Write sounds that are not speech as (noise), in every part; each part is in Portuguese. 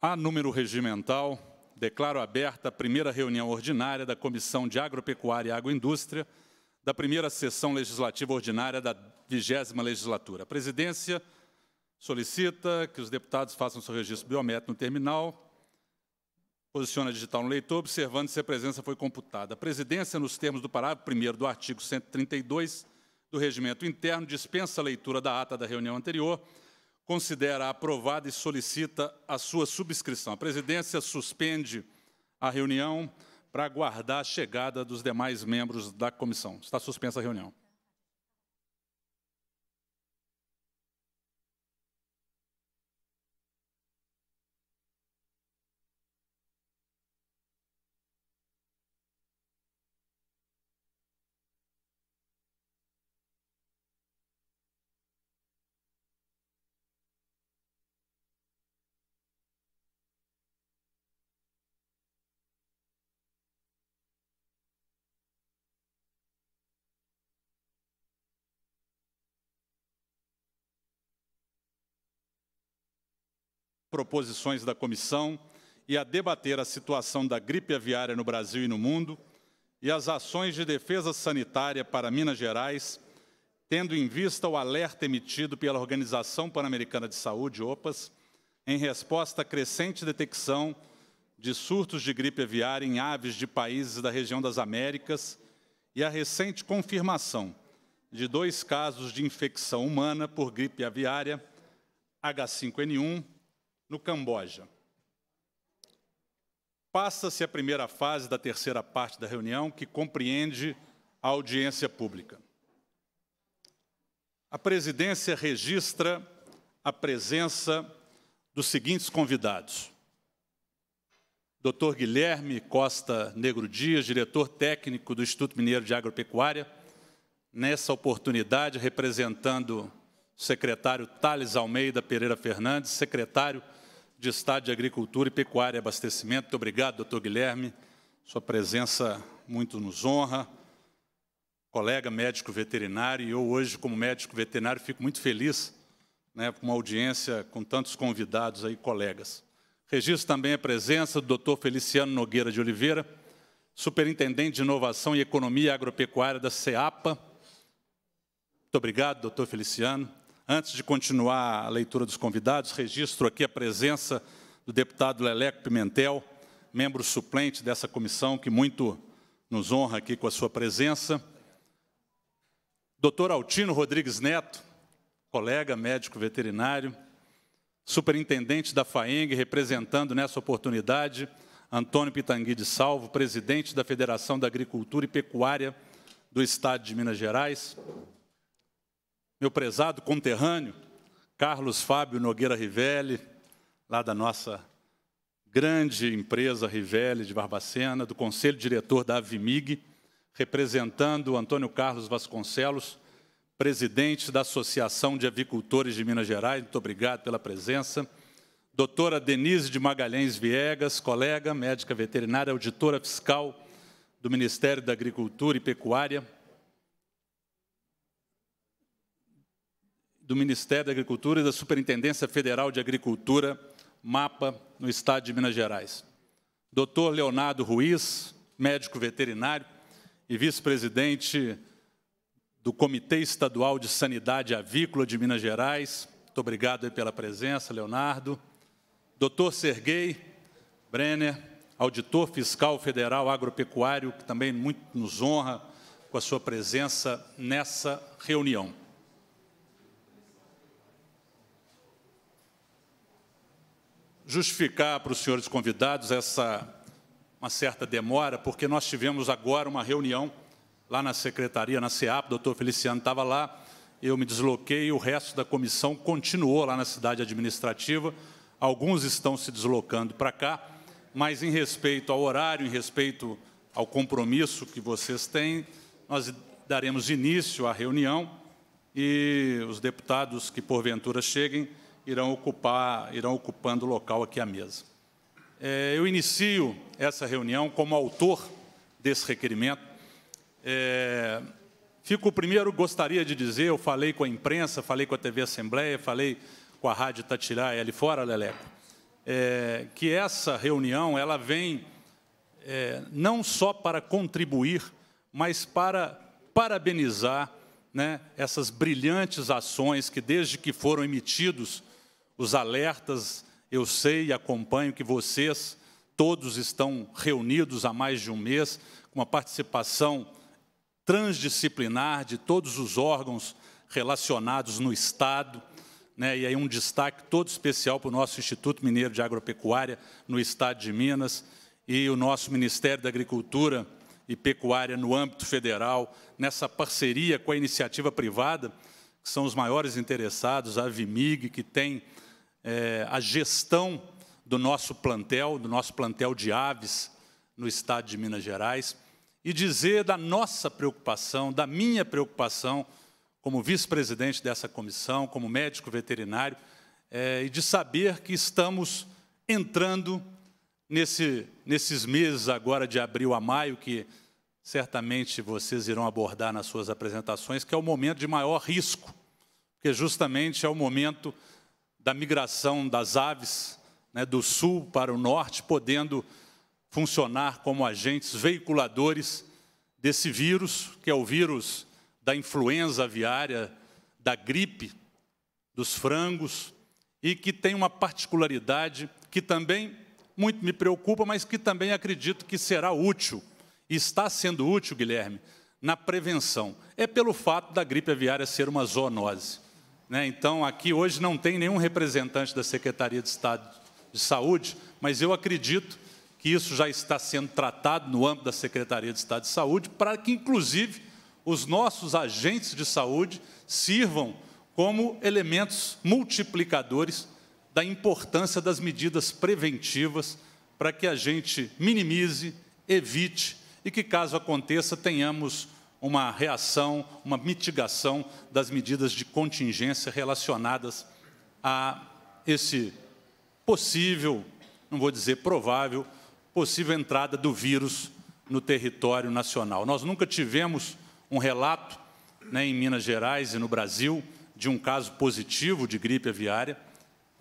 A número regimental, declaro aberta a primeira reunião ordinária da Comissão de Agropecuária e Agroindústria da primeira sessão legislativa ordinária da vigésima legislatura. A presidência solicita que os deputados façam seu registro biométrico no terminal, posiciona digital no leitor, observando se a presença foi computada. A presidência, nos termos do parágrafo 1 do artigo 132 do Regimento Interno, dispensa a leitura da ata da reunião anterior, considera aprovada e solicita a sua subscrição. A presidência suspende a reunião para aguardar a chegada dos demais membros da comissão. Está suspensa a reunião. proposições da comissão e a debater a situação da gripe aviária no Brasil e no mundo e as ações de defesa sanitária para Minas Gerais, tendo em vista o alerta emitido pela Organização Pan-Americana de Saúde, OPAS, em resposta à crescente detecção de surtos de gripe aviária em aves de países da região das Américas e a recente confirmação de dois casos de infecção humana por gripe aviária H5N1 no Camboja. Passa-se a primeira fase da terceira parte da reunião, que compreende a audiência pública. A presidência registra a presença dos seguintes convidados: Dr. Guilherme Costa Negro Dias, diretor técnico do Instituto Mineiro de Agropecuária, nessa oportunidade representando o secretário Thales Almeida Pereira Fernandes, secretário de Estado de Agricultura e Pecuária e Abastecimento. Muito obrigado, doutor Guilherme. Sua presença muito nos honra. Colega médico veterinário, e eu hoje, como médico veterinário, fico muito feliz né, com uma audiência com tantos convidados aí, colegas. Registro também a presença do doutor Feliciano Nogueira de Oliveira, superintendente de Inovação e Economia Agropecuária da CEAPA. Muito obrigado, doutor Feliciano. Antes de continuar a leitura dos convidados, registro aqui a presença do deputado Leleco Pimentel, membro suplente dessa comissão, que muito nos honra aqui com a sua presença. Doutor Altino Rodrigues Neto, colega médico veterinário, superintendente da FAENG, representando nessa oportunidade Antônio Pitangui de Salvo, presidente da Federação da Agricultura e Pecuária do Estado de Minas Gerais, meu prezado conterrâneo, Carlos Fábio Nogueira Rivelli, lá da nossa grande empresa Rivelli de Barbacena, do conselho diretor da Avimig, representando o Antônio Carlos Vasconcelos, presidente da Associação de Avicultores de Minas Gerais. Muito obrigado pela presença. Doutora Denise de Magalhães Viegas, colega, médica veterinária, auditora fiscal do Ministério da Agricultura e Pecuária. do Ministério da Agricultura e da Superintendência Federal de Agricultura, MAPA, no Estado de Minas Gerais. Dr. Leonardo Ruiz, médico veterinário e vice-presidente do Comitê Estadual de Sanidade Avícola de Minas Gerais. Muito obrigado pela presença, Leonardo. Dr. Serguei Brenner, auditor fiscal federal agropecuário, que também muito nos honra com a sua presença nessa reunião. justificar para os senhores convidados essa uma certa demora, porque nós tivemos agora uma reunião lá na secretaria, na CEAP, o doutor Feliciano estava lá, eu me desloquei, o resto da comissão continuou lá na cidade administrativa, alguns estão se deslocando para cá, mas em respeito ao horário, em respeito ao compromisso que vocês têm, nós daremos início à reunião e os deputados que porventura cheguem irão ocupar, irão ocupando o local aqui à mesa. É, eu inicio essa reunião como autor desse requerimento. É, fico primeiro, gostaria de dizer, eu falei com a imprensa, falei com a TV Assembleia, falei com a Rádio e ali fora, Leleco, é, que essa reunião ela vem é, não só para contribuir, mas para parabenizar né, essas brilhantes ações que, desde que foram emitidos os alertas, eu sei e acompanho que vocês todos estão reunidos há mais de um mês, com uma participação transdisciplinar de todos os órgãos relacionados no Estado, né, e aí um destaque todo especial para o nosso Instituto Mineiro de Agropecuária no Estado de Minas e o nosso Ministério da Agricultura e Pecuária no âmbito federal, nessa parceria com a iniciativa privada, que são os maiores interessados, a Vimig, que tem é, a gestão do nosso plantel, do nosso plantel de aves no estado de Minas Gerais, e dizer da nossa preocupação, da minha preocupação, como vice-presidente dessa comissão, como médico veterinário, é, e de saber que estamos entrando nesse, nesses meses agora de abril a maio, que certamente vocês irão abordar nas suas apresentações, que é o momento de maior risco, porque justamente é o momento da migração das aves né, do sul para o norte, podendo funcionar como agentes veiculadores desse vírus, que é o vírus da influenza aviária, da gripe, dos frangos, e que tem uma particularidade que também muito me preocupa, mas que também acredito que será útil, e está sendo útil, Guilherme, na prevenção. É pelo fato da gripe aviária ser uma zoonose. Né? Então, aqui hoje não tem nenhum representante da Secretaria de Estado de Saúde, mas eu acredito que isso já está sendo tratado no âmbito da Secretaria de Estado de Saúde, para que, inclusive, os nossos agentes de saúde sirvam como elementos multiplicadores da importância das medidas preventivas para que a gente minimize, evite e que, caso aconteça, tenhamos uma reação, uma mitigação das medidas de contingência relacionadas a esse possível, não vou dizer provável, possível entrada do vírus no território nacional. Nós nunca tivemos um relato né, em Minas Gerais e no Brasil de um caso positivo de gripe aviária,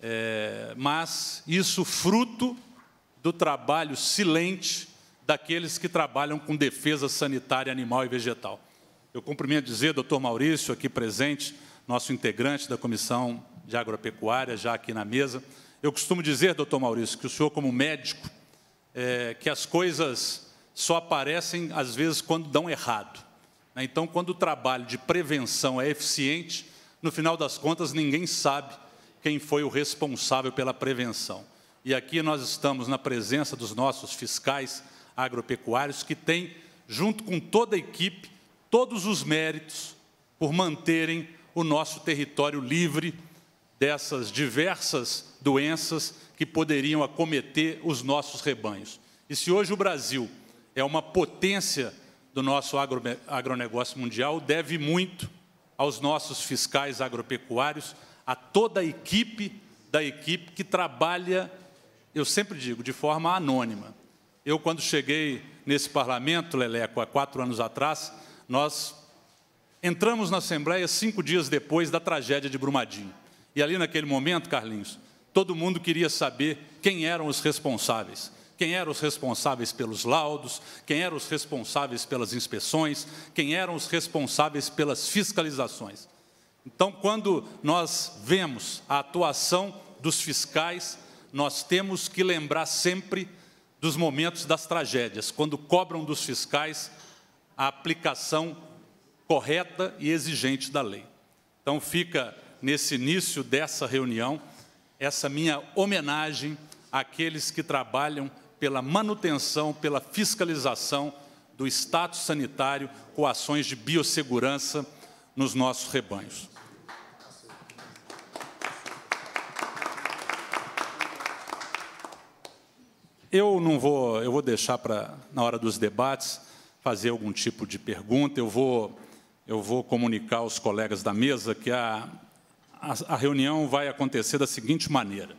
é, mas isso fruto do trabalho silente daqueles que trabalham com defesa sanitária animal e vegetal. Eu cumprimento dizer, doutor Maurício, aqui presente, nosso integrante da Comissão de Agropecuária, já aqui na mesa. Eu costumo dizer, doutor Maurício, que o senhor, como médico, é, que as coisas só aparecem, às vezes, quando dão errado. Né? Então, quando o trabalho de prevenção é eficiente, no final das contas, ninguém sabe quem foi o responsável pela prevenção. E aqui nós estamos na presença dos nossos fiscais, agropecuários, que tem, junto com toda a equipe, todos os méritos por manterem o nosso território livre dessas diversas doenças que poderiam acometer os nossos rebanhos. E se hoje o Brasil é uma potência do nosso agro, agronegócio mundial, deve muito aos nossos fiscais agropecuários, a toda a equipe da equipe que trabalha, eu sempre digo, de forma anônima, eu, quando cheguei nesse parlamento, Leleco, há quatro anos atrás, nós entramos na Assembleia cinco dias depois da tragédia de Brumadinho. E ali naquele momento, Carlinhos, todo mundo queria saber quem eram os responsáveis. Quem eram os responsáveis pelos laudos, quem eram os responsáveis pelas inspeções, quem eram os responsáveis pelas fiscalizações. Então, quando nós vemos a atuação dos fiscais, nós temos que lembrar sempre dos momentos das tragédias, quando cobram dos fiscais a aplicação correta e exigente da lei. Então, fica nesse início dessa reunião essa minha homenagem àqueles que trabalham pela manutenção, pela fiscalização do status sanitário com ações de biossegurança nos nossos rebanhos. Eu não vou, eu vou deixar para na hora dos debates fazer algum tipo de pergunta. Eu vou, eu vou comunicar aos colegas da mesa que a, a, a reunião vai acontecer da seguinte maneira.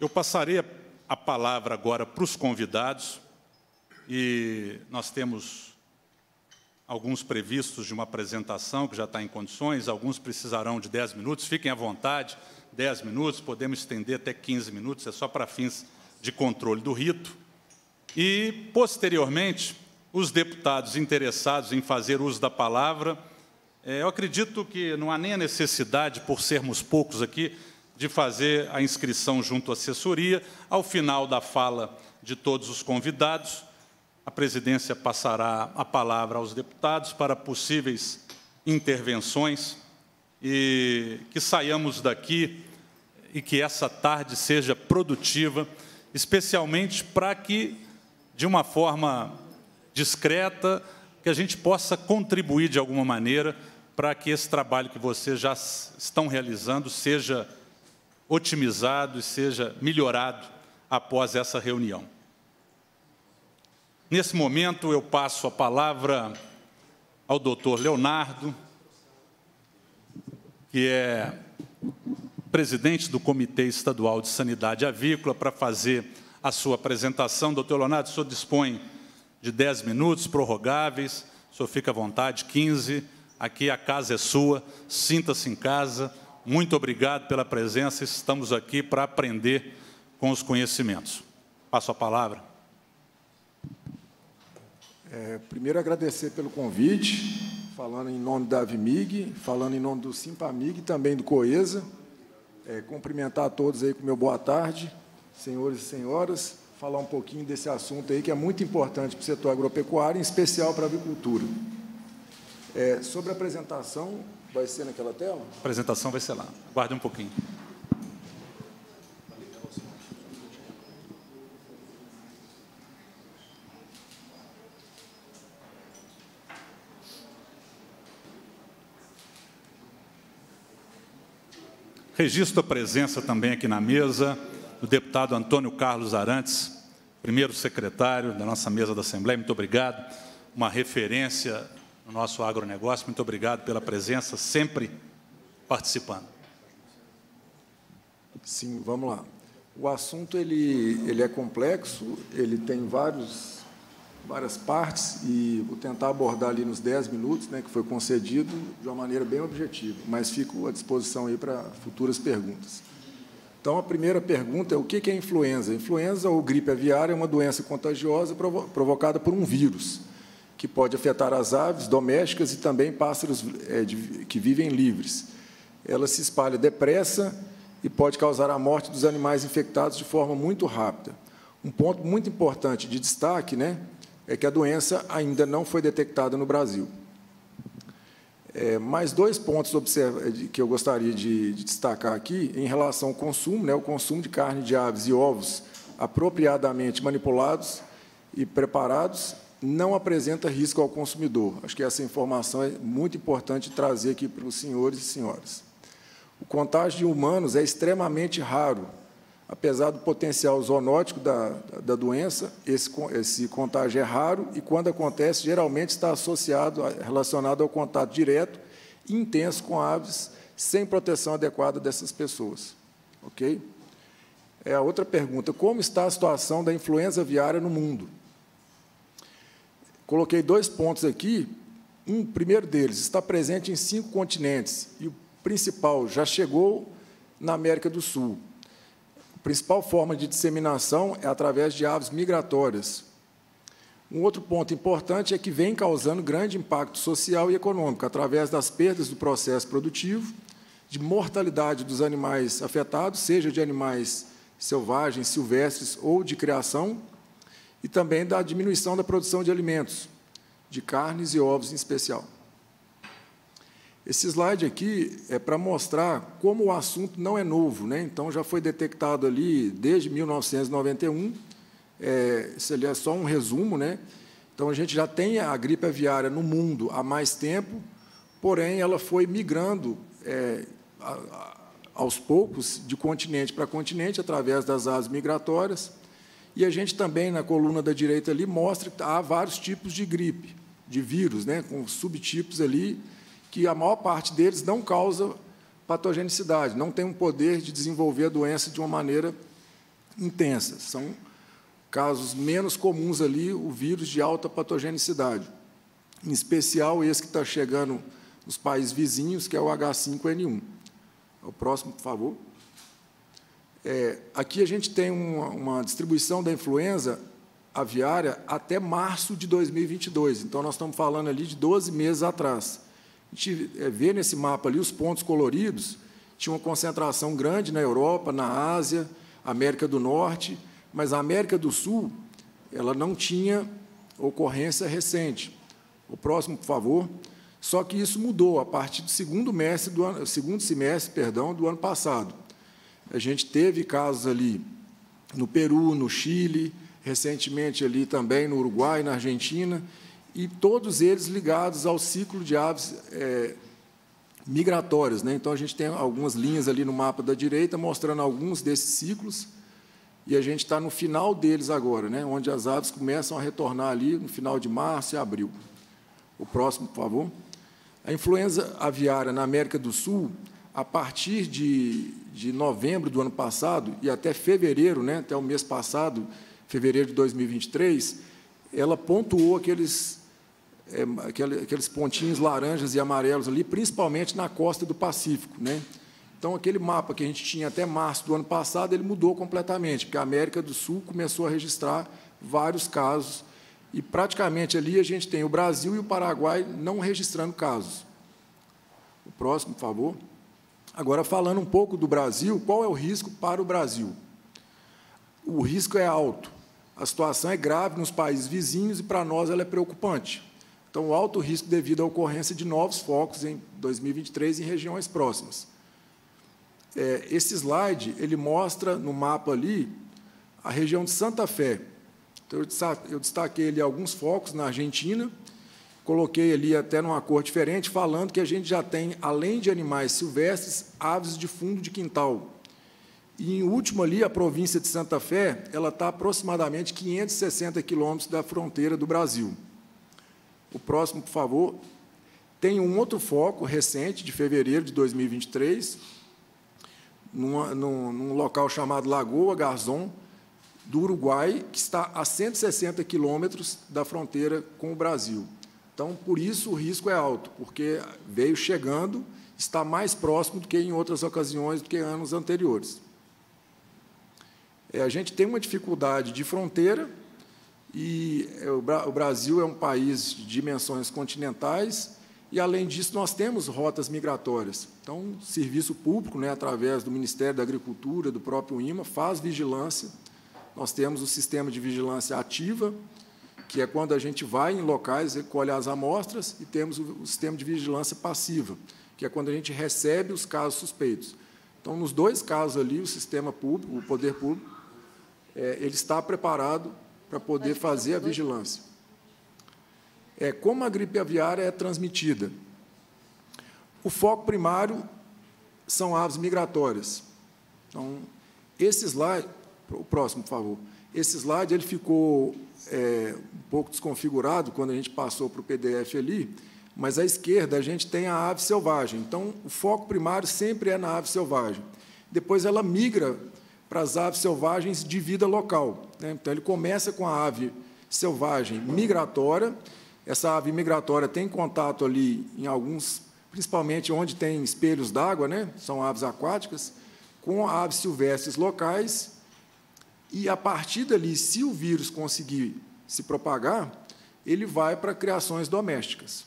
Eu passarei a palavra agora para os convidados e nós temos alguns previstos de uma apresentação que já está em condições, alguns precisarão de 10 minutos, fiquem à vontade, 10 minutos, podemos estender até 15 minutos, é só para fins de controle do rito. E, posteriormente, os deputados interessados em fazer uso da palavra, é, eu acredito que não há nem a necessidade, por sermos poucos aqui, de fazer a inscrição junto à assessoria. Ao final da fala de todos os convidados, a presidência passará a palavra aos deputados para possíveis intervenções e que saiamos daqui e que essa tarde seja produtiva, especialmente para que, de uma forma discreta, que a gente possa contribuir de alguma maneira para que esse trabalho que vocês já estão realizando seja otimizado e seja melhorado após essa reunião. Nesse momento, eu passo a palavra ao doutor Leonardo, que é presidente do Comitê Estadual de Sanidade Avícola, para fazer a sua apresentação. Doutor Leonardo, o senhor dispõe de 10 minutos prorrogáveis, o senhor fica à vontade, 15. Aqui a casa é sua, sinta-se em casa. Muito obrigado pela presença, estamos aqui para aprender com os conhecimentos. Passo a palavra. É, primeiro, agradecer pelo convite, falando em nome da Avimig, falando em nome do Simpamig e também do Coesa. É, cumprimentar a todos aí com meu boa tarde, senhores e senhoras, falar um pouquinho desse assunto aí que é muito importante para o setor agropecuário, em especial para a agricultura. É, sobre a apresentação, vai ser naquela tela? A apresentação vai ser lá. Guarde um pouquinho. Registro a presença também aqui na mesa do deputado Antônio Carlos Arantes, primeiro secretário da nossa mesa da Assembleia. Muito obrigado. Uma referência no nosso agronegócio. Muito obrigado pela presença, sempre participando. Sim, vamos lá. O assunto ele, ele é complexo, ele tem vários várias partes e vou tentar abordar ali nos 10 minutos né, que foi concedido de uma maneira bem objetiva, mas fico à disposição aí para futuras perguntas. Então, a primeira pergunta é o que é influenza? Influenza ou gripe aviária é uma doença contagiosa provocada por um vírus, que pode afetar as aves domésticas e também pássaros é, de, que vivem livres. Ela se espalha depressa e pode causar a morte dos animais infectados de forma muito rápida. Um ponto muito importante de destaque né, é que a doença ainda não foi detectada no Brasil. É, mais dois pontos é, que eu gostaria de, de, destacar aqui em relação ao consumo, né, o consumo de carne de aves e ovos apropriadamente manipulados e preparados não apresenta risco ao consumidor. Acho que essa informação é muito importante trazer aqui para os senhores e senhoras. O contágio de humanos é extremamente raro, Apesar do potencial zoonótico da, da doença, esse, esse contágio é raro e, quando acontece, geralmente está associado, relacionado ao contato direto e intenso com aves, sem proteção adequada dessas pessoas. Ok? É a outra pergunta: como está a situação da influenza aviária no mundo? Coloquei dois pontos aqui. Um primeiro deles está presente em cinco continentes e o principal já chegou na América do Sul principal forma de disseminação é através de aves migratórias. Um outro ponto importante é que vem causando grande impacto social e econômico através das perdas do processo produtivo, de mortalidade dos animais afetados, seja de animais selvagens, silvestres ou de criação, e também da diminuição da produção de alimentos, de carnes e ovos em especial. Esse slide aqui é para mostrar como o assunto não é novo. Né? Então, já foi detectado ali desde 1991. É, ali é só um resumo. Né? Então, a gente já tem a gripe aviária no mundo há mais tempo, porém, ela foi migrando é, a, a, aos poucos de continente para continente através das asas migratórias. E a gente também, na coluna da direita ali, mostra que há vários tipos de gripe, de vírus, né? com subtipos ali que a maior parte deles não causa patogenicidade, não tem um poder de desenvolver a doença de uma maneira intensa. São casos menos comuns ali, o vírus de alta patogenicidade. Em especial esse que está chegando nos países vizinhos, que é o H5N1. É o próximo, por favor. É, aqui a gente tem uma, uma distribuição da influenza aviária até março de 2022. Então, nós estamos falando ali de 12 meses atrás. A gente é, vê nesse mapa ali os pontos coloridos, tinha uma concentração grande na Europa, na Ásia, América do Norte, mas a América do Sul ela não tinha ocorrência recente. O próximo, por favor. Só que isso mudou a partir do segundo, semestre do ano, segundo semestre perdão, do ano passado. A gente teve casos ali no Peru, no Chile, recentemente ali também no Uruguai, na Argentina, e todos eles ligados ao ciclo de aves é, migratórias. Né? Então, a gente tem algumas linhas ali no mapa da direita mostrando alguns desses ciclos, e a gente está no final deles agora, né? onde as aves começam a retornar ali no final de março e abril. O próximo, por favor. A influenza aviária na América do Sul, a partir de, de novembro do ano passado e até fevereiro, né, até o mês passado, fevereiro de 2023, ela pontuou aqueles é, aquele, aqueles pontinhos laranjas e amarelos ali, principalmente na costa do Pacífico. Né? Então, aquele mapa que a gente tinha até março do ano passado, ele mudou completamente, porque a América do Sul começou a registrar vários casos, e praticamente ali a gente tem o Brasil e o Paraguai não registrando casos. O próximo, por favor. Agora, falando um pouco do Brasil, qual é o risco para o Brasil? O risco é alto. A situação é grave nos países vizinhos e, para nós, ela é preocupante. Então, alto risco devido à ocorrência de novos focos em 2023 em regiões próximas. É, esse slide ele mostra no mapa ali a região de Santa Fé. Então, eu destaquei ali alguns focos na Argentina, coloquei ali até numa cor diferente, falando que a gente já tem, além de animais silvestres, aves de fundo de quintal. E, em último ali, a província de Santa Fé, ela está aproximadamente 560 quilômetros da fronteira do Brasil. O próximo, por favor. Tem um outro foco recente, de fevereiro de 2023, numa, num, num local chamado Lagoa Garzon, do Uruguai, que está a 160 quilômetros da fronteira com o Brasil. Então, por isso o risco é alto, porque veio chegando, está mais próximo do que em outras ocasiões, do que anos anteriores. É, a gente tem uma dificuldade de fronteira, e é, o Brasil é um país de dimensões continentais e, além disso, nós temos rotas migratórias. Então, o serviço público, né, através do Ministério da Agricultura, do próprio IMA, faz vigilância. Nós temos o sistema de vigilância ativa, que é quando a gente vai em locais, recolhe as amostras, e temos o sistema de vigilância passiva, que é quando a gente recebe os casos suspeitos. Então, nos dois casos ali, o sistema público, o poder público, é, ele está preparado para poder fazer a vigilância. É como a gripe aviária é transmitida. O foco primário são aves migratórias. Então, esse slide, o próximo, por favor. Esse slide ele ficou é, um pouco desconfigurado quando a gente passou para o PDF ali, mas à esquerda a gente tem a ave selvagem. Então, o foco primário sempre é na ave selvagem. Depois ela migra para as aves selvagens de vida local. Né? Então, ele começa com a ave selvagem migratória. Essa ave migratória tem contato ali em alguns, principalmente onde tem espelhos d'água, né? são aves aquáticas, com aves silvestres locais. E a partir dali, se o vírus conseguir se propagar, ele vai para criações domésticas.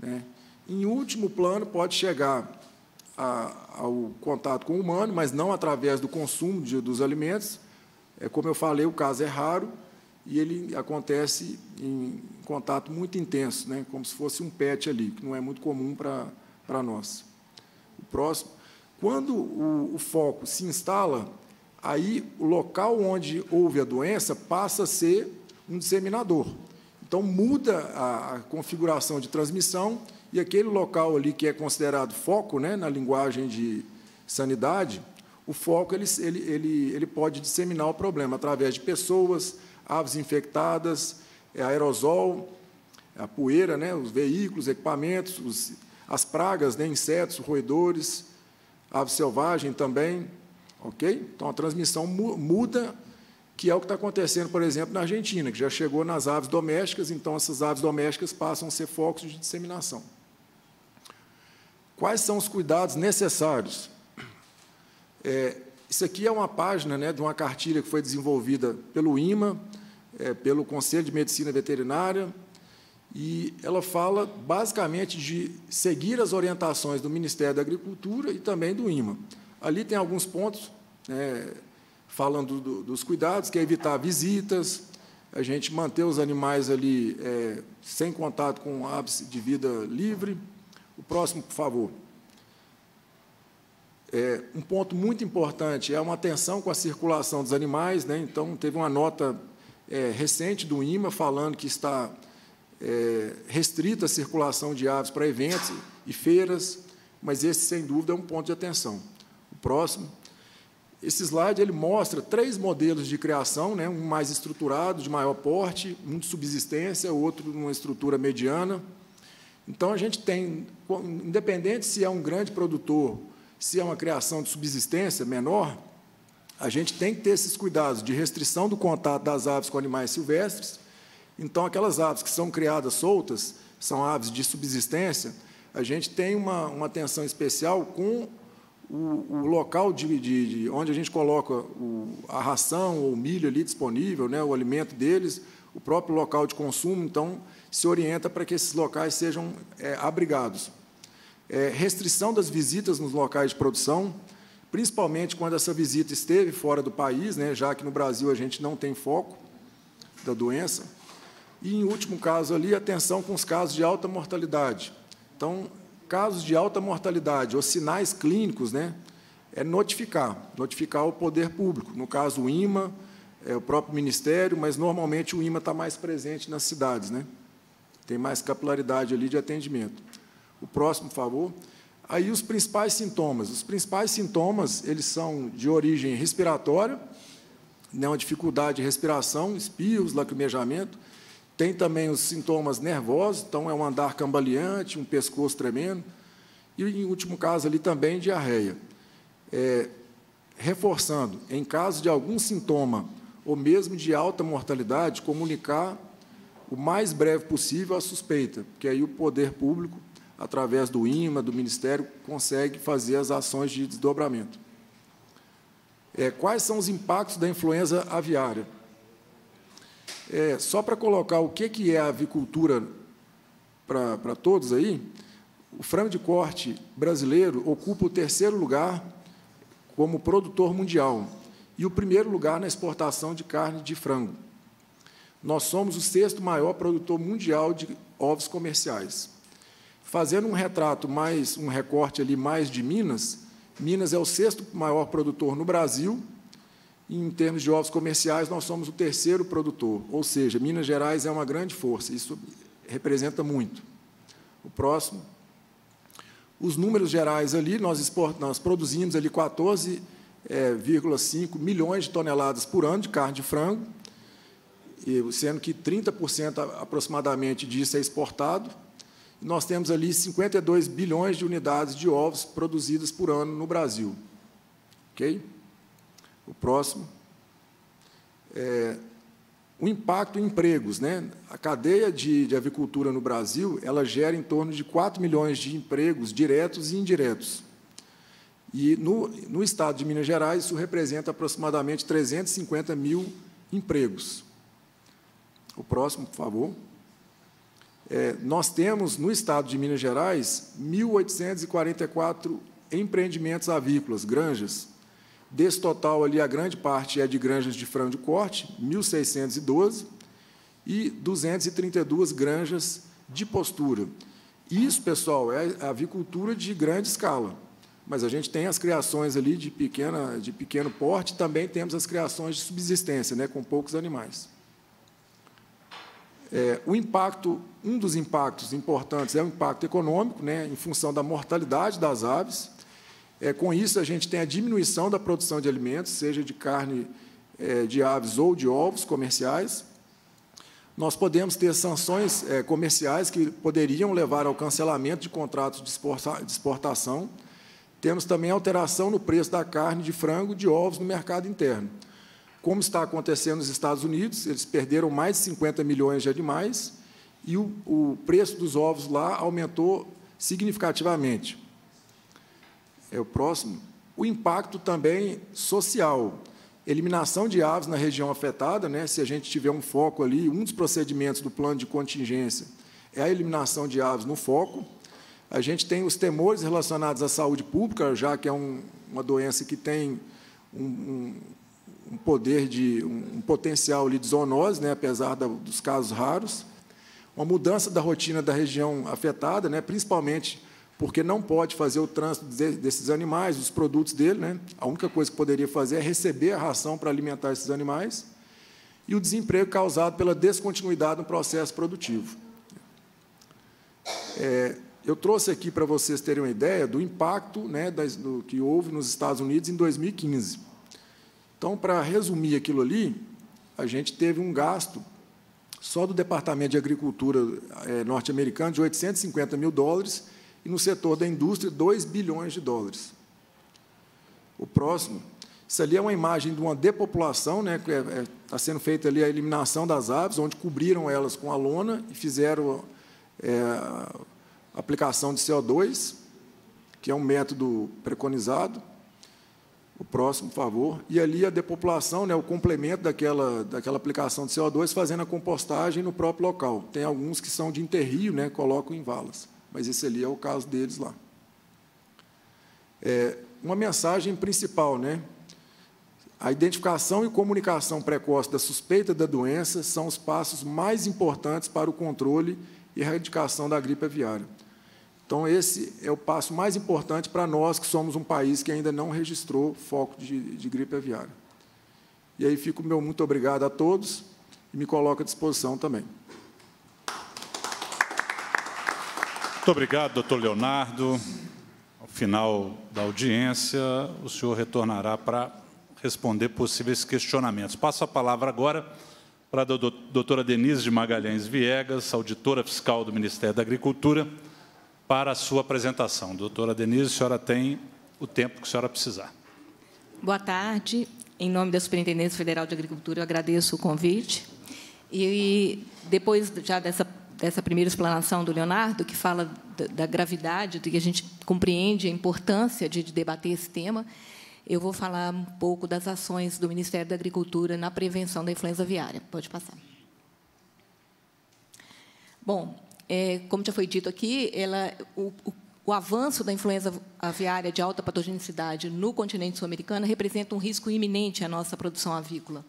Né? Em último plano, pode chegar a, ao contato com o humano, mas não através do consumo de, dos alimentos. É, como eu falei, o caso é raro e ele acontece em contato muito intenso, né, como se fosse um pet ali, que não é muito comum para nós. O próximo. Quando o, o foco se instala, aí o local onde houve a doença passa a ser um disseminador. Então, muda a, a configuração de transmissão e aquele local ali que é considerado foco, né, na linguagem de sanidade, o foco ele, ele, ele, ele pode disseminar o problema através de pessoas, aves infectadas, é, aerosol, a poeira, né, os veículos, equipamentos, os, as pragas, né, insetos, roedores, ave selvagem também, ok? Então a transmissão muda, que é o que está acontecendo, por exemplo, na Argentina, que já chegou nas aves domésticas, então essas aves domésticas passam a ser focos de disseminação. Quais são os cuidados necessários? É, isso aqui é uma página né, de uma cartilha que foi desenvolvida pelo IMA, é, pelo Conselho de Medicina Veterinária, e ela fala basicamente de seguir as orientações do Ministério da Agricultura e também do IMA. Ali tem alguns pontos né, falando do, dos cuidados, que é evitar visitas, a gente manter os animais ali é, sem contato com o ápice de vida livre, o próximo, por favor. É, um ponto muito importante é uma atenção com a circulação dos animais. Né? Então, teve uma nota é, recente do IMA falando que está é, restrita a circulação de aves para eventos e feiras, mas esse, sem dúvida, é um ponto de atenção. O próximo. Esse slide ele mostra três modelos de criação, né? um mais estruturado, de maior porte, um de subsistência, outro numa estrutura mediana, então, a gente tem, independente se é um grande produtor, se é uma criação de subsistência menor, a gente tem que ter esses cuidados de restrição do contato das aves com animais silvestres. Então, aquelas aves que são criadas soltas, são aves de subsistência, a gente tem uma, uma atenção especial com o, o local de, de, de, onde a gente coloca o, a ração ou milho ali disponível, né, o alimento deles, o próprio local de consumo. Então, se orienta para que esses locais sejam é, abrigados. É, restrição das visitas nos locais de produção, principalmente quando essa visita esteve fora do país, né, já que no Brasil a gente não tem foco da doença. E, em último caso, ali, atenção com os casos de alta mortalidade. Então, casos de alta mortalidade ou sinais clínicos, né, é notificar, notificar o poder público. No caso, o IMA, é o próprio Ministério, mas, normalmente, o IMA está mais presente nas cidades. Né? tem mais capilaridade ali de atendimento. O próximo, por favor. Aí os principais sintomas. Os principais sintomas, eles são de origem respiratória, né, uma dificuldade de respiração, espirros, lacrimejamento. Tem também os sintomas nervosos, então é um andar cambaleante, um pescoço tremendo. E, em último caso, ali também diarreia. É, reforçando, em caso de algum sintoma ou mesmo de alta mortalidade, comunicar o mais breve possível a suspeita, porque aí o poder público, através do IMA, do Ministério, consegue fazer as ações de desdobramento. É, quais são os impactos da influenza aviária? É, só para colocar o que, que é a avicultura para, para todos aí, o frango de corte brasileiro ocupa o terceiro lugar como produtor mundial e o primeiro lugar na exportação de carne de frango. Nós somos o sexto maior produtor mundial de ovos comerciais. Fazendo um retrato mais, um recorte ali mais de Minas, Minas é o sexto maior produtor no Brasil, e em termos de ovos comerciais, nós somos o terceiro produtor, ou seja, Minas Gerais é uma grande força, isso representa muito. O próximo. Os números gerais ali, nós, nós produzimos ali 14,5 eh, milhões de toneladas por ano de carne de frango, e, sendo que 30% aproximadamente disso é exportado. Nós temos ali 52 bilhões de unidades de ovos produzidas por ano no Brasil. Ok? O próximo. É, o impacto em empregos. Né? A cadeia de, de, avicultura no Brasil ela gera em torno de 4 milhões de empregos diretos e indiretos. E no, no estado de Minas Gerais, isso representa aproximadamente 350 mil empregos. O próximo, por favor. É, nós temos no estado de Minas Gerais 1.844 empreendimentos avícolas, granjas. Desse total ali, a grande parte é de granjas de frango de corte, 1.612, e 232 granjas de postura. Isso, pessoal, é avicultura de grande escala. Mas a gente tem as criações ali de, pequena, de pequeno porte, também temos as criações de subsistência, né, com poucos animais. É, o impacto, um dos impactos importantes é o impacto econômico, né, em função da mortalidade das aves. É, com isso, a gente tem a diminuição da produção de alimentos, seja de carne é, de aves ou de ovos comerciais. Nós podemos ter sanções é, comerciais que poderiam levar ao cancelamento de contratos de, de exportação. Temos também alteração no preço da carne de frango de ovos no mercado interno como está acontecendo nos Estados Unidos, eles perderam mais de 50 milhões de animais e o, o preço dos ovos lá aumentou significativamente. É o próximo. O impacto também social. Eliminação de aves na região afetada, né? se a gente tiver um foco ali, um dos procedimentos do plano de contingência é a eliminação de aves no foco. A gente tem os temores relacionados à saúde pública, já que é um, uma doença que tem um, um um poder de um potencial de zoonose, né, apesar da, dos casos raros, uma mudança da rotina da região afetada, né, principalmente porque não pode fazer o trânsito desses animais, os produtos dele, né? A única coisa que poderia fazer é receber a ração para alimentar esses animais e o desemprego causado pela descontinuidade no processo produtivo. É, eu trouxe aqui para vocês terem uma ideia do impacto né, das, do que houve nos Estados Unidos em 2015. Então, para resumir aquilo ali, a gente teve um gasto só do Departamento de Agricultura é, norte-americano de 850 mil dólares e no setor da indústria 2 bilhões de dólares. O próximo, isso ali é uma imagem de uma depopulação, né, que é, está é, sendo feita ali a eliminação das aves, onde cobriram elas com a lona e fizeram é, aplicação de CO2, que é um método preconizado. O próximo, por favor. E ali a depopulação, né, o complemento daquela, daquela aplicação de CO2, fazendo a compostagem no próprio local. Tem alguns que são de interrio, né, colocam em valas. Mas esse ali é o caso deles lá. É, uma mensagem principal, né? A identificação e comunicação precoce da suspeita da doença são os passos mais importantes para o controle e erradicação da gripe aviária. Então, esse é o passo mais importante para nós, que somos um país que ainda não registrou foco de, de gripe aviária. E aí fico meu muito obrigado a todos e me coloco à disposição também. Muito obrigado, doutor Leonardo. Ao final da audiência, o senhor retornará para responder possíveis questionamentos. Passo a palavra agora para a doutora Denise de Magalhães Viegas, auditora fiscal do Ministério da Agricultura, para a sua apresentação. Doutora Denise, a senhora tem o tempo que a senhora precisar. Boa tarde. Em nome da Superintendência Federal de Agricultura, eu agradeço o convite. E depois já dessa, dessa primeira explanação do Leonardo, que fala da, da gravidade, do que a gente compreende a importância de, de debater esse tema, eu vou falar um pouco das ações do Ministério da Agricultura na prevenção da influenza aviária. Pode passar. Bom, é, como já foi dito aqui, ela, o, o, o, avanço da influenza aviária de alta patogenicidade no continente sul-americano representa um risco iminente à nossa produção avícola.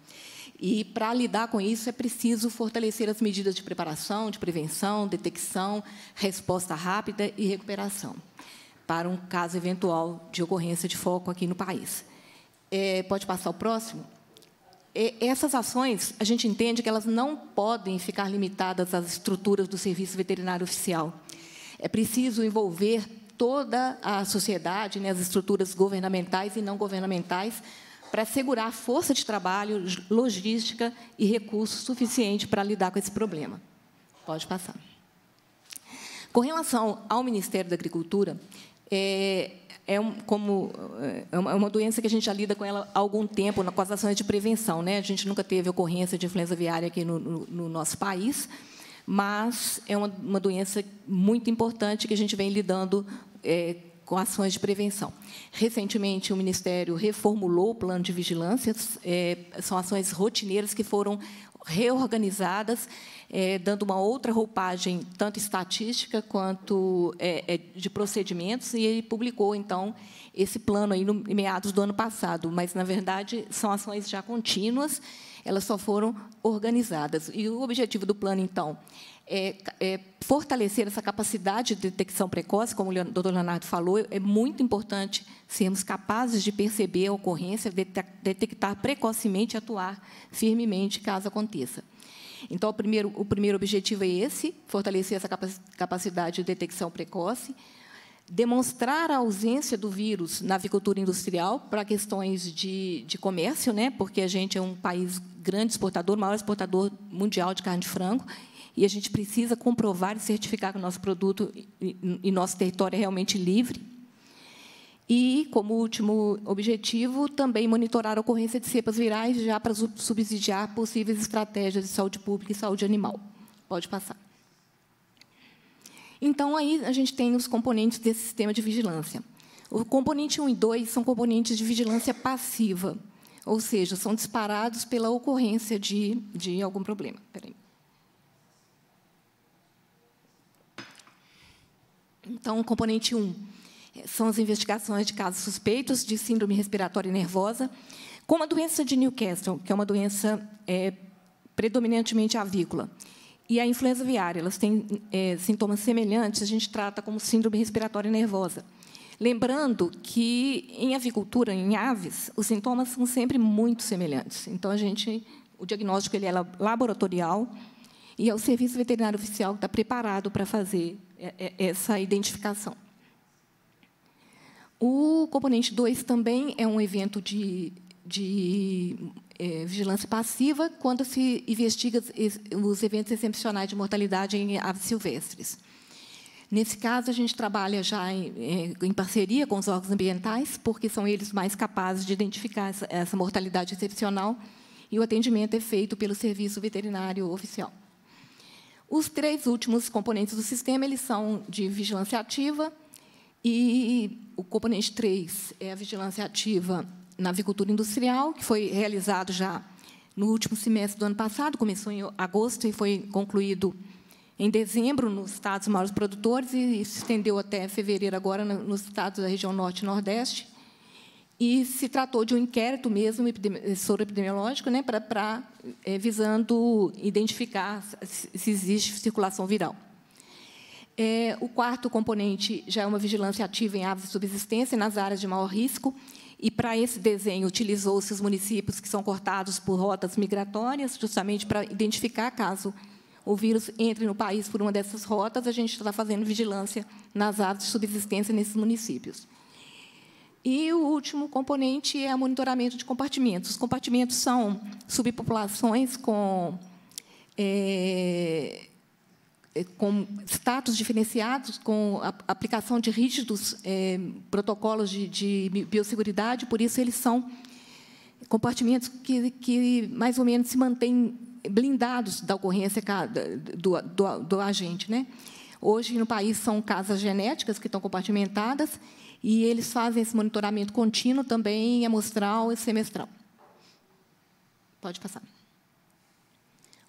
E, para lidar com isso, é preciso fortalecer as medidas de preparação, de prevenção, detecção, resposta rápida e recuperação para um caso eventual de ocorrência de foco aqui no país. É, pode passar o próximo? essas ações, a gente entende que elas não podem ficar limitadas às estruturas do serviço veterinário oficial. É preciso envolver toda a sociedade, né, as estruturas governamentais e não governamentais, para assegurar força de trabalho, logística e recursos suficientes para lidar com esse problema. Pode passar. Com relação ao Ministério da Agricultura, é, é, um, como, é, é uma doença que a gente já lida com ela há algum tempo, com as ações de prevenção. Né? A gente nunca teve ocorrência de influenza viária aqui no, no, no nosso país, mas é uma, uma, doença muito importante que a gente vem lidando é, com ações de prevenção. Recentemente, o Ministério reformulou o plano de vigilância, é, são ações rotineiras que foram reorganizadas, é, dando uma outra roupagem, tanto estatística quanto é, é, de procedimentos, e ele publicou, então, esse plano aí no, em meados do ano passado. Mas, na verdade, são ações já contínuas, elas só foram organizadas. E o objetivo do plano, então, é, é, fortalecer essa capacidade de detecção precoce, como o doutor Leonardo falou, é muito importante sermos capazes de perceber a ocorrência, detectar precocemente e atuar firmemente caso aconteça. Então, o primeiro, o primeiro objetivo é esse, fortalecer essa capacidade de detecção precoce, demonstrar a ausência do vírus na avicultura industrial para questões de, de comércio, né? porque a gente é um país grande exportador, maior exportador mundial de carne de frango, e a gente precisa comprovar e certificar que o nosso produto e nosso território é realmente livre. E, como último objetivo, também monitorar a ocorrência de cepas virais, já para subsidiar possíveis estratégias de saúde pública e saúde animal. Pode passar. Então, aí a gente tem os componentes desse sistema de vigilância. O componente 1 e 2 são componentes de vigilância passiva, ou seja, são disparados pela ocorrência de, de algum problema. Peraí. Então, componente 1 eh, são as investigações de casos suspeitos de síndrome respiratória nervosa, como a doença de Newcastle, que é uma doença é, predominantemente avícola, e a influenza viária. Elas têm é, sintomas semelhantes, a gente trata como síndrome respiratória nervosa. Lembrando que em avicultura, em aves, os sintomas são sempre muito semelhantes. Então a gente, o diagnóstico ele é laboratorial e é o Serviço Veterinário Oficial que está preparado para fazer é, é, essa identificação. O componente 2 também é um evento de, de é, vigilância passiva quando se investiga os eventos excepcionais de mortalidade em aves silvestres. Nesse caso, a gente trabalha já em, é, em, parceria com os órgãos ambientais, porque são eles mais capazes de identificar essa, essa mortalidade excepcional, e o atendimento é feito pelo Serviço Veterinário Oficial. Os três últimos componentes do sistema eles são de vigilância ativa, e o componente 3 é a vigilância ativa na avicultura industrial, que foi realizado já no último semestre do ano passado, começou em agosto e foi concluído em dezembro nos estados maiores produtores e se estendeu até fevereiro agora nos estados da região norte e nordeste e se tratou de um inquérito mesmo epidemiológico, né, para é, eh, visando identificar se existe circulação viral. É, o quarto componente já é uma vigilância ativa em aves de subsistência nas áreas de maior risco, e para esse desenho utilizou-se os municípios que são cortados por rotas migratórias, justamente para identificar caso o vírus entre no país por uma dessas rotas, a gente está fazendo vigilância nas aves de subsistência nesses municípios. E o último componente é o monitoramento de compartimentos. Os compartimentos são subpopulações com, é, é, com status diferenciados, com a aplicação de rígidos é, protocolos de, de biosseguridade, por isso eles são compartimentos que, que mais ou menos se mantêm blindados da ocorrência do, do, do agente. Né? Hoje, no país, são casas genéticas que estão compartimentadas, e eles fazem esse monitoramento contínuo também, amostral e semestral. Pode passar.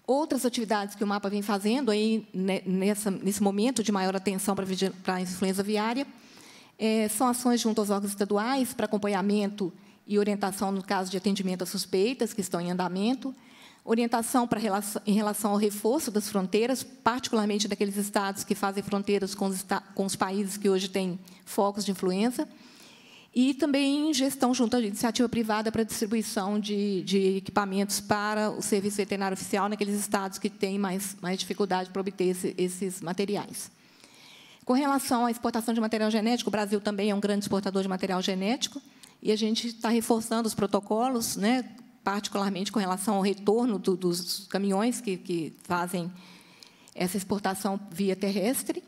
Outras atividades que o mapa vem fazendo aí né, nessa, nesse momento de maior atenção para, a influenza aviária é, são ações junto aos órgãos estaduais para acompanhamento e orientação no caso de atendimento a suspeitas que estão em andamento, orientação para relação, em relação ao reforço das fronteiras, particularmente daqueles estados que fazem fronteiras com os, com os países que hoje têm focos de influenza, e também gestão junto à iniciativa privada para distribuição de, de equipamentos para o serviço veterinário oficial naqueles estados que têm mais, mais dificuldade para obter esse, esses materiais. Com relação à exportação de material genético, o Brasil também é um grande exportador de material genético, e a gente está reforçando os protocolos, né, particularmente com relação ao retorno do, dos caminhões que, que, fazem essa exportação via terrestre.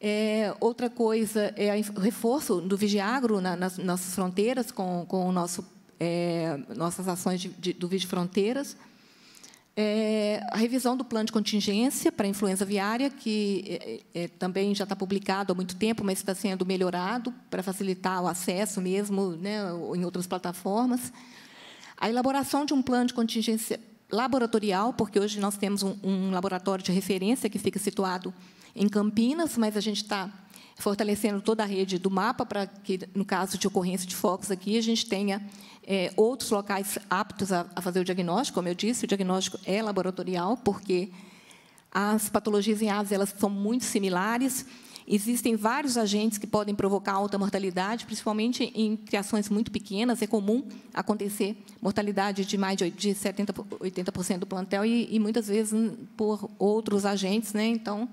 É, outra coisa é o reforço do Vigiagro na, nas nossas fronteiras, com, com nosso, é, nossas ações de, de, do Vigi Fronteiras. É, a revisão do plano de contingência para a influenza viária, que é, é, também já está publicado há muito tempo, mas está sendo melhorado para facilitar o acesso mesmo né, em outras plataformas. A elaboração de um plano de contingência laboratorial, porque hoje nós temos um, um laboratório de referência que fica situado em Campinas, mas a gente está fortalecendo toda a rede do mapa para que, no caso de ocorrência de focos aqui, a gente tenha é, outros locais aptos a, a, fazer o diagnóstico. Como eu disse, o diagnóstico é laboratorial, porque as patologias em aves elas são muito similares. Existem vários agentes que podem provocar alta mortalidade, principalmente em criações muito pequenas. É comum acontecer mortalidade de mais de 70%, 80% do plantel e, e, muitas vezes, por outros agentes. Né? Então,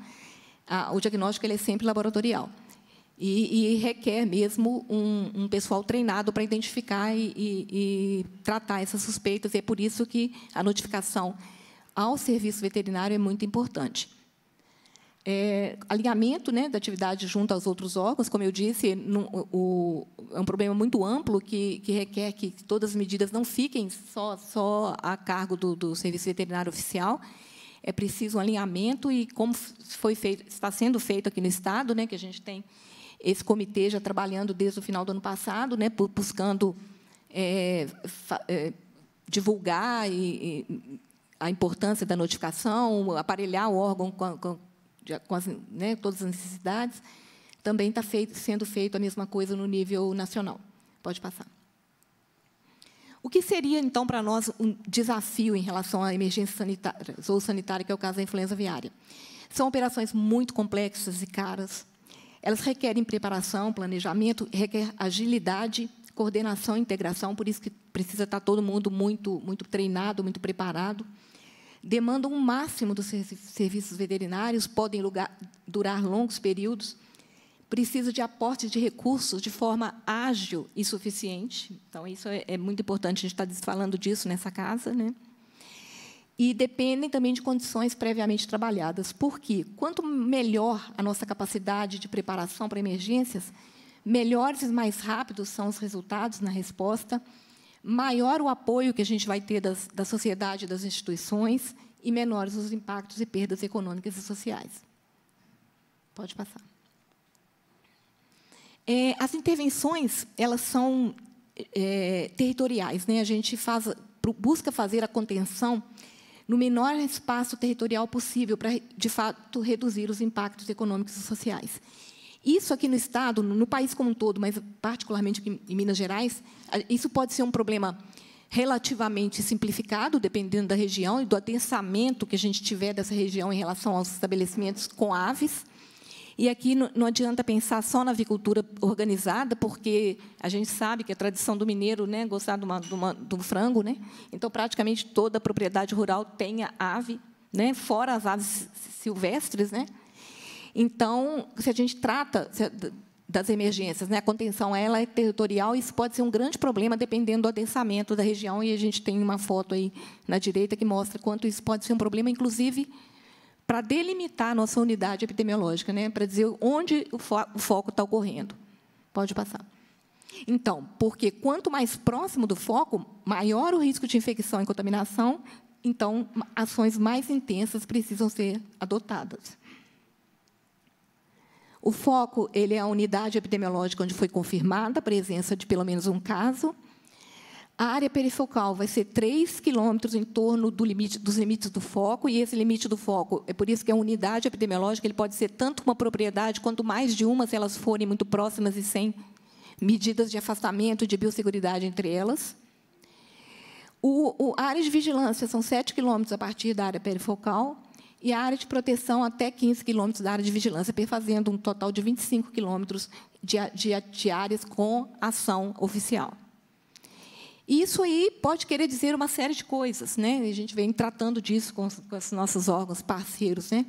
a, o diagnóstico ele é sempre laboratorial. E, e requer mesmo um, um, pessoal treinado para identificar e, e tratar essas suspeitas. E é por isso que a notificação ao serviço veterinário é muito importante é, alinhamento né, da atividade junto aos outros órgãos. Como eu disse, no, o, é um problema muito amplo que, que, requer que todas as medidas não fiquem só, só a cargo do, do Serviço Veterinário Oficial. É preciso um alinhamento e como foi feito, está sendo feito aqui no Estado, né, que a gente tem esse comitê já trabalhando desde o final do ano passado, né, buscando é, é, divulgar e, e a importância da notificação, aparelhar o órgão com, com com as, né, todas as necessidades, também está feito, sendo feito a mesma coisa no nível nacional. Pode passar. O que seria, então, para nós um desafio em relação à emergência sanitária, ou sanitária, que é o caso da influenza viária? São operações muito complexas e caras. Elas requerem preparação, planejamento, requer agilidade, coordenação e integração, por isso que precisa estar tá todo mundo muito, muito treinado, muito preparado demandam o um máximo dos serviços veterinários, podem lugar, durar longos períodos, precisa de aporte de recursos de forma ágil e suficiente. Então, isso é, é muito importante, a gente está falando disso nessa casa. Né? E dependem também de condições previamente trabalhadas, porque quanto melhor a nossa capacidade de preparação para emergências, melhores e mais rápidos são os resultados na resposta maior o apoio que a gente vai ter das, da sociedade e das instituições e menores os impactos e perdas econômicas e sociais. Pode passar. É, as intervenções elas são é, territoriais, né? A gente faz, busca fazer a contenção no menor espaço territorial possível para, de fato, reduzir os impactos econômicos e sociais. Isso aqui no Estado, no país como um todo, mas particularmente em Minas Gerais, isso pode ser um problema relativamente simplificado, dependendo da região e do adensamento que a gente tiver dessa região em relação aos estabelecimentos com aves. E aqui não adianta pensar só na avicultura organizada, porque a gente sabe que a tradição do mineiro né, gostar de, uma, de, uma, de um frango. Né? Então, praticamente toda a propriedade rural tem a ave, né, fora as aves silvestres. Né? Então, se a gente trata das emergências, né, a contenção ela é territorial e isso pode ser um grande problema dependendo do adensamento da região e a gente tem uma foto aí na direita que mostra quanto isso pode ser um problema, inclusive para delimitar a nossa unidade epidemiológica, né, para dizer onde o, fo o foco está ocorrendo. Pode passar. Então, porque quanto mais próximo do foco, maior o risco de infecção e contaminação, então ações mais intensas precisam ser adotadas. O foco ele é a unidade epidemiológica onde foi confirmada a presença de pelo menos um caso. A área perifocal vai ser 3 quilômetros em torno do limite, dos limites do foco, e esse limite do foco, é por isso que a unidade epidemiológica ele pode ser tanto uma propriedade quanto mais de uma, se elas forem muito próximas e sem medidas de afastamento de biosseguridade entre elas. O, o, a área de vigilância são 7 quilômetros a partir da área perifocal e a área de proteção até 15 quilômetros da área de vigilância, perfazendo um total de 25 quilômetros de, de, de áreas com ação oficial. E isso aí pode querer dizer uma série de coisas, né? A gente vem tratando disso com, com os nossos órgãos parceiros, né?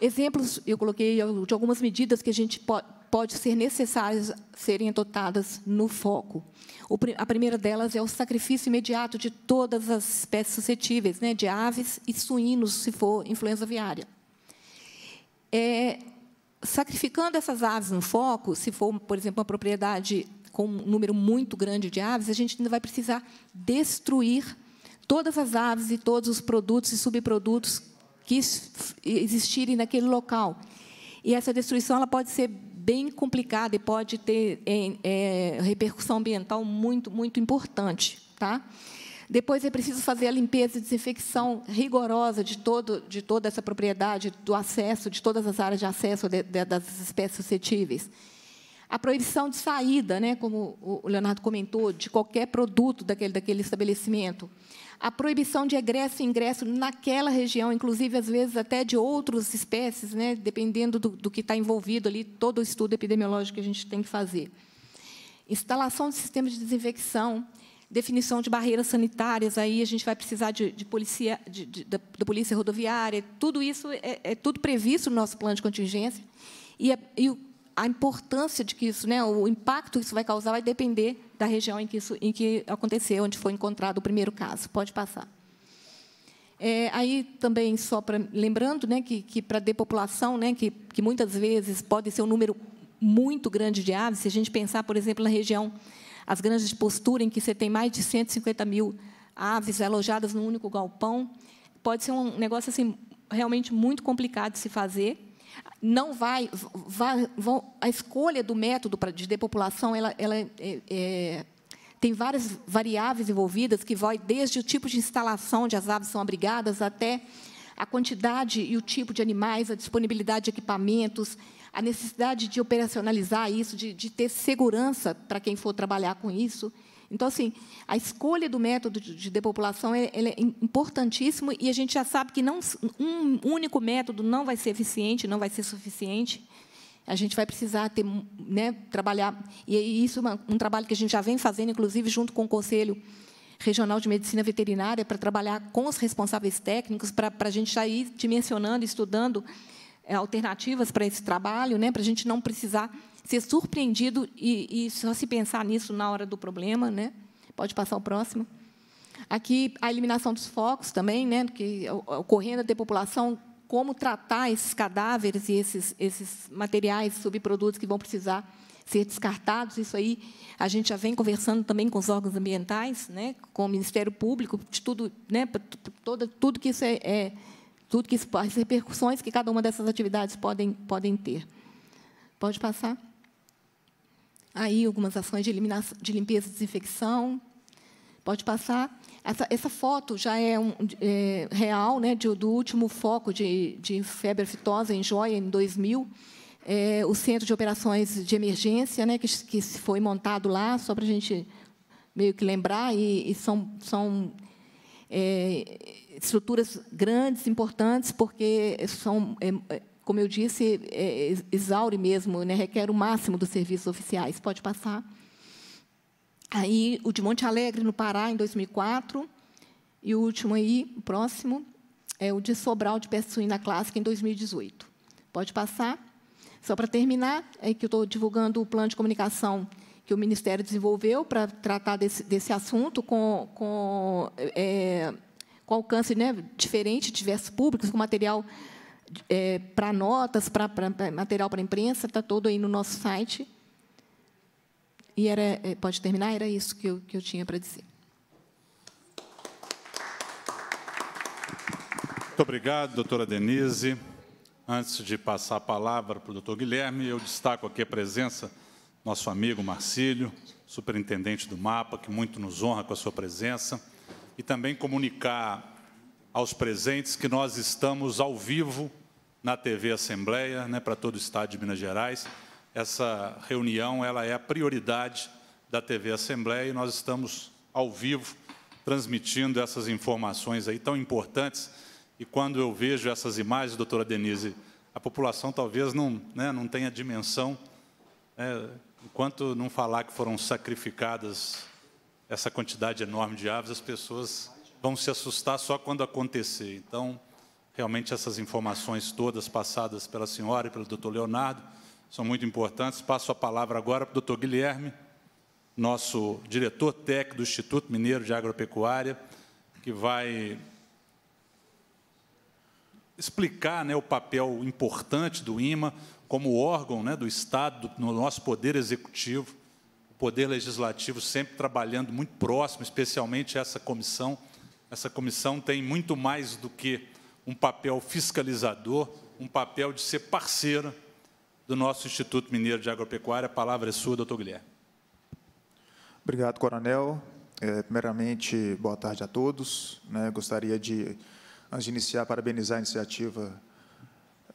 Exemplos, eu coloquei de algumas medidas que a gente pode, pode ser necessárias serem adotadas no foco. a primeira delas é o sacrifício imediato de todas as espécies suscetíveis, né, de aves e suínos, se for influenza aviária. É, sacrificando essas aves no foco, se for, por exemplo, uma propriedade com um número muito grande de aves, a gente ainda vai precisar destruir todas as aves e todos os produtos e subprodutos que existirem naquele local. E essa destruição ela pode ser bem complicada e pode ter é, é, repercussão ambiental muito, muito importante. Tá? Depois é preciso fazer a limpeza e desinfecção rigorosa de, todo, de toda essa propriedade, do acesso, de todas as áreas de acesso de, de, das espécies suscetíveis. A proibição de saída, né, como o Leonardo comentou, de qualquer produto daquele, daquele estabelecimento a proibição de egresso e ingresso naquela região, inclusive, às vezes, até de outras espécies, né? dependendo do, do que está envolvido ali, todo o estudo epidemiológico que a gente tem que fazer. Instalação de sistemas de desinfecção, definição de barreiras sanitárias, aí a gente vai precisar de, de polícia, de, de, da, da, polícia rodoviária, tudo isso é, é, tudo previsto no nosso plano de contingência. E, é, e o a importância de que isso, né, o impacto que isso vai causar vai depender da região em que isso, em que aconteceu, onde foi encontrado o primeiro caso. Pode passar. É, aí também só para lembrando, né, que, que para depopulação, né, que, que muitas vezes pode ser um número muito grande de aves. Se a gente pensar, por exemplo, na região as grandes de postura em que você tem mais de 150 mil aves alojadas num único galpão, pode ser um negócio assim realmente muito complicado de se fazer não vai, vai vão, a escolha do método para de depopulação ela, ela é, é, tem várias variáveis envolvidas que vai desde o tipo de instalação onde as aves são abrigadas até a quantidade e o tipo de animais, a disponibilidade de equipamentos, a necessidade de operacionalizar isso, de, de ter segurança para quem for trabalhar com isso. Então, assim, a escolha do método de depopulação é, é importantíssimo e a gente já sabe que não, um único método não vai ser eficiente, não vai ser suficiente. A gente vai precisar ter, né, trabalhar, e é isso é um trabalho que a gente já vem fazendo, inclusive, junto com o Conselho Regional de Medicina Veterinária, para trabalhar com os responsáveis técnicos, para, para a gente já ir dimensionando, estudando eh, alternativas para esse trabalho, né, para a gente não precisar ser surpreendido e, e só se pensar nisso na hora do problema, né? Pode passar o próximo. Aqui a eliminação dos focos também, né? Que ocorrendo a depopulação, como tratar esses cadáveres e esses, esses materiais, subprodutos que vão precisar ser descartados. Isso aí a gente já vem conversando também com os órgãos ambientais, né? Com o Ministério Público, de tudo, né? Toda, tudo que isso é, é tudo que as repercussões que cada uma dessas atividades podem podem ter. Pode passar aí algumas ações de, de limpeza e desinfecção. Pode passar. Essa, essa foto já é, um, é real, né, de, do último foco de, de febre aftosa em Joia, em 2000. É, o centro de operações de emergência, né, que, que foi montado lá, só para a gente meio que lembrar, e, e são, são é, estruturas grandes, importantes, porque são é, é, como eu disse, é, exaure mesmo, né, requer o máximo dos serviços oficiais. Pode passar. Aí, o de Monte Alegre, no Pará, em 2004. E o último aí, o próximo, é o de Sobral de Pessuína Clássica, em 2018. Pode passar. Só para terminar, é que eu estou divulgando o plano de comunicação que o Ministério desenvolveu para tratar desse, desse assunto com, com, é, com alcance né, diferente, diversos públicos, com material é, para notas, para material para imprensa, está todo aí no nosso site. E era, é, pode terminar, era isso que eu, que eu tinha para dizer. Muito obrigado, doutora Denise. Antes de passar a palavra para o doutor Guilherme, eu destaco aqui a presença do nosso amigo Marcílio, superintendente do MAPA, que muito nos honra com a sua presença, e também comunicar aos presentes que nós estamos ao vivo na TV Assembleia, né, para todo o Estado de Minas Gerais. Essa reunião ela é a prioridade da TV Assembleia e nós estamos ao vivo transmitindo essas informações aí tão importantes. E quando eu vejo essas imagens, doutora Denise, a população talvez não, né, não tenha dimensão, né, enquanto não falar que foram sacrificadas essa quantidade enorme de aves, as pessoas vão se assustar só quando acontecer. Então, realmente, essas informações todas passadas pela senhora e pelo doutor Leonardo são muito importantes. Passo a palavra agora para o doutor Guilherme, nosso diretor técnico do Instituto Mineiro de Agropecuária, que vai explicar né, o papel importante do IMA como órgão né, do Estado, no nosso poder executivo, o poder legislativo sempre trabalhando muito próximo, especialmente essa comissão, essa comissão tem muito mais do que um papel fiscalizador, um papel de ser parceira do nosso Instituto Mineiro de Agropecuária. A palavra é sua, doutor Guilherme. Obrigado, coronel. É, primeiramente, boa tarde a todos. Né, gostaria de, antes de iniciar, parabenizar a iniciativa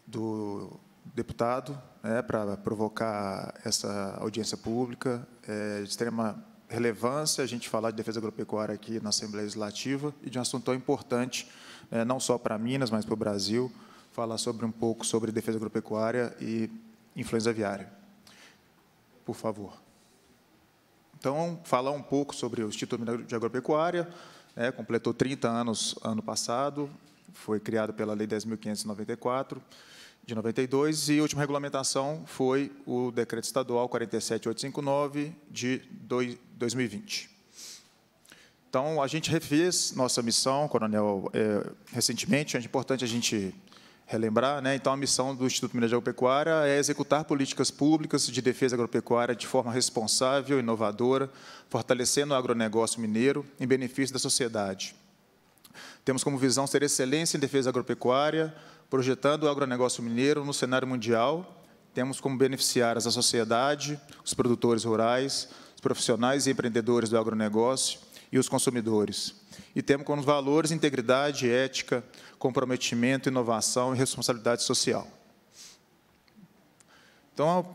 do deputado né, para provocar essa audiência pública. É de extrema relevância a gente falar de defesa agropecuária aqui na Assembleia Legislativa e de um assunto tão importante, é, não só para Minas, mas para o Brasil, falar sobre um pouco sobre defesa agropecuária e influenza aviária. Por favor. Então, falar um pouco sobre o Instituto de Agropecuária, né, completou 30 anos ano passado, foi criado pela Lei 10.594, de 92 e a última regulamentação foi o decreto estadual 47859 de 2020. Então, a gente refez nossa missão, coronel, é, recentemente, é importante a gente relembrar, né? Então, a missão do Instituto Minas de Agropecuária é executar políticas públicas de defesa agropecuária de forma responsável, inovadora, fortalecendo o agronegócio mineiro em benefício da sociedade. Temos como visão ser excelência em defesa agropecuária, projetando o agronegócio mineiro no cenário mundial. Temos como beneficiários a sociedade, os produtores rurais, os profissionais e empreendedores do agronegócio e os consumidores. E temos como valores integridade, ética, comprometimento, inovação e responsabilidade social. Então,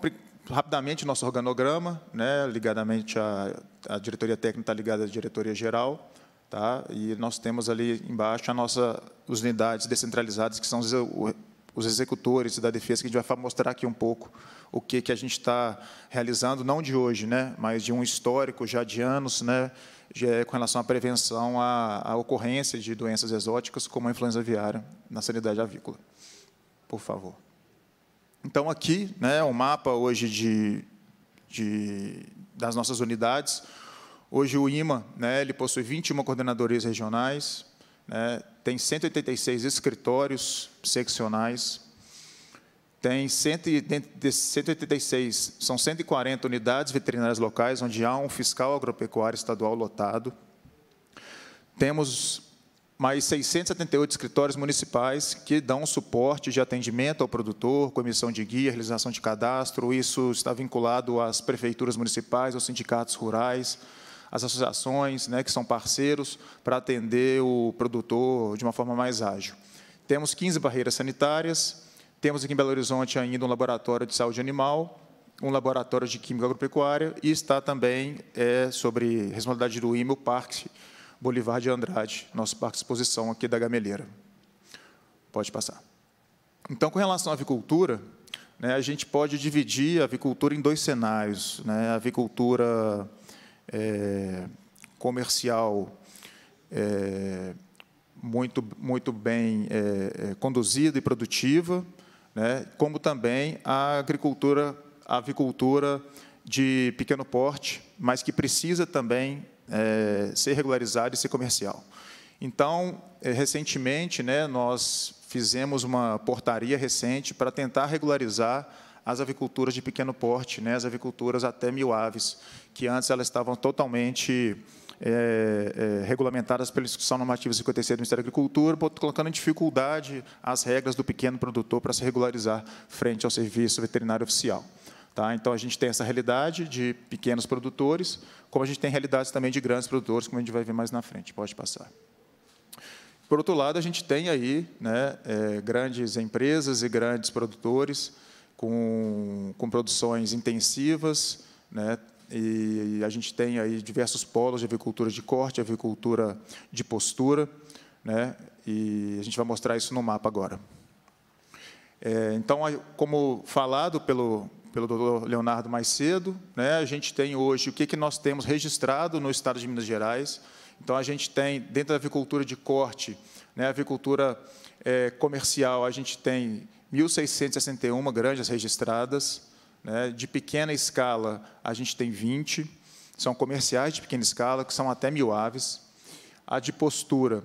rapidamente, nosso organograma, né, ligadamente à, à diretoria técnica está ligada à diretoria geral, Tá? E nós temos ali embaixo a nossa, unidades descentralizadas, que são os, os executores da defesa, que a gente vai mostrar aqui um pouco o que, que a gente está realizando, não de hoje, né? mas de um histórico já de anos, né? É com relação à prevenção à, à ocorrência de doenças exóticas, como a influenza aviária, na sanidade avícola. Por favor. Então, aqui, né, um mapa hoje de, de, das nossas unidades. Hoje o IMA, né, ele possui 21 coordenadorias regionais, né, tem 186 escritórios seccionais, tem 186, são 140 unidades veterinárias locais, onde há um fiscal agropecuário estadual lotado. Temos mais 678 escritórios municipais que dão suporte de atendimento ao produtor, com emissão de guia, realização de cadastro. Isso está vinculado às prefeituras municipais, aos sindicatos rurais, as associações né, que são parceiros para atender o produtor de uma forma mais ágil. Temos 15 barreiras sanitárias, temos aqui em Belo Horizonte ainda um laboratório de saúde animal, um laboratório de química agropecuária e está também é, sobre responsabilidade do IME, o Parque Bolivar de Andrade, nosso parque de exposição aqui da Gameleira. Pode passar. Então, com relação à avicultura, né, a gente pode dividir a avicultura em dois cenários. Né, a avicultura é, comercial é, muito, muito bem é, é, conduzida e produtiva, né, como também a agricultura, a avicultura de pequeno porte, mas que precisa também é, ser regularizada e ser comercial. Então, é, recentemente, né, nós fizemos uma portaria recente para tentar regularizar as aviculturas de pequeno porte, né, as aviculturas até mil aves, que antes elas estavam totalmente é, é, regulamentadas pela Instituição Normativa 56 do Ministério da Agricultura, colocando em dificuldade as regras do pequeno produtor para se regularizar frente ao serviço veterinário oficial. Tá? Então, a gente tem essa realidade de pequenos produtores, como a gente tem realidades também de grandes produtores, como a gente vai ver mais na frente. Pode passar. Por outro lado, a gente tem aí né, é, grandes empresas e grandes produtores com, com produções intensivas, né? e a gente tem aí diversos polos de avicultura de corte, avicultura de postura, né? e a gente vai mostrar isso no mapa agora. É, então, como falado pelo, pelo doutor Leonardo mais cedo, né, a gente tem hoje o que, que nós temos registrado no estado de Minas Gerais. Então, a gente tem, dentro da avicultura de corte, né, avicultura é, comercial, a gente tem 1.661 granjas registradas. Né? De pequena escala, a gente tem 20. São comerciais de pequena escala, que são até mil aves. A de postura,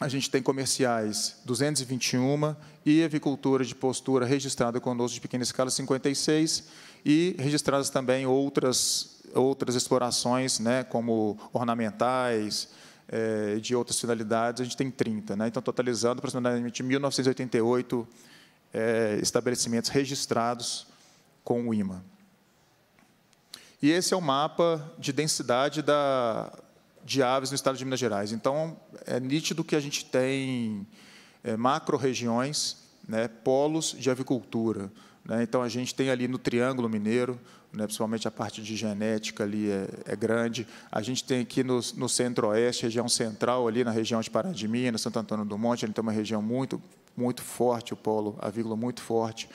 a gente tem comerciais 221 e avicultura de postura registrada conosco de pequena escala 56 e registradas também outras outras explorações, né, como ornamentais, é, de outras finalidades, a gente tem 30, né? Então totalizando aproximadamente 1988 é, estabelecimentos registrados com o IMA. E esse é o mapa de densidade da, de aves no estado de Minas Gerais. Então, é nítido que a gente tem é, macro-regiões, né, polos de avicultura. Né? Então, a gente tem ali no Triângulo Mineiro, né, principalmente a parte de genética ali é, é grande. A gente tem aqui no, no centro-oeste, região central, ali na região de Pará de Minas, Santo Antônio do Monte, a gente tem uma região muito muito forte o polo avícola muito forte.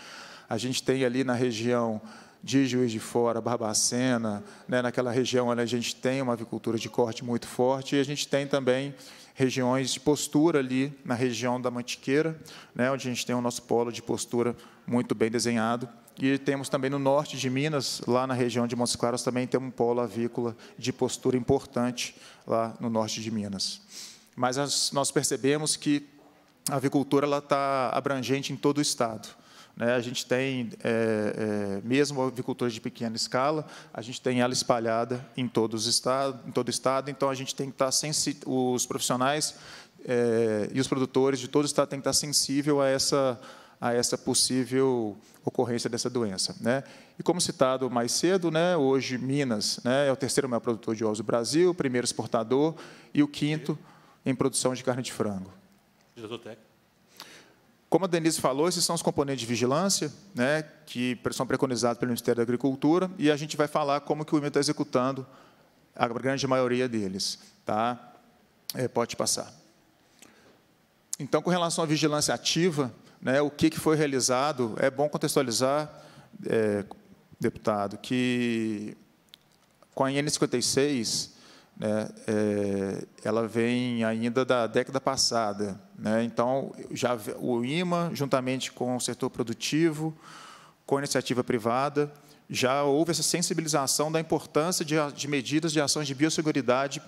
A gente tem ali na região de Juiz de Fora, Barbacena, né, naquela região onde a gente tem uma avicultura de corte muito forte, e a gente tem também regiões de postura ali na região da Mantiqueira, né, onde a gente tem o nosso polo de postura muito bem desenhado. E temos também no norte de Minas, lá na região de Montes Claros, também temos um polo avícola de postura importante lá no norte de Minas. Mas nós percebemos que a avicultura está abrangente em todo o Estado. Né? A gente tem, é, é, mesmo avicultores de pequena escala, a gente tem ela espalhada em, todos estado, em todo o Estado, então a gente tem que estar tá sensi os profissionais é, e os produtores de todo o Estado têm que estar tá sensível a essa, a essa possível ocorrência dessa doença. Né? E como citado mais cedo, né, hoje Minas né, é o terceiro maior produtor de ovos do Brasil, o primeiro exportador e o quinto em produção de carne de frango. Diretor técnico. Como a Denise falou, esses são os componentes de vigilância, né, que são preconizados pelo Ministério da Agricultura, e a gente vai falar como que o IME está executando a grande maioria deles. Tá? É, pode passar. Então, com relação à vigilância ativa, né, o que, que foi realizado, é bom contextualizar, é, deputado, que com a IN56, né, é, ela vem ainda da década passada. Né, então, já o IMA, juntamente com o setor produtivo, com a iniciativa privada, já houve essa sensibilização da importância de, de medidas de ações de biosseguridade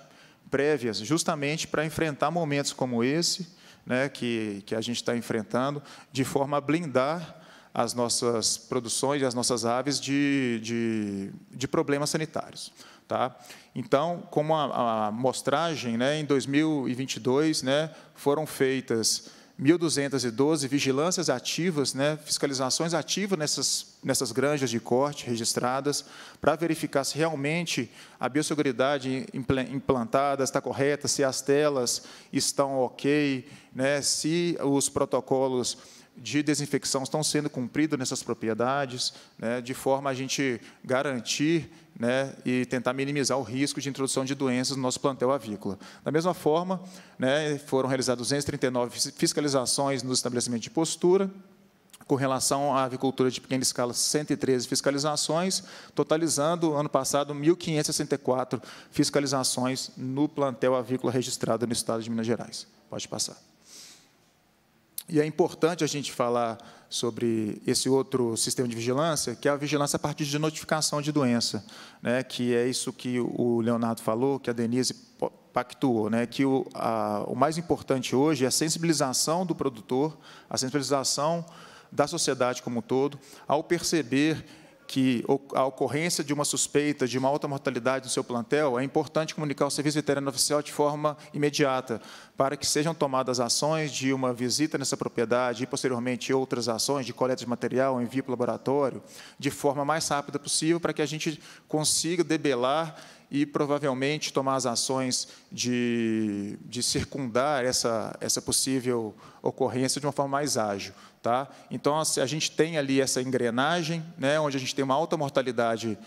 prévias, justamente para enfrentar momentos como esse, né, que, que a gente está enfrentando, de forma a blindar as nossas produções e as nossas aves de, de, de problemas sanitários. Tá? Então, como a, a mostragem, né, em 2022 né, foram feitas 1.212 vigilâncias ativas, né, fiscalizações ativas nessas, nessas granjas de corte registradas, para verificar se realmente a biosseguridade implantada está correta, se as telas estão ok, né, se os protocolos de desinfecção estão sendo cumpridos nessas propriedades, né, de forma a gente garantir né, e tentar minimizar o risco de introdução de doenças no nosso plantel avícola. Da mesma forma, né, foram realizadas 239 fiscalizações nos estabelecimentos de postura, com relação à avicultura de pequena escala, 113 fiscalizações, totalizando, ano passado, 1.564 fiscalizações no plantel avícola registrado no estado de Minas Gerais. Pode passar. E é importante a gente falar sobre esse outro sistema de vigilância, que é a vigilância a partir de notificação de doença, né, que é isso que o Leonardo falou, que a Denise pactuou, né, que o, a, o mais importante hoje é a sensibilização do produtor, a sensibilização da sociedade como um todo, ao perceber que a ocorrência de uma suspeita de uma alta mortalidade no seu plantel, é importante comunicar ao Serviço Veterinário Oficial de forma imediata, para que sejam tomadas ações de uma visita nessa propriedade e, posteriormente, outras ações de coleta de material, envio para o laboratório, de forma mais rápida possível, para que a gente consiga debelar e provavelmente tomar as ações de, de circundar essa, essa possível ocorrência de uma forma mais ágil. Tá? Então, a gente tem ali essa engrenagem, né, onde a gente tem uma alta mortalidade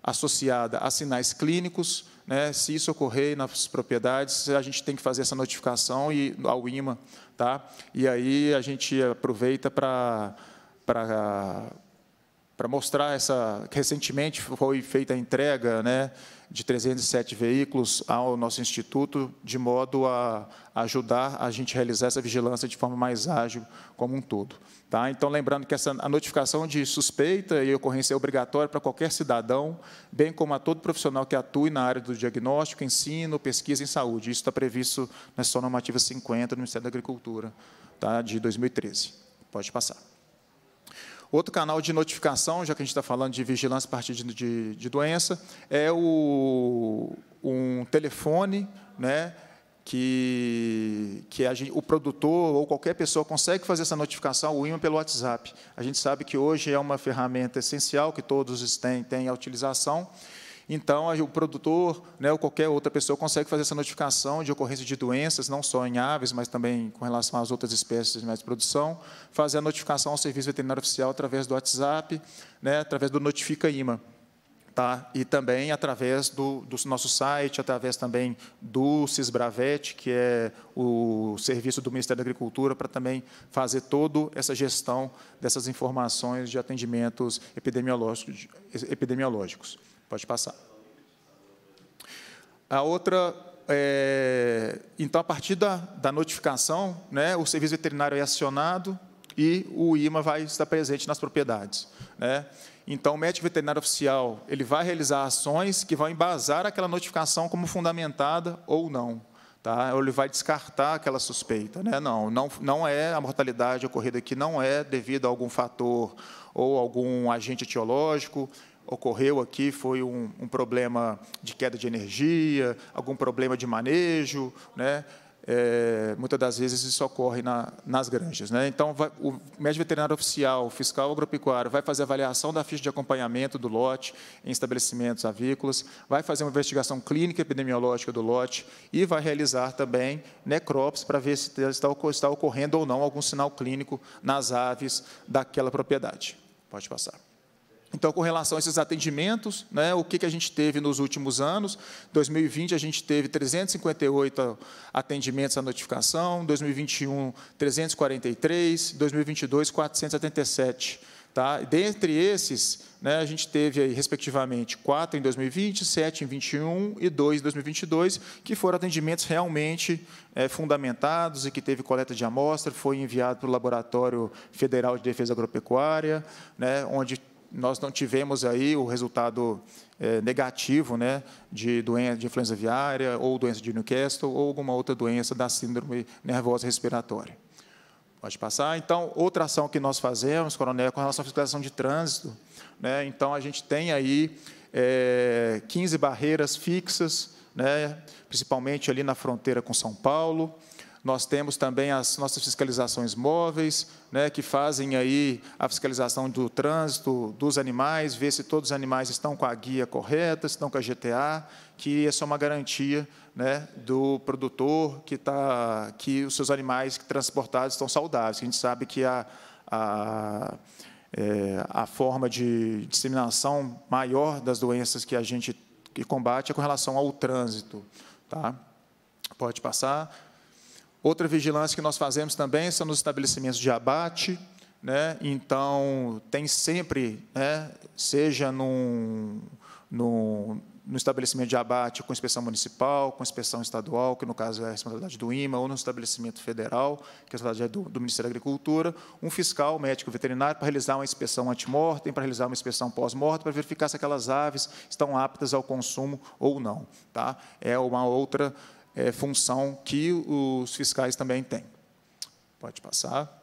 associada a sinais clínicos. Né, se isso ocorrer nas propriedades, a gente tem que fazer essa notificação e, ao IMA. Tá? E aí a gente aproveita para para mostrar essa. Recentemente foi feita a entrega né, de 307 veículos ao nosso instituto, de modo a ajudar a gente a realizar essa vigilância de forma mais ágil como um todo. Tá? Então, lembrando que essa, a notificação de suspeita e ocorrência é obrigatória para qualquer cidadão, bem como a todo profissional que atue na área do diagnóstico, ensino, pesquisa em saúde. Isso está previsto na Sua Normativa 50 do Ministério da Agricultura, tá? de 2013. Pode passar. Outro canal de notificação, já que a gente está falando de vigilância a partir de, de, de doença, é o, um telefone né, que, que a gente, o produtor ou qualquer pessoa consegue fazer essa notificação, o IMA, pelo WhatsApp. A gente sabe que hoje é uma ferramenta essencial, que todos têm, têm a utilização, então, o produtor né, ou qualquer outra pessoa consegue fazer essa notificação de ocorrência de doenças, não só em aves, mas também com relação às outras espécies né, de produção, fazer a notificação ao Serviço Veterinário Oficial através do WhatsApp, né, através do Notifica IMA. Tá? E também através do, do, nosso site, através também do Cisbravet, que é o serviço do Ministério da Agricultura, para também fazer toda essa gestão dessas informações de atendimentos epidemiológicos. epidemiológicos. Pode passar. A outra, é, então, a partir da, da notificação, né, o serviço veterinário é acionado e o IMA vai estar presente nas propriedades. Né? Então, o médico veterinário oficial ele vai realizar ações que vão embasar aquela notificação como fundamentada ou não. Tá? Ou ele vai descartar aquela suspeita. Né? Não, não, não é a mortalidade ocorrida aqui, não é devido a algum fator ou algum agente etiológico, ocorreu aqui foi um, um problema de queda de energia, algum problema de manejo, né? É, muitas das vezes isso ocorre na, nas granjas. Né? Então, vai, o médico veterinário oficial, o fiscal agropecuário, vai fazer avaliação da ficha de acompanhamento do lote em estabelecimentos avícolas, vai fazer uma investigação clínica epidemiológica do lote e vai realizar também necrópsia para ver se está, está ocorrendo ou não algum sinal clínico nas aves daquela propriedade. Pode passar. Então, com relação a esses atendimentos, né, o que, que a gente teve nos últimos anos? 2020, a gente teve 358 atendimentos à notificação, 2021, 343, 2022, 477. Tá? Dentre esses, né, a gente teve, aí, respectivamente, 4 em 2020, 7 em 2021 e 2 em 2022, que foram atendimentos realmente é, fundamentados e que teve coleta de amostra, foi enviado para o Laboratório Federal de Defesa Agropecuária, né, onde nós não tivemos aí o resultado é, negativo né, de doença de influenza viária ou doença de Newcastle ou alguma outra doença da síndrome nervosa respiratória. Pode passar. Então, outra ação que nós fazemos, coronel, é com relação à fiscalização de trânsito, né, então a gente tem aí é, eh, 15 barreiras fixas, né, principalmente ali na fronteira com São Paulo, nós temos também as nossas fiscalizações móveis, né, que fazem aí a fiscalização do trânsito, dos animais, ver se todos os animais estão com a guia correta, estão com a GTA, que isso é uma garantia né, do produtor que, tá, que os seus animais transportados estão saudáveis. A gente sabe que a, a, é, a forma de disseminação maior das doenças que a gente que combate é com relação ao trânsito. Tá? Pode passar. Outra vigilância que nós fazemos também são nos estabelecimentos de abate. Né? Então, tem sempre, né, seja num, num, no estabelecimento de abate com inspeção municipal, com inspeção estadual, que no caso é a responsabilidade do IMA, ou no estabelecimento federal, que é a responsabilidade é do, do Ministério da Agricultura, um fiscal, médico veterinário, para realizar uma inspeção antemortem, para realizar uma inspeção pós morte para verificar se aquelas aves estão aptas ao consumo ou não. Tá? É uma outra é, função que os fiscais também têm. Pode passar.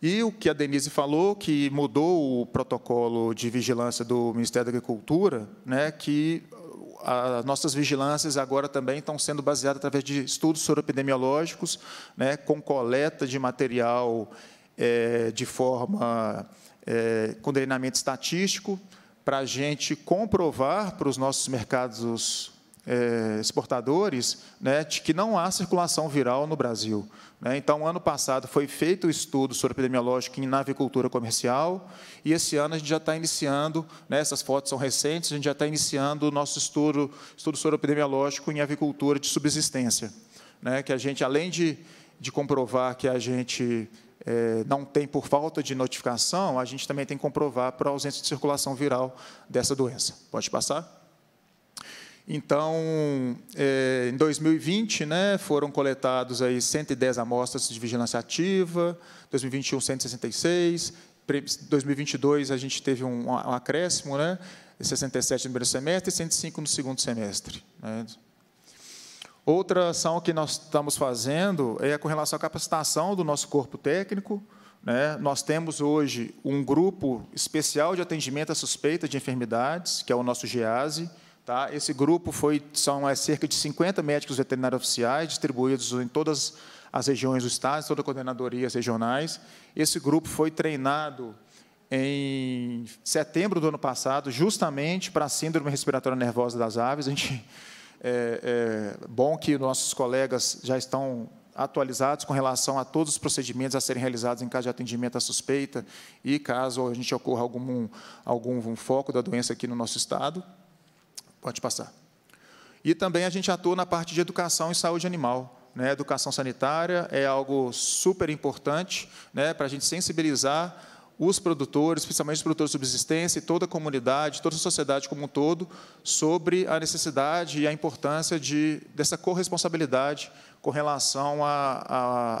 E o que a Denise falou, que mudou o protocolo de vigilância do Ministério da Agricultura, né, que as nossas vigilâncias agora também estão sendo baseadas através de estudos soroepidemiológicos, né, com coleta de material é, de forma é, com treinamento estatístico, para a gente comprovar para os nossos mercados é, exportadores né, de que não há circulação viral no Brasil. Né. Então, ano passado foi feito o estudo sobre epidemiológico em navicultura comercial e esse ano a gente já está iniciando, né, essas fotos são recentes, a gente já está iniciando o nosso estudo, estudo sobre epidemiológico em avicultura de subsistência, né, que a gente, além de, de comprovar que a gente é, não tem por falta de notificação, a gente também tem que comprovar por ausência de circulação viral dessa doença. Pode passar? Então, é, em 2020, né, foram coletados aí 110 amostras de vigilância ativa, 2021, 166, 2022 a gente teve um, um acréscimo, né, 67 no primeiro semestre e 105 no segundo semestre. Né. Outra ação que nós estamos fazendo é com relação à capacitação do nosso corpo técnico. Né? Nós temos hoje um grupo especial de atendimento à suspeita de enfermidades, que é o nosso GEASE, Tá? Esse grupo foi, são é, cerca de 50 médicos veterinários oficiais, distribuídos em todas as regiões do Estado, em todas as coordenadorias regionais. Esse grupo foi treinado em setembro do ano passado, justamente para a síndrome respiratória nervosa das aves. A gente, é, é bom que nossos colegas já estão atualizados com relação a todos os procedimentos a serem realizados em caso de atendimento à suspeita e caso a gente ocorra algum, algum foco da doença aqui no nosso estado. Pode passar. E também a gente atua na parte de educação e saúde animal. Né? Educação sanitária é algo super importante né? para a gente sensibilizar os produtores, principalmente os produtores de subsistência e toda a comunidade, toda a sociedade como um todo, sobre a necessidade e a importância de, dessa corresponsabilidade com relação à,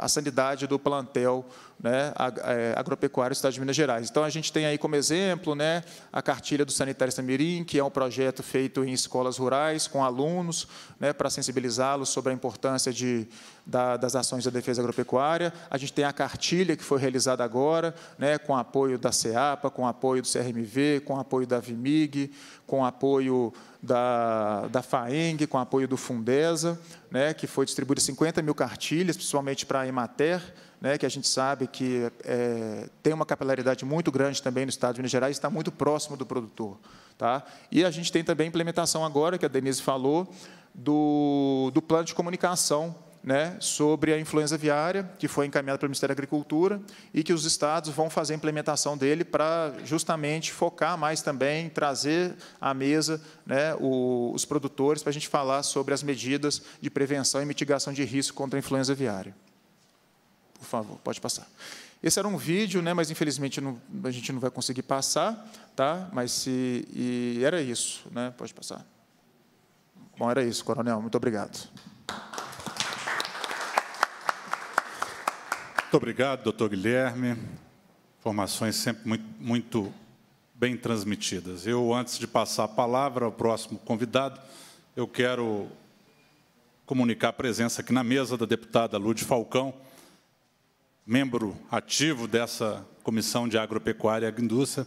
à, à sanidade do plantel né, é, agropecuário do Estado de Minas Gerais. Então, a gente tem aí como exemplo né, a cartilha do Sanitário Samirim, que é um projeto feito em escolas rurais com alunos, né, para sensibilizá-los sobre a importância de, da, das ações da defesa agropecuária. A gente tem a cartilha que foi realizada agora, né, com apoio da CEAPA, com apoio do CRMV, com apoio da VIMIG, com apoio da, da FAENG, com apoio do Fundesa, né, que foi distribuído 50 mil cartilhas, principalmente para a Emater, né, que a gente sabe que é, tem uma capilaridade muito grande também no Estado de Minas Gerais, está muito próximo do produtor. Tá? E a gente tem também a implementação agora, que a Denise falou, do, do plano de comunicação né, sobre a influenza aviária, que foi encaminhada pelo Ministério da Agricultura, e que os estados vão fazer a implementação dele para justamente focar mais também, trazer à mesa né, o, os produtores para a gente falar sobre as medidas de prevenção e mitigação de risco contra a influenza aviária. Por favor, pode passar. Esse era um vídeo, né, mas infelizmente não, a gente não vai conseguir passar, tá? Mas se, era isso, né? Pode passar. Bom, era isso, coronel. Muito obrigado. Muito obrigado, doutor Guilherme. Informações sempre muito, muito bem transmitidas. Eu, antes de passar a palavra ao próximo convidado, eu quero comunicar a presença aqui na mesa da deputada Lude Falcão, membro ativo dessa Comissão de Agropecuária e Agroindústria.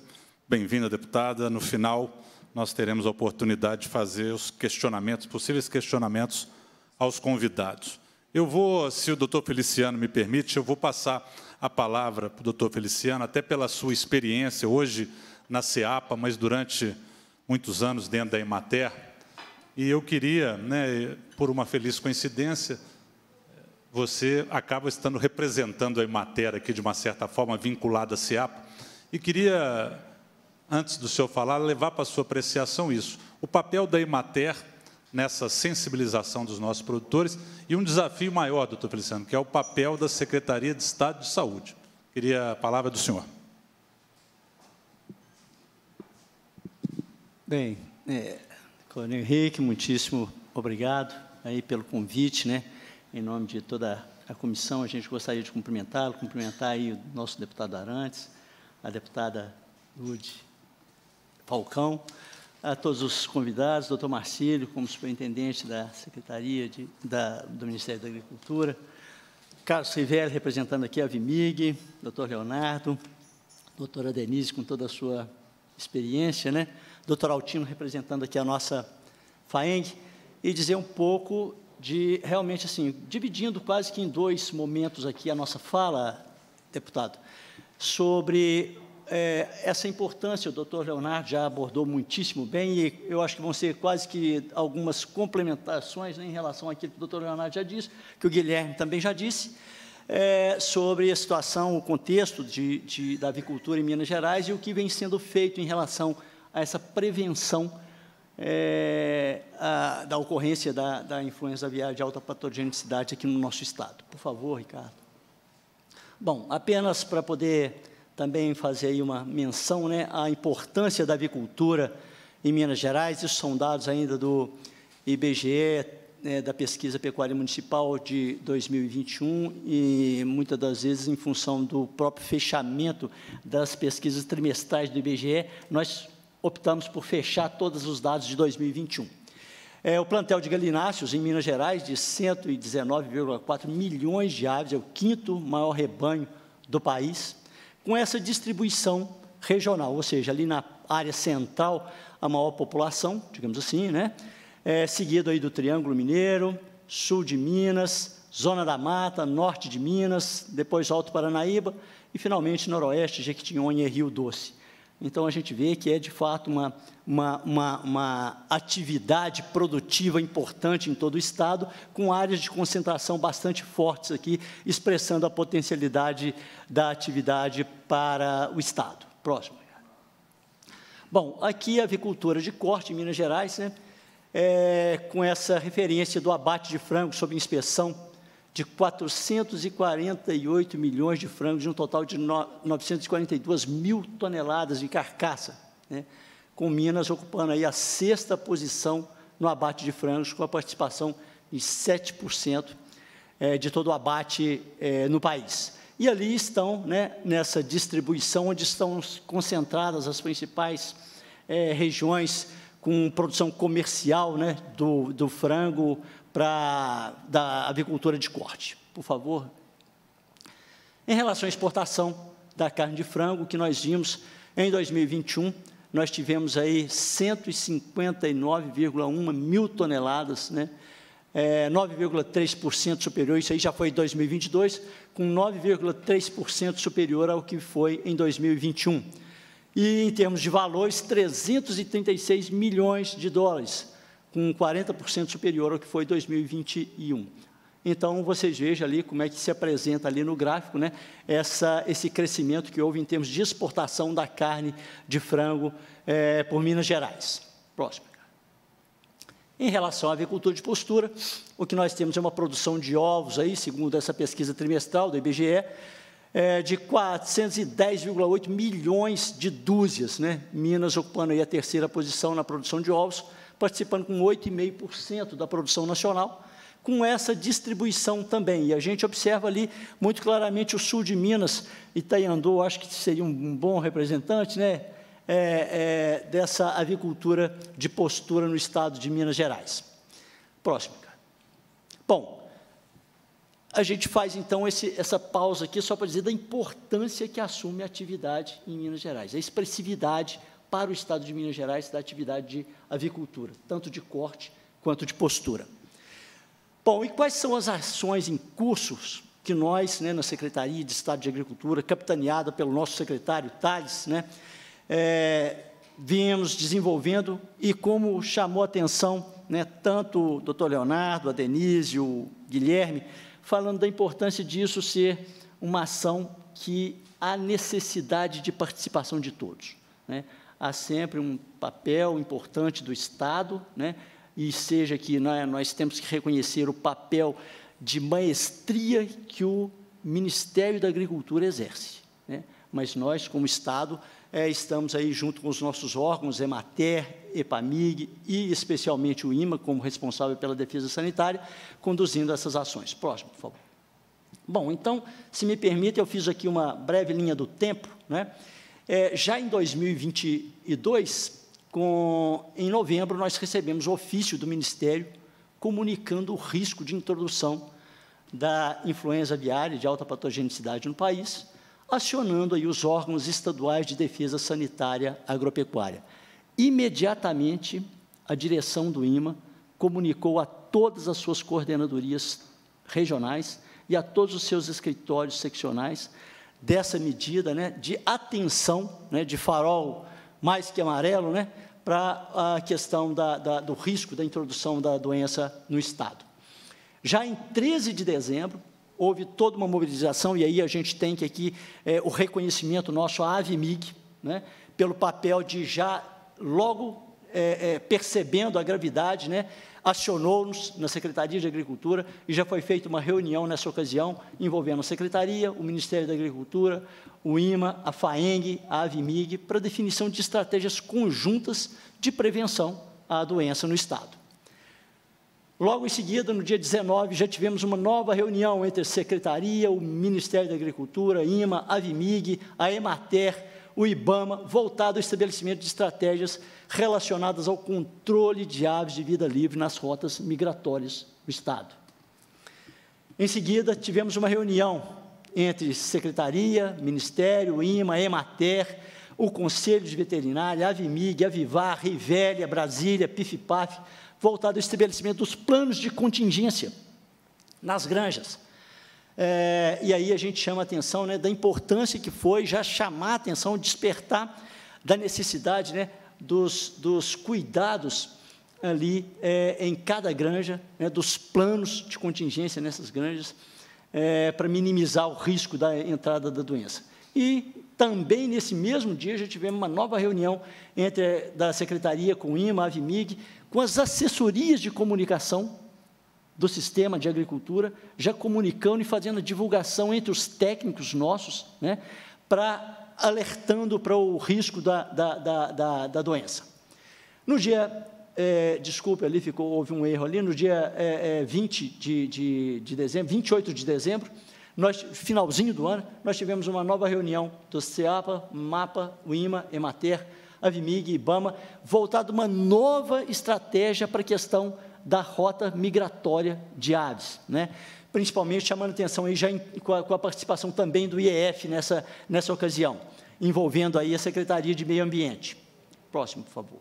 Bem-vinda, deputada. No final, nós teremos a oportunidade de fazer os questionamentos, possíveis questionamentos aos convidados. Eu vou, se o doutor Feliciano me permite, eu vou passar a palavra para o doutor Feliciano, até pela sua experiência hoje na CEAPA, mas durante muitos anos dentro da Emater. E eu queria, né, por uma feliz coincidência, você acaba estando representando a Emater aqui, de uma certa forma, vinculada à CEAPA, e queria, antes do senhor falar, levar para a sua apreciação isso. O papel da Emater nessa sensibilização dos nossos produtores e um desafio maior, doutor Feliciano, que é o papel da Secretaria de Estado de Saúde. Queria a palavra do senhor. Bem, é, Coronel Henrique, muitíssimo obrigado aí pelo convite, né? Em nome de toda a comissão, a gente gostaria de cumprimentá-lo, cumprimentar aí o nosso deputado Arantes, a deputada Lude Falcão, a todos os convidados, doutor Marcílio, como superintendente da Secretaria de, da, do Ministério da Agricultura, Carlos Rivelli, representando aqui a Vimig, doutor Leonardo, doutora Denise, com toda a sua experiência, né? doutor Altino, representando aqui a nossa FAENG, e dizer um pouco de, realmente, assim, dividindo quase que em dois momentos aqui a nossa fala, deputado, sobre é, essa importância o doutor Leonardo já abordou muitíssimo bem e eu acho que vão ser quase que algumas complementações né, em relação àquilo que o doutor Leonardo já disse, que o Guilherme também já disse, é, sobre a situação, o contexto de, de, da avicultura em Minas Gerais e o que vem sendo feito em relação a essa prevenção é, a, da ocorrência da, da, influenza aviária de alta patogenicidade aqui no nosso estado. Por favor, Ricardo. Bom, apenas para poder também fazer aí uma menção né, à importância da avicultura em Minas Gerais. Isso são dados ainda do IBGE, né, da Pesquisa Pecuária Municipal de 2021, e muitas das vezes, em função do próprio fechamento das pesquisas trimestrais do IBGE, nós optamos por fechar todos os dados de 2021. É, o plantel de galináceos em Minas Gerais, de 119,4 milhões de aves, é o quinto maior rebanho do país com essa distribuição regional, ou seja, ali na área central, a maior população, digamos assim, né? É, seguido aí do Triângulo Mineiro, sul de Minas, Zona da Mata, norte de Minas, depois Alto Paranaíba e, finalmente, noroeste, Jequitinhonha e Rio Doce. Então, a gente vê que é, de fato, uma uma, uma, uma, atividade produtiva importante em todo o Estado, com áreas de concentração bastante fortes aqui, expressando a potencialidade da atividade para o Estado. Próximo. Bom, aqui a avicultura de corte em Minas Gerais, né, é, com essa referência do abate de frango sob inspeção de 448 milhões de frangos, de um total de 942 mil toneladas de carcaça. Né, com Minas ocupando aí a sexta posição no abate de frangos, com a participação de 7% eh, de todo o abate eh, no país. E ali estão, né, nessa distribuição, onde estão concentradas as principais eh, regiões com produção comercial né, do, do frango para da avicultura de corte. Por favor. Em relação à exportação da carne de frango, que nós vimos em 2021, nós tivemos aí 159,1 mil toneladas, né? É, 9,3% superior, isso aí já foi em 2022, com 9,3% superior ao que foi em 2021. E, em termos de valores, 336 milhões de dólares, com 40% superior ao que foi em 2021. Então, vocês vejam ali como é que se apresenta ali no gráfico, né? Essa, esse crescimento que houve em termos de exportação da carne de frango é, por Minas Gerais. Próximo. Em relação à avicultura de postura, o que nós temos é uma produção de ovos, aí, segundo essa pesquisa trimestral do IBGE, é eh, de 410,8 milhões de dúzias. Né? Minas ocupando aí a terceira posição na produção de ovos, participando com 8,5% da produção nacional com essa distribuição também. E a gente observa ali muito claramente o sul de Minas, Itaiandu, acho que seria um bom representante né? É, é, dessa avicultura de postura no estado de Minas Gerais. Próximo. Bom, a gente faz então esse, essa pausa aqui só para dizer da importância que assume a atividade em Minas Gerais, a expressividade para o estado de Minas Gerais da atividade de avicultura, tanto de corte quanto de postura. Bom, e quais são as ações em cursos que nós, né, na Secretaria de Estado de Agricultura, capitaneada pelo nosso secretário Tales, né, é, viemos desenvolvendo e como chamou a atenção né, tanto o doutor Leonardo, a Denise, o Guilherme, falando da importância disso ser uma ação que há necessidade de participação de todos. Né? Há sempre um papel importante do Estado, né? e seja que né, nós temos que reconhecer o papel de maestria que o Ministério da Agricultura exerce. Né? Mas nós, como Estado, é, estamos aí junto com os nossos órgãos, EMATER, EPAMIG e especialmente o IMA, como responsável pela defesa sanitária, conduzindo essas ações. Próximo, por favor. Bom, então, se me permite, eu fiz aqui uma breve linha do tempo. Né? É, já em 2022, com, em novembro, nós recebemos o ofício do Ministério comunicando o risco de introdução da influenza aviária de alta patogenicidade no país, acionando aí os órgãos estaduais de defesa sanitária agropecuária. Imediatamente, a direção do IMA comunicou a todas as suas coordenadorias regionais e a todos os seus escritórios seccionais dessa medida né, de atenção, né, de farol mais que amarelo, né, para a questão da, da, do risco da introdução da doença no Estado. Já em 13 de dezembro, houve toda uma mobilização, e aí a gente tem que aqui é, o reconhecimento nosso à AVMIG, né, pelo papel de já logo é, é, percebendo a gravidade, né, acionou-nos na Secretaria de Agricultura e já foi feita uma reunião nessa ocasião envolvendo a Secretaria, o Ministério da Agricultura, o IMA, a FAENG, a AVMIG, para definição de estratégias conjuntas de prevenção à doença no Estado. Logo em seguida, no dia 19, já tivemos uma nova reunião entre a Secretaria, o Ministério da Agricultura, IMA, a AVMIG, a EMATER, o IBAMA, voltado ao estabelecimento de estratégias relacionadas ao controle de aves de vida livre nas rotas migratórias do Estado. Em seguida, tivemos uma reunião entre Secretaria, Ministério, IMA, EMATER, o Conselho de Veterinária, Avimig, Avivar, Rivélia, Brasília, PIFPAF, voltado ao estabelecimento dos planos de contingência nas granjas. É, e aí a gente chama a atenção né, da importância que foi já chamar a atenção, despertar da necessidade né, dos, dos cuidados ali é, em cada granja, né, dos planos de contingência nessas granjas, é, para minimizar o risco da entrada da doença. E também nesse mesmo dia já tivemos uma nova reunião entre eh, da secretaria com o IMA, a Avimig, com as assessorias de comunicação do sistema de agricultura, já comunicando e fazendo a divulgação entre os técnicos nossos, né, para alertando para o risco da, da, da, da doença. No dia, é, desculpe, ali ficou, houve um erro ali, no dia é, é, 20 de, de, de dezembro, 28 de dezembro, nós, finalzinho do ano, nós tivemos uma nova reunião do CEAPA, MAPA, UIMA, EMATER, Avimig, IBAMA, voltado a uma nova estratégia para a questão da rota migratória de aves. Né? principalmente chamando atenção aí já em, com, a, com, a, participação também do IEF nessa, nessa ocasião, envolvendo aí a Secretaria de Meio Ambiente. Próximo, por favor.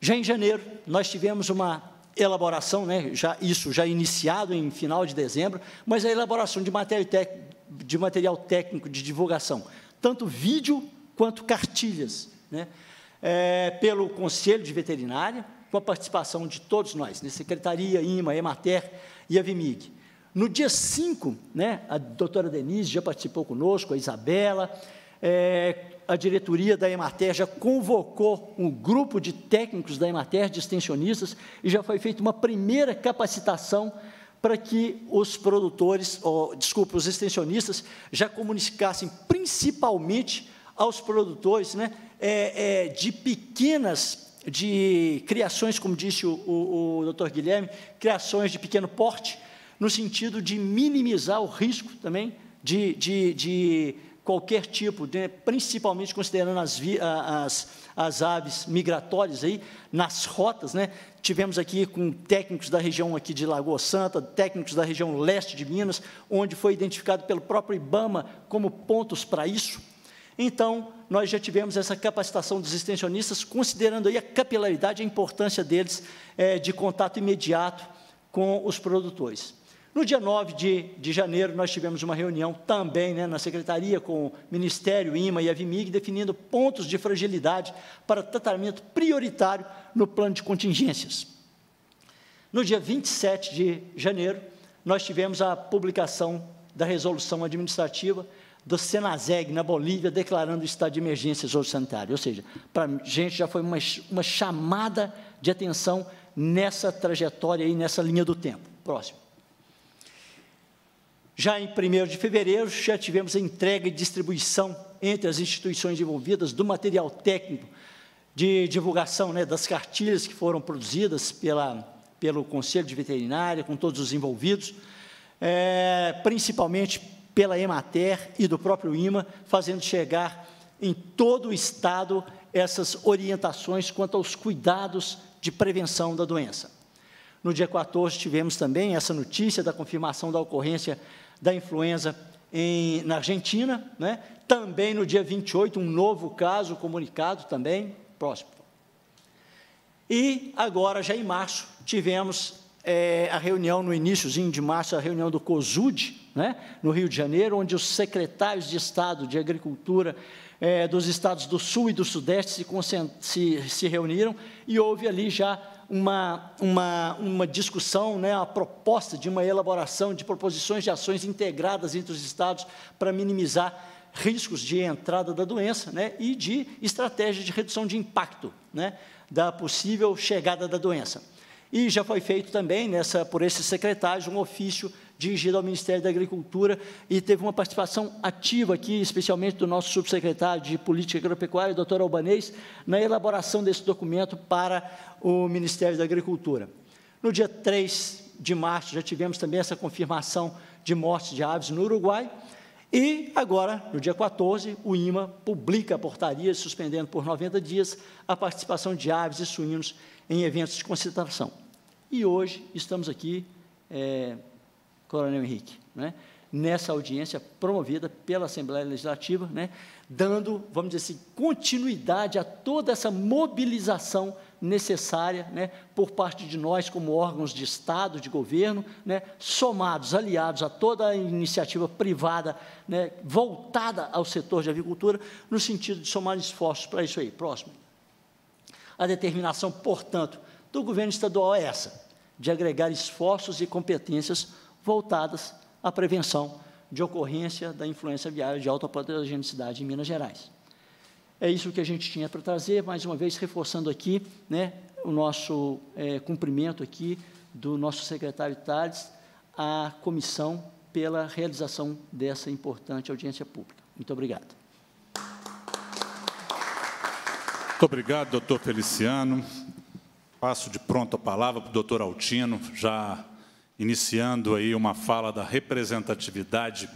Já em janeiro, nós tivemos uma elaboração, né, já, isso já iniciado em final de dezembro, mas a elaboração de material, tec, de material técnico de divulgação, tanto vídeo quanto cartilhas, né, é, pelo Conselho de Veterinária, com a participação de todos nós, né, Secretaria, IMA, EMATER, e a Vimig. No dia 5, né, a doutora Denise já participou conosco, a Isabela, é, a diretoria da Emater já convocou um grupo de técnicos da Emater, de extensionistas, e já foi feita uma primeira capacitação para que os produtores, ou, desculpa, os extensionistas, já comunicassem principalmente aos produtores né, é, é, de pequenas de criações, como disse o, o, o doutor Guilherme, criações de pequeno porte, no sentido de minimizar o risco também de, de, de qualquer tipo, de, né, principalmente considerando as, vi, as, as, aves migratórias aí, nas rotas. Né? Tivemos aqui com técnicos da região aqui de Lagoa Santa, técnicos da região leste de Minas, onde foi identificado pelo próprio IBAMA como pontos para isso. Então, nós já tivemos essa capacitação dos extensionistas, considerando aí a capilaridade e a importância deles é, de contato imediato com os produtores. No dia 9 de, de janeiro, nós tivemos uma reunião também né, na Secretaria com o Ministério, IMA e a VIMIG, definindo pontos de fragilidade para tratamento prioritário no plano de contingências. No dia 27 de janeiro, nós tivemos a publicação da resolução administrativa do Senazeg, na Bolívia, declarando o estado de emergência sanitária. Ou seja, para a gente já foi uma, uma chamada de atenção nessa trajetória e nessa linha do tempo. Próximo. Já em 1 de fevereiro, já tivemos a entrega e distribuição entre as instituições envolvidas do material técnico de divulgação né, das cartilhas que foram produzidas pela, pelo Conselho de Veterinária, com todos os envolvidos, é, principalmente pela Emater e do próprio IMA, fazendo chegar em todo o Estado essas orientações quanto aos cuidados de prevenção da doença. No dia 14, tivemos também essa notícia da confirmação da ocorrência da influenza em, na Argentina. Né? Também no dia 28, um novo caso comunicado também, próximo. E agora, já em março, tivemos é, a reunião, no iníciozinho de março, a reunião do COSUD, né? no Rio de Janeiro, onde os secretários de Estado de Agricultura é, dos estados do Sul e do Sudeste se, se, se reuniram e houve ali já uma, uma, uma discussão, né, a proposta de uma elaboração de proposições de ações integradas entre os estados para minimizar riscos de entrada da doença né, e de estratégia de redução de impacto né, da possível chegada da doença. E já foi feito também, nessa, por esses secretários, um ofício dirigida ao Ministério da Agricultura e teve uma participação ativa aqui, especialmente do nosso subsecretário de Política Agropecuária, doutor Albanês, na elaboração desse documento para o Ministério da Agricultura. No dia 3 de março, já tivemos também essa confirmação de mortes de aves no Uruguai, e agora, no dia 14, o IMA publica a portaria suspendendo por 90 dias a participação de aves e suínos em eventos de concentração. E hoje estamos aqui é, Coronel Henrique, né? nessa audiência promovida pela Assembleia Legislativa, né? dando, vamos dizer assim, continuidade a toda essa mobilização necessária né? por parte de nós, como órgãos de Estado, de governo, né? somados, aliados a toda a iniciativa privada né? voltada ao setor de agricultura, no sentido de somar esforços para isso aí. Próximo. A determinação, portanto, do governo estadual é essa, de agregar esforços e competências voltadas à prevenção de ocorrência da influência viária de alta patogenicidade em Minas Gerais. É isso que a gente tinha para trazer, mais uma vez reforçando aqui né, o nosso é, cumprimento aqui do nosso secretário Tales à comissão pela realização dessa importante audiência pública. Muito obrigado. Muito obrigado, doutor Feliciano. Passo de pronto a palavra para o doutor Altino, já iniciando aí uma fala da representatividade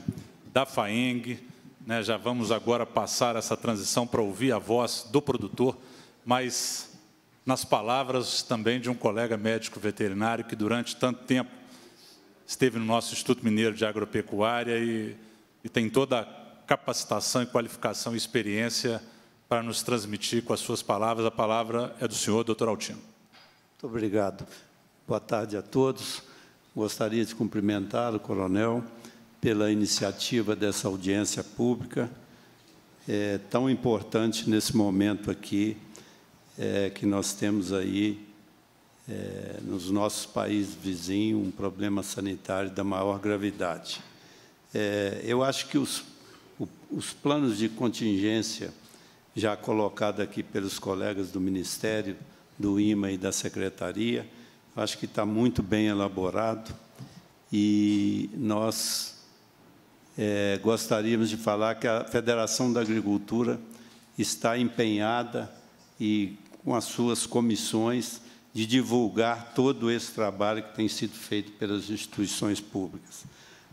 da FAENG. Né? Já vamos agora passar essa transição para ouvir a voz do produtor, mas nas palavras também de um colega médico veterinário que durante tanto tempo esteve no nosso Instituto Mineiro de Agropecuária e, e tem toda a capacitação e qualificação e experiência para nos transmitir com as suas palavras. A palavra é do senhor, doutor Altino. Muito obrigado. Boa tarde a todos. Gostaria de cumprimentar o coronel pela iniciativa dessa audiência pública, é, tão importante nesse momento aqui, é, que nós temos aí é, nos nossos países vizinhos um problema sanitário da maior gravidade. É, eu acho que os, o, os planos de contingência, já colocados aqui pelos colegas do Ministério, do IMA e da Secretaria, Acho que está muito bem elaborado e nós é, gostaríamos de falar que a Federação da Agricultura está empenhada e com as suas comissões de divulgar todo esse trabalho que tem sido feito pelas instituições públicas.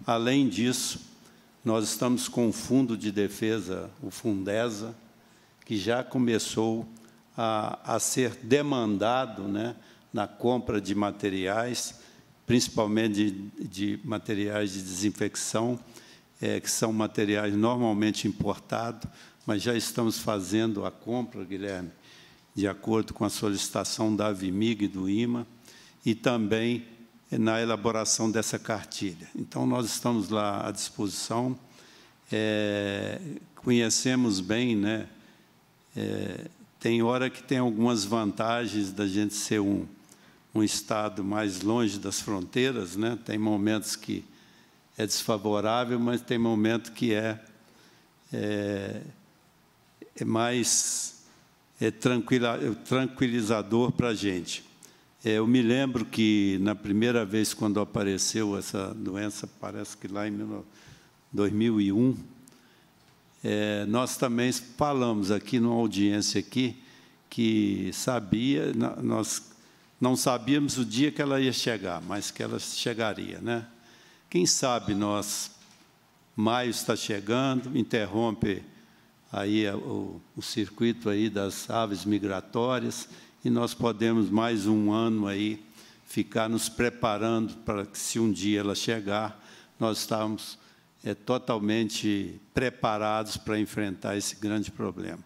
Além disso, nós estamos com o Fundo de Defesa, o Fundesa, que já começou a, a ser demandado né, na compra de materiais, principalmente de, de materiais de desinfecção, é, que são materiais normalmente importados, mas já estamos fazendo a compra, Guilherme, de acordo com a solicitação da Avimig e do IMA, e também na elaboração dessa cartilha. Então, nós estamos lá à disposição, é, conhecemos bem, né? É, tem hora que tem algumas vantagens da gente ser um um estado mais longe das fronteiras, né? tem momentos que é desfavorável, mas tem momento que é, é, é mais é tranquila, é tranquilizador para a gente. É, eu me lembro que, na primeira vez, quando apareceu essa doença, parece que lá em 2001, é, nós também falamos aqui, numa audiência aqui, que sabia, nós não sabíamos o dia que ela ia chegar, mas que ela chegaria, né? Quem sabe nós, maio está chegando, interrompe aí o, o circuito aí das aves migratórias e nós podemos mais um ano aí ficar nos preparando para que se um dia ela chegar, nós estamos é, totalmente preparados para enfrentar esse grande problema.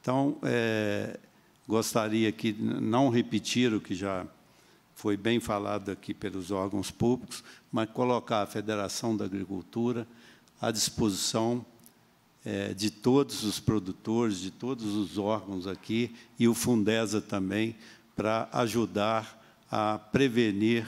Então, é, Gostaria que não repetir o que já foi bem falado aqui pelos órgãos públicos, mas colocar a Federação da Agricultura à disposição é, de todos os produtores, de todos os órgãos aqui, e o Fundesa também, para ajudar a prevenir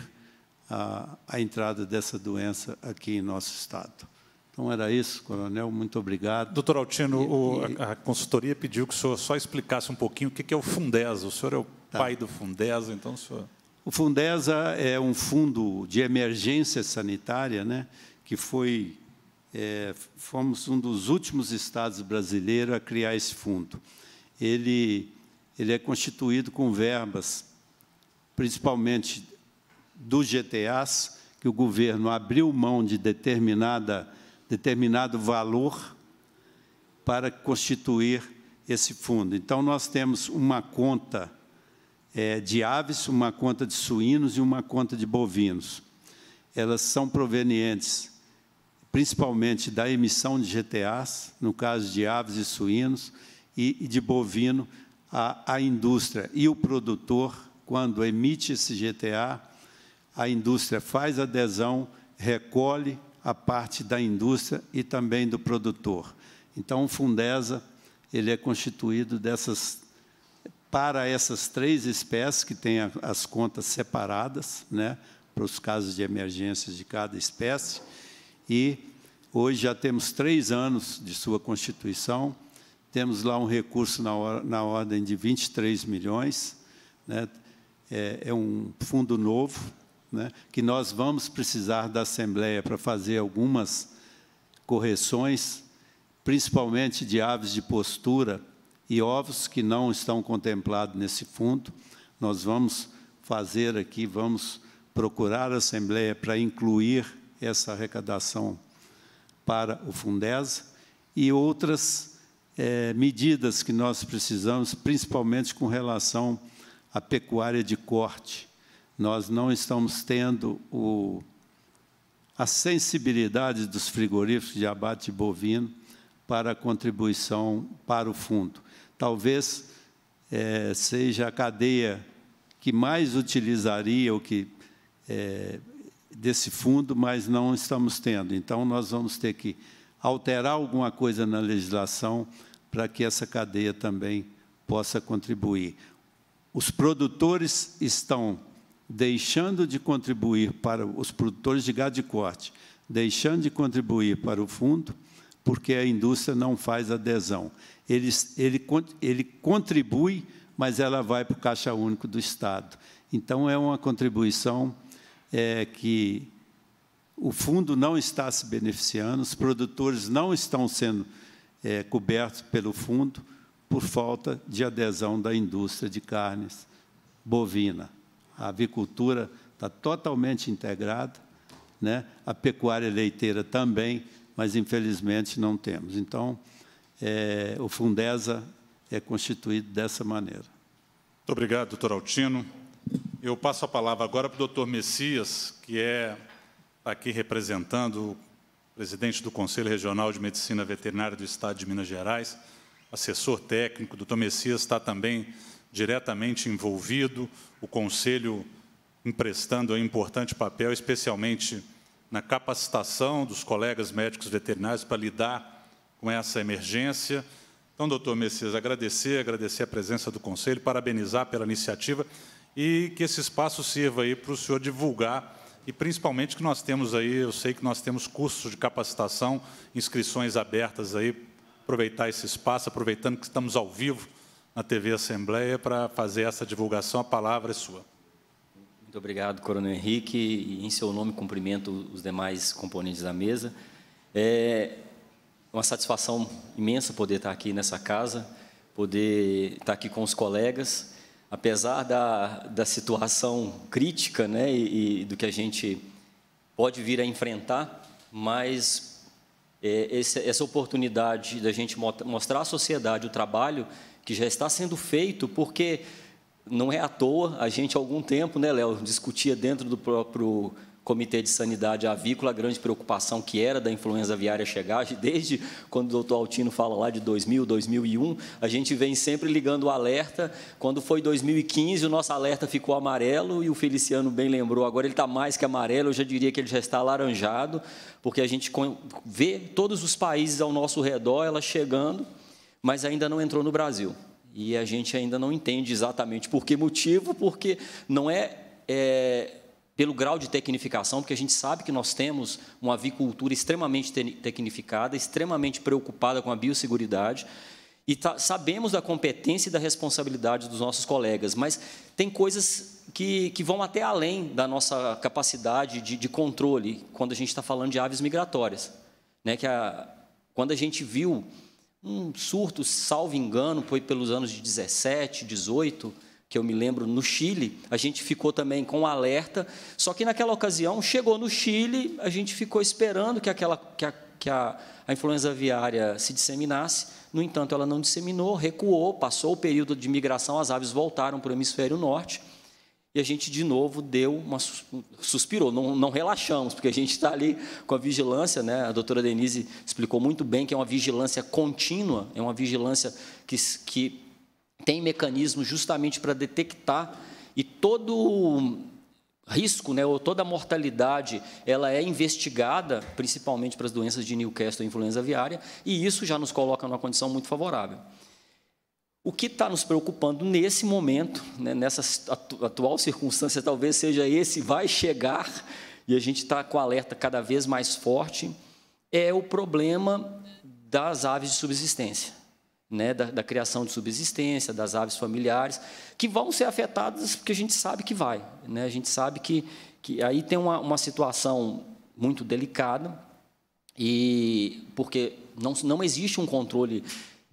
a, a entrada dessa doença aqui em nosso Estado. Então era isso, coronel, muito obrigado. Doutor Altino, e, o, e... a consultoria pediu que o senhor só explicasse um pouquinho o que é o Fundesa. O senhor é o tá. pai do Fundesa, então o senhor... O Fundesa é um fundo de emergência sanitária, né, que foi é, fomos um dos últimos estados brasileiros a criar esse fundo. Ele, ele é constituído com verbas, principalmente dos GTAs, que o governo abriu mão de determinada determinado valor para constituir esse fundo. Então, nós temos uma conta é, de aves, uma conta de suínos e uma conta de bovinos. Elas são provenientes principalmente da emissão de GTAs, no caso de aves e suínos, e, e de bovino, a, a indústria e o produtor, quando emite esse GTA, a indústria faz adesão, recolhe, a parte da indústria e também do produtor. Então, o Fundesa ele é constituído dessas para essas três espécies que têm as contas separadas, né, para os casos de emergência de cada espécie. E hoje já temos três anos de sua constituição. Temos lá um recurso na, or na ordem de 23 milhões. Né, é, é um fundo novo, né, que nós vamos precisar da Assembleia para fazer algumas correções, principalmente de aves de postura e ovos que não estão contemplados nesse fundo. Nós vamos fazer aqui, vamos procurar a Assembleia para incluir essa arrecadação para o Fundesa e outras é, medidas que nós precisamos, principalmente com relação à pecuária de corte, nós não estamos tendo o, a sensibilidade dos frigoríficos de abate bovino para a contribuição para o fundo. Talvez é, seja a cadeia que mais utilizaria o que é, desse fundo, mas não estamos tendo. Então, nós vamos ter que alterar alguma coisa na legislação para que essa cadeia também possa contribuir. Os produtores estão deixando de contribuir para os produtores de gado de corte, deixando de contribuir para o fundo, porque a indústria não faz adesão. Ele, ele, ele contribui, mas ela vai para o Caixa Único do Estado. Então, é uma contribuição é, que o fundo não está se beneficiando, os produtores não estão sendo é, cobertos pelo fundo por falta de adesão da indústria de carnes bovina a avicultura está totalmente integrada, né? a pecuária leiteira também, mas, infelizmente, não temos. Então, é, o Fundesa é constituído dessa maneira. Muito obrigado, doutor Altino. Eu passo a palavra agora para o doutor Messias, que é aqui representando o presidente do Conselho Regional de Medicina Veterinária do Estado de Minas Gerais, assessor técnico. O doutor Messias está também diretamente envolvido, o Conselho emprestando um importante papel, especialmente na capacitação dos colegas médicos veterinários para lidar com essa emergência. Então, doutor Messias, agradecer, agradecer a presença do Conselho, parabenizar pela iniciativa e que esse espaço sirva aí para o senhor divulgar e principalmente que nós temos aí, eu sei que nós temos cursos de capacitação, inscrições abertas aí, aproveitar esse espaço, aproveitando que estamos ao vivo, na TV Assembleia para fazer essa divulgação. A palavra é sua. Muito obrigado, Coronel Henrique. E, em seu nome, cumprimento os demais componentes da mesa. É uma satisfação imensa poder estar aqui nessa casa, poder estar aqui com os colegas. Apesar da, da situação crítica né, e, e do que a gente pode vir a enfrentar, mas é, essa, essa oportunidade da gente mostrar à sociedade o trabalho que já está sendo feito, porque não é à toa, a gente há algum tempo, né, Léo, discutia dentro do próprio Comitê de Sanidade Avícola, a grande preocupação que era da influenza aviária chegar, (laughs) desde quando o doutor Altino fala lá de 2000, 2001, a gente vem sempre ligando o alerta. Quando foi 2015, o nosso alerta ficou amarelo e o Feliciano bem lembrou, agora ele está mais que amarelo, eu já diria que ele já está alaranjado, porque a gente vê todos os países ao nosso redor ela chegando mas ainda não entrou no Brasil. E a gente ainda não entende exatamente por que motivo, porque não é, é pelo grau de tecnificação, porque a gente sabe que nós temos uma avicultura extremamente tecnificada, extremamente preocupada com a biosseguridade, e tá, sabemos da competência e da responsabilidade dos nossos colegas, mas tem coisas que, que vão até além da nossa capacidade de, de controle quando a gente está falando de aves migratórias. Né? Que a, quando a gente viu um surto, salvo engano, foi pelos anos de 17, 18, que eu me lembro, no Chile. A gente ficou também com um alerta, só que naquela ocasião, chegou no Chile, a gente ficou esperando que, aquela, que, a, que a, a influenza aviária se disseminasse. No entanto, ela não disseminou, recuou, passou o período de migração, as aves voltaram para o hemisfério norte. E a gente de novo deu uma suspirou, não, não relaxamos, porque a gente está ali com a vigilância, né? A doutora Denise explicou muito bem que é uma vigilância contínua, é uma vigilância que, que tem mecanismos justamente para detectar e todo risco, né, ou toda mortalidade, ela é investigada, principalmente para as doenças de Newcastle e influenza aviária, e isso já nos coloca numa condição muito favorável. O que está nos preocupando nesse momento, né, nessa atual circunstância, talvez seja esse, vai chegar, e a gente está com alerta cada vez mais forte, é o problema das aves de subsistência, né, da, da criação de subsistência, das aves familiares, que vão ser afetadas, porque a gente sabe que vai. Né, a gente sabe que, que aí tem uma, uma situação muito delicada, e porque não, não existe um controle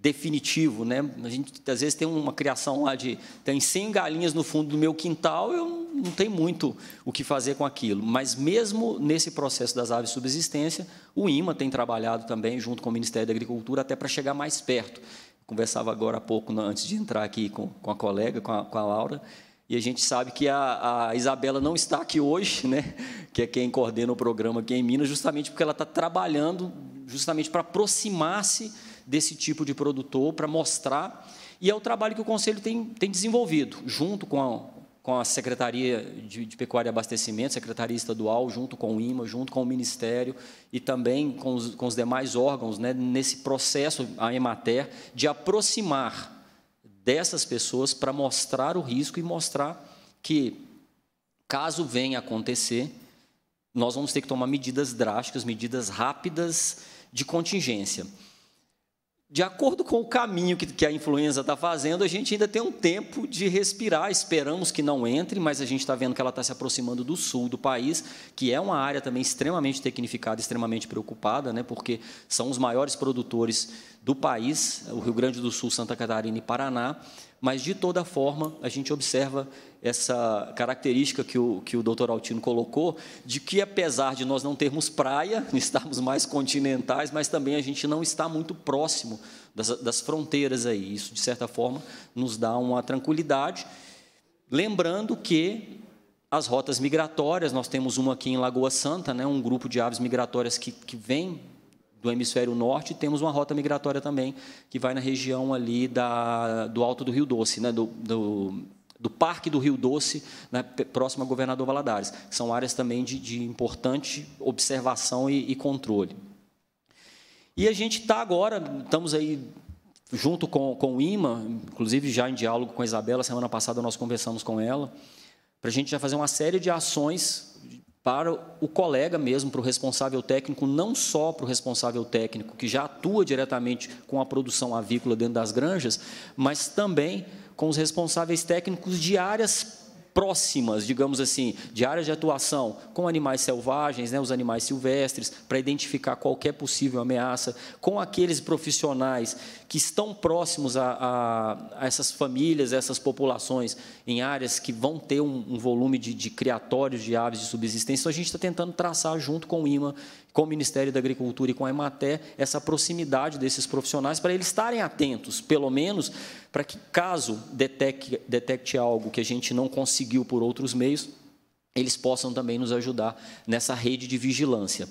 definitivo, né? A gente às vezes tem uma criação lá de tem 100 galinhas no fundo do meu quintal, eu não tenho muito o que fazer com aquilo. Mas mesmo nesse processo das aves de subsistência, o IMA tem trabalhado também junto com o Ministério da Agricultura até para chegar mais perto. Conversava agora há pouco antes de entrar aqui com, com a colega, com a, com a Laura, e a gente sabe que a, a, Isabela não está aqui hoje, né? que é quem coordena o programa aqui em Minas, justamente porque ela está trabalhando justamente para aproximar-se desse tipo de produtor para mostrar. E é o trabalho que o Conselho tem, tem desenvolvido, junto com a, com a Secretaria de, de, Pecuária e Abastecimento, Secretaria Estadual, junto com o IMA, junto com o Ministério e também com os, com os demais órgãos, né, nesse processo, a Emater, de aproximar dessas pessoas para mostrar o risco e mostrar que, caso venha acontecer, nós vamos ter que tomar medidas drásticas, medidas rápidas de contingência de acordo com o caminho que, que a influenza está fazendo, a gente ainda tem um tempo de respirar. Esperamos que não entre, mas a gente está vendo que ela está se aproximando do sul do país, que é uma área também extremamente tecnificada, extremamente preocupada, né, porque são os maiores produtores do país, o Rio Grande do Sul, Santa Catarina e Paraná. Mas, de toda forma, a gente observa essa característica que o, que o doutor Altino colocou, de que apesar de nós não termos praia, (laughs) estarmos mais continentais, mas também a gente não está muito próximo das, das fronteiras aí. Isso, de certa forma, nos dá uma tranquilidade. Lembrando que as rotas migratórias, nós temos uma aqui em Lagoa Santa, né, um grupo de aves migratórias que, que vem do hemisfério norte, e temos uma rota migratória também que vai na região ali da, do Alto do Rio Doce, né, do, do do Parque do Rio Doce, né, próximo a Governador Valadares, que são áreas também de, de importante observação e, e controle. E a gente está agora, estamos aí junto com, com o IMA, inclusive já em diálogo com a Isabela, semana passada nós conversamos com ela, para a gente já fazer uma série de ações para o colega mesmo, para o responsável técnico, não só para o responsável técnico que já atua diretamente com a produção avícola dentro das granjas, mas também com os responsáveis técnicos de áreas próximas, digamos assim, de áreas de atuação com animais selvagens, né, os animais silvestres, para identificar qualquer possível ameaça, com aqueles profissionais que estão próximos a, a, a essas famílias, a essas populações, em áreas que vão ter um, um volume de, de, criatórios de aves de subsistência. Então, a gente está tentando traçar, junto com o IMA, com o Ministério da Agricultura e com a Ematé, essa proximidade desses profissionais para eles estarem atentos, pelo menos para que, caso detecte, detecte algo que a gente não conseguiu por outros meios, eles possam também nos ajudar nessa rede de vigilância.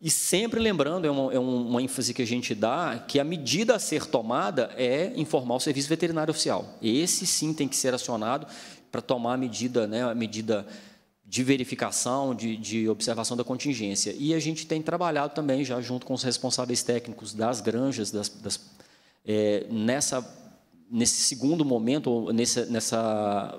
E sempre lembrando, é uma, é uma, ênfase que a gente dá, que a medida a ser tomada é informar o serviço veterinário oficial. Esse sim tem que ser acionado para tomar a medida, né, a medida de verificação, de, de, observação da contingência. E a gente tem trabalhado também, já junto com os responsáveis técnicos das granjas, das, das, é, nessa, nesse segundo momento, nessa, nessa,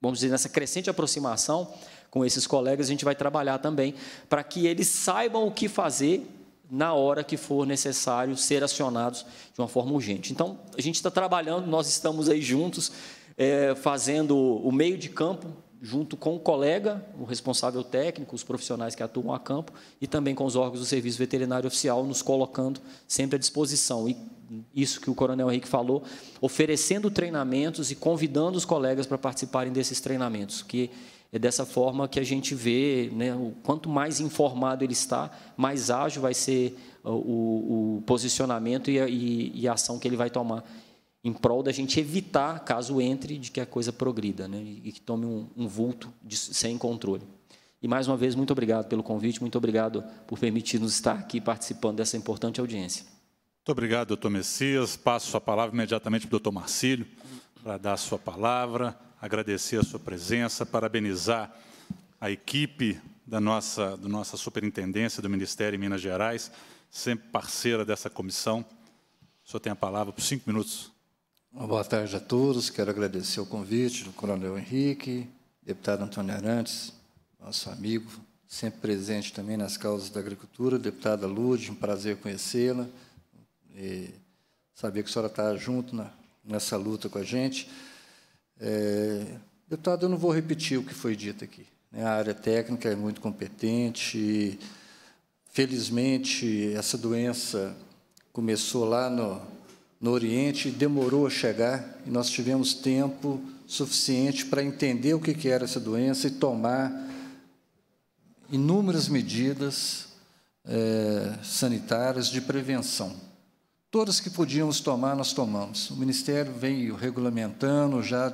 vamos dizer, nessa crescente aproximação com esses colegas, a gente vai trabalhar também para que eles saibam o que fazer na hora que for necessário ser acionados de uma forma urgente. Então, a gente está trabalhando, nós estamos aí juntos, é, fazendo o meio de campo junto com o colega, o responsável técnico, os profissionais que atuam a campo e também com os órgãos do Serviço Veterinário Oficial, nos colocando sempre à disposição. E isso que o Coronel Henrique falou, oferecendo treinamentos e convidando os colegas para participarem desses treinamentos, que é dessa forma que a gente vê, né, o quanto mais informado ele está, mais ágil vai ser uh, o, o posicionamento e a, e a ação que ele vai tomar em prol da gente evitar, caso entre, de que a coisa progrida né? e que tome um, um vulto de, sem controle. E mais uma vez, muito obrigado pelo convite, muito obrigado por permitir-nos estar aqui participando dessa importante audiência. Muito obrigado, doutor Messias. Passo a palavra imediatamente para o doutor Marcílio, para dar a sua palavra, agradecer a sua presença, parabenizar a equipe da nossa, da nossa superintendência do Ministério em Minas Gerais, sempre parceira dessa comissão. O senhor tem a palavra por cinco minutos boa tarde a todos. Quero agradecer o convite do Coronel Henrique, deputado Antônio Arantes, nosso amigo, sempre presente também nas causas da agricultura. Deputada Lude, um prazer conhecê-la saber que a senhora está junto na, nessa luta com a gente. É, deputado, eu não vou repetir o que foi dito aqui. Né? A área técnica é muito competente. Felizmente, essa doença começou lá no, no Oriente, demorou a chegar e nós tivemos tempo suficiente para entender o que era essa doença e tomar inúmeras medidas é, sanitárias de prevenção. Todas que podíamos tomar, nós tomamos. O Ministério veio regulamentando já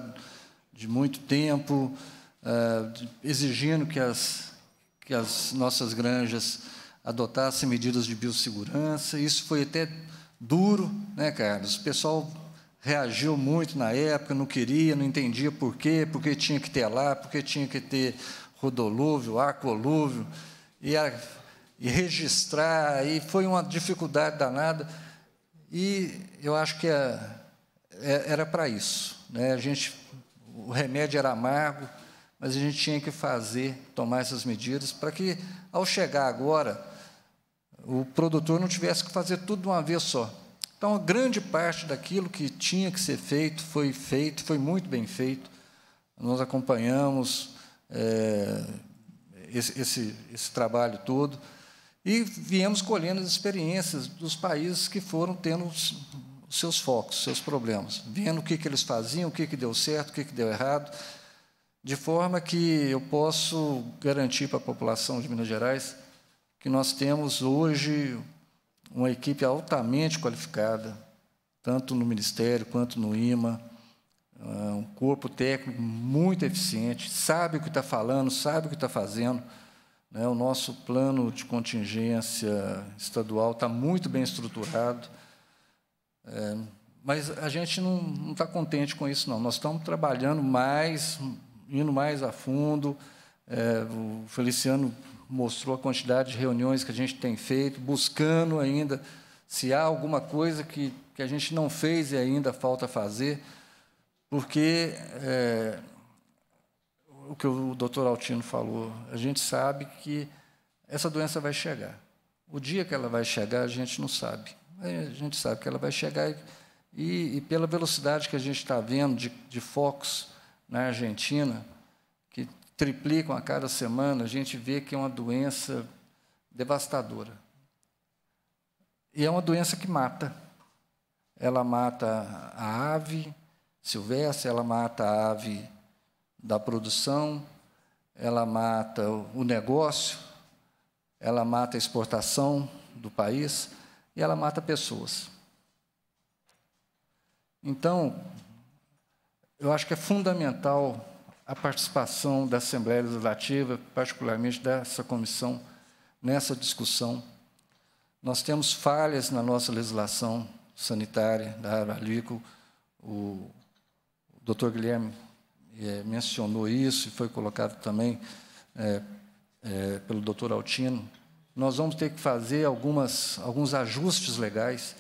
de muito tempo, é, exigindo que as, que as nossas granjas adotassem medidas de biossegurança. Isso foi até duro, né, Carlos? O pessoal reagiu muito na época, não queria, não entendia por quê, porque tinha que ter lá, porque tinha que ter rodolúvio, arcolúvio, e, a, e registrar, e foi uma dificuldade danada. E eu acho que a, é, é, era para isso. Né? A gente, o remédio era amargo, mas a gente tinha que fazer, tomar essas medidas, para que, ao chegar agora o produtor não tivesse que fazer tudo de uma vez só. Então, a grande parte daquilo que tinha que ser feito foi feito, foi muito bem feito. Nós acompanhamos é, esse, esse, esse trabalho todo e viemos colhendo as experiências dos países que foram tendo seus focos, seus problemas, vendo o que, que eles faziam, o que, que deu certo, o que, que deu errado, de forma que eu posso garantir para a população de Minas Gerais que nós temos hoje uma equipe altamente qualificada, tanto no Ministério quanto no IMA, ah, um corpo técnico muito eficiente, sabe o que está falando, sabe o que está fazendo. Né? O nosso plano de contingência estadual está muito bem estruturado, eh, mas a gente não está contente com isso, não. Nós estamos trabalhando mais, indo mais a fundo. Eh, o Feliciano mostrou a quantidade de reuniões que a gente tem feito, buscando ainda se há alguma coisa que, que a gente não fez e ainda falta fazer, porque é, o que o doutor Altino falou, a gente sabe que essa doença vai chegar. O dia que ela vai chegar, a gente não sabe. É, a gente sabe que ela vai chegar e, e pela velocidade que a gente está vendo de, de focos na Argentina, triplicam a cada semana, a gente vê que é uma doença devastadora. E é uma doença que mata. Ela mata a ave silvestre, ela mata a ave da produção, ela mata o negócio, ela mata a exportação do país e ela mata pessoas. Então, eu acho que é fundamental a participação da Assembleia Legislativa, particularmente dessa comissão, nessa discussão. Nós temos falhas na nossa legislação sanitária da área agrícola. O doutor Guilherme é, mencionou isso e foi colocado também é, é, pelo doutor Altino. Nós vamos ter que fazer algumas, alguns ajustes legais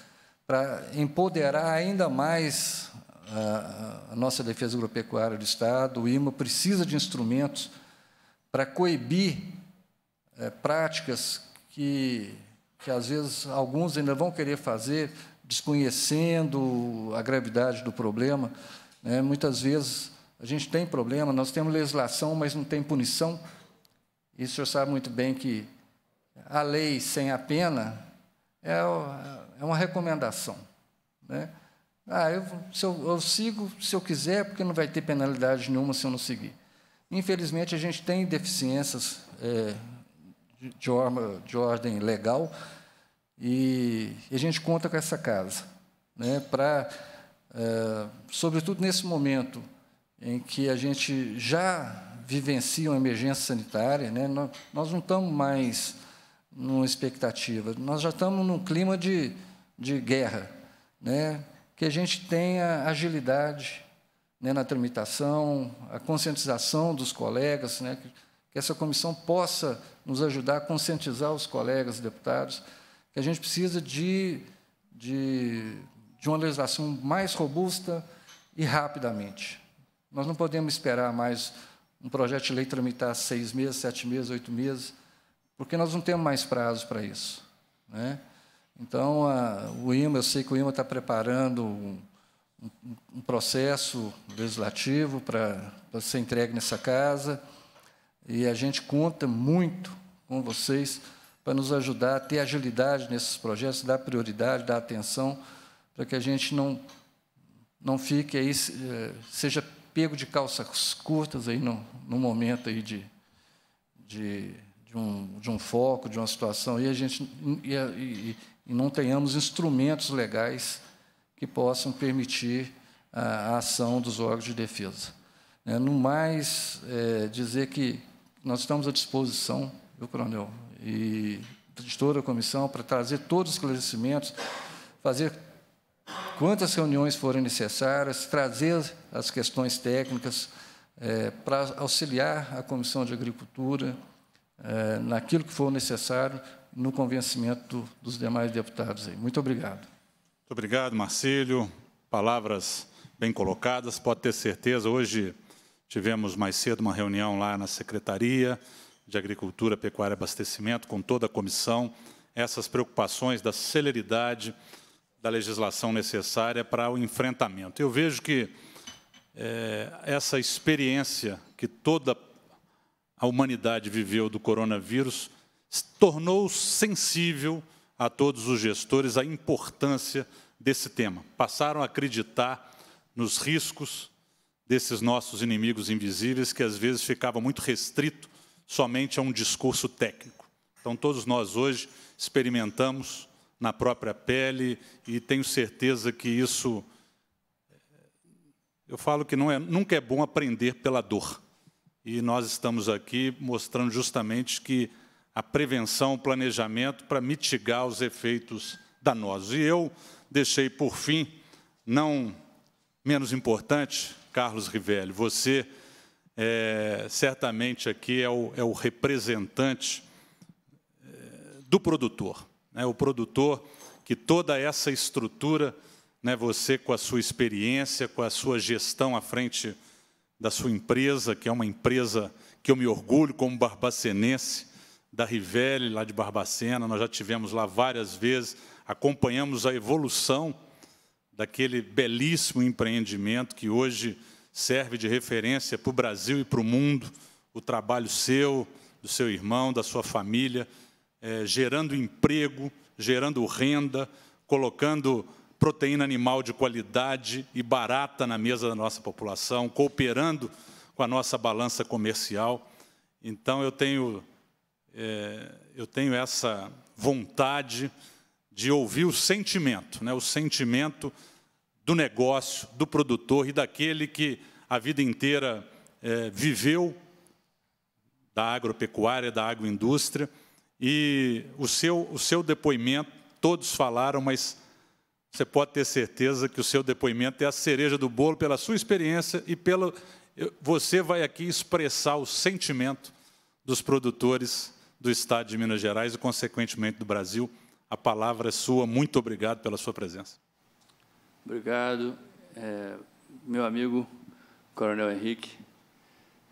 para empoderar ainda mais a, nossa defesa agropecuária do Estado, o IMA, precisa de instrumentos para coibir é, práticas que, que, às vezes, alguns ainda vão querer fazer, desconhecendo a gravidade do problema. Né? Muitas vezes a gente tem problema, nós temos legislação, mas não tem punição. E o senhor sabe muito bem que a lei sem a pena é, é uma recomendação. Né? Ah, eu, se eu, eu sigo se eu quiser, porque não vai ter penalidade nenhuma se eu não seguir. Infelizmente, a gente tem deficiências é, de, de, orma, de ordem legal e, e a gente conta com essa casa. Né, para, é, sobretudo nesse momento em que a gente já vivencia uma emergência sanitária, né, nós, nós não estamos mais numa expectativa, nós já estamos num clima de, de guerra. Né? que a gente tenha agilidade né, na tramitação, a conscientização dos colegas, né, que, que essa comissão possa nos ajudar a conscientizar os colegas deputados, que a gente precisa de, de, de uma legislação mais robusta e rapidamente. Nós não podemos esperar mais um projeto de lei tramitar seis meses, sete meses, oito meses, porque nós não temos mais prazo para isso. Né? Então, a, o IMA, eu sei que o IMA está preparando um, um, um processo legislativo para ser entregue nessa casa, e a gente conta muito com vocês para nos ajudar a ter agilidade nesses projetos, dar prioridade, dar atenção, para que a gente não, não fique aí, eh, seja pego de calças curtas aí no, no momento aí de, de, de, um, de um foco, de uma situação, e a gente e, e, e não tenhamos instrumentos legais que possam permitir a, a ação dos órgãos de defesa. É, no mais, é, dizer que nós estamos à disposição, viu, Coronel, e de toda a comissão, para trazer todos os esclarecimentos, fazer quantas reuniões forem necessárias, trazer as questões técnicas é, para auxiliar a Comissão de Agricultura é, naquilo que for necessário no convencimento dos demais deputados. Aí. Muito obrigado. Muito obrigado, Marcílio. Palavras bem colocadas. Pode ter certeza, hoje tivemos mais cedo uma reunião lá na Secretaria de Agricultura, Pecuária e Abastecimento, com toda a comissão, essas preocupações da celeridade da legislação necessária para o enfrentamento. Eu vejo que é, essa experiência que toda a humanidade viveu do coronavírus tornou sensível a todos os gestores a importância desse tema. Passaram a acreditar nos riscos desses nossos inimigos invisíveis, que às vezes ficava muito restrito somente a um discurso técnico. Então, todos nós hoje experimentamos na própria pele e tenho certeza que isso. Eh, eu falo que não é, nunca é bom aprender pela dor. E nós estamos aqui mostrando justamente que a prevenção, o planejamento para mitigar os efeitos danosos. E eu deixei por fim, não menos importante, Carlos Rivelli, você é, certamente aqui é o, é o representante eh, do produtor, né? o produtor que toda essa estrutura, né, você com a sua experiência, com a sua gestão à frente da sua empresa, que é uma empresa que eu me orgulho como barbacenense, da Rivelli, lá de Barbacena, nós já tivemos lá várias vezes, acompanhamos a evolução daquele belíssimo empreendimento que hoje serve de referência para o Brasil e para o mundo, o trabalho seu, do seu irmão, da sua família, é, gerando emprego, gerando renda, colocando proteína animal de qualidade e barata na mesa da nossa população, cooperando com a nossa balança comercial. Então, eu tenho é, eu tenho essa vontade de ouvir o sentimento, né, o sentimento do negócio, do produtor e daquele que a vida inteira é, viveu da agropecuária, da agroindústria, e o seu, o seu depoimento, todos falaram, mas você pode ter certeza que o seu depoimento é a cereja do bolo pela sua experiência e pelo você vai aqui expressar o sentimento dos produtores do Estado de Minas Gerais e, consequentemente, do Brasil. A palavra é sua. Muito obrigado pela sua presença. Obrigado, é, meu amigo Coronel Henrique,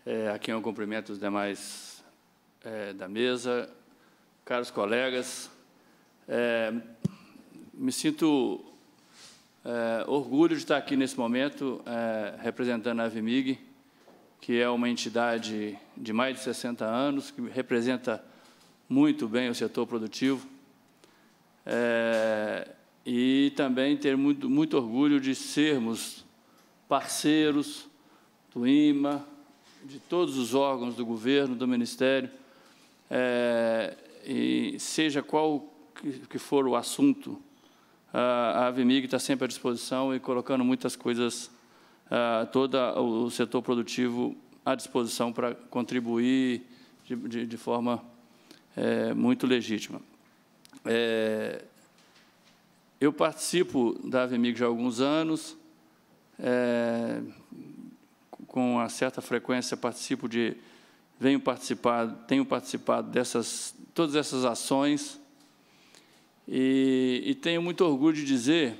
é, a quem é eu cumprimento os demais é, da mesa, caros colegas. É, me sinto é, orgulho de estar aqui nesse momento representando a Avimig, que é uma entidade de mais de 60 anos, que representa muito bem o setor produtivo é, e também ter muito, muito orgulho de sermos parceiros do IMA, de todos os órgãos do governo, do Ministério, é, e seja qual que for o assunto, a Avimig está sempre à disposição e colocando muitas coisas, todo o setor produtivo à disposição para contribuir de, de, de forma é, muito legítima. É, eu participo da Avemig já há alguns anos, é, com uma certa frequência participo de, venho participar, tenho participado dessas, todas essas ações e, e tenho muito orgulho de dizer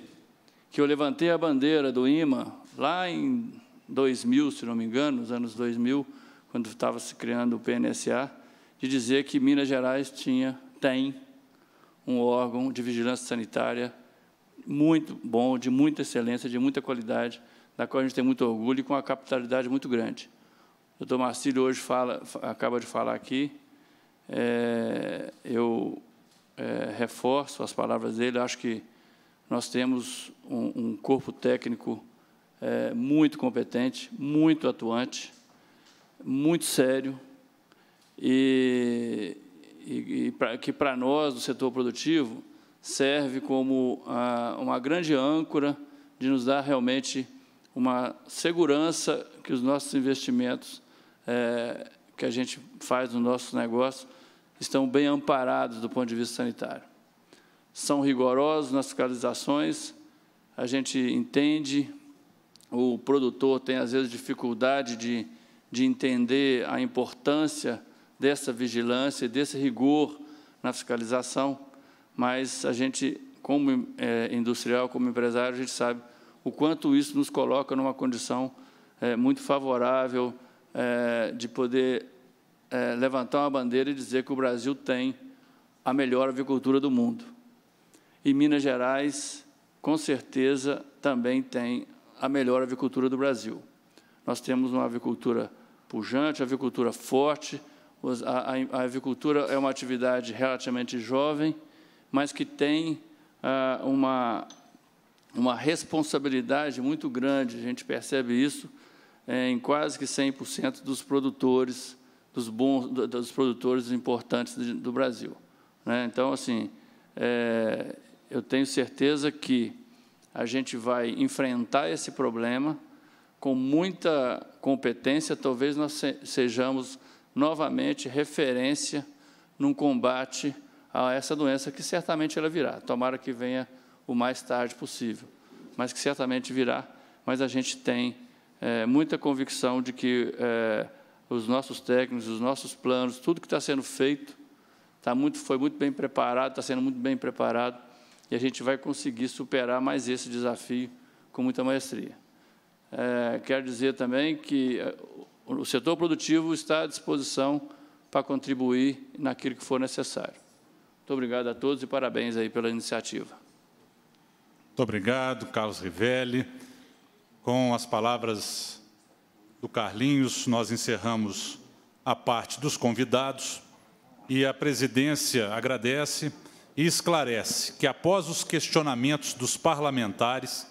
que eu levantei a bandeira do IMA lá em 2000, se não me engano, nos anos 2000, quando estava se criando o PNSA, de dizer que Minas Gerais tinha, tem um órgão de vigilância sanitária muito bom, de muita excelência, de muita qualidade, da qual a gente tem muito orgulho e com uma capitalidade muito grande. O doutor Marcílio hoje fala, acaba de falar aqui, é, eu é, reforço as palavras dele, acho que nós temos um, um corpo técnico é, muito competente, muito atuante, muito sério, e, e, e pra, que para nós, do setor produtivo, serve como a, ah, uma grande âncora de nos dar realmente uma segurança que os nossos investimentos é, que a gente faz no nosso negócio estão bem amparados do ponto de vista sanitário. São rigorosos nas fiscalizações, a gente entende, o produtor tem, às vezes, dificuldade de, de entender a importância dessa vigilância e desse rigor na fiscalização, mas a gente, como é, industrial, como empresário, a gente sabe o quanto isso nos coloca numa condição é, muito favorável é, de poder é, levantar uma bandeira e dizer que o Brasil tem a melhor avicultura do mundo. E Minas Gerais, com certeza, também tem a melhor avicultura do Brasil. Nós temos uma avicultura pujante, avicultura forte, a, a, avicultura é uma atividade relativamente jovem, mas que tem ah, uma, uma responsabilidade muito grande. A gente percebe isso eh, em quase que 100% dos produtores, dos bons, dos produtores importantes do Brasil. Né? Então, assim, eh, eu tenho certeza que a gente vai enfrentar esse problema com muita competência. Talvez nós sejamos novamente referência num combate a essa doença que certamente ela virá. Tomara que venha o mais tarde possível, mas que certamente virá. Mas a gente tem é, muita convicção de que é, os nossos técnicos, os nossos planos, tudo que está sendo feito, tá muito, foi muito bem preparado, está sendo muito bem preparado, e a gente vai conseguir superar mais esse desafio com muita maestria. É, quero dizer também que é, o setor produtivo está à disposição para contribuir naquilo que for necessário. Muito obrigado a todos e parabéns aí pela iniciativa. Muito obrigado, Carlos Rivelli. Com as palavras do Carlinhos, nós encerramos a parte dos convidados e a presidência agradece e esclarece que, após os questionamentos dos parlamentares,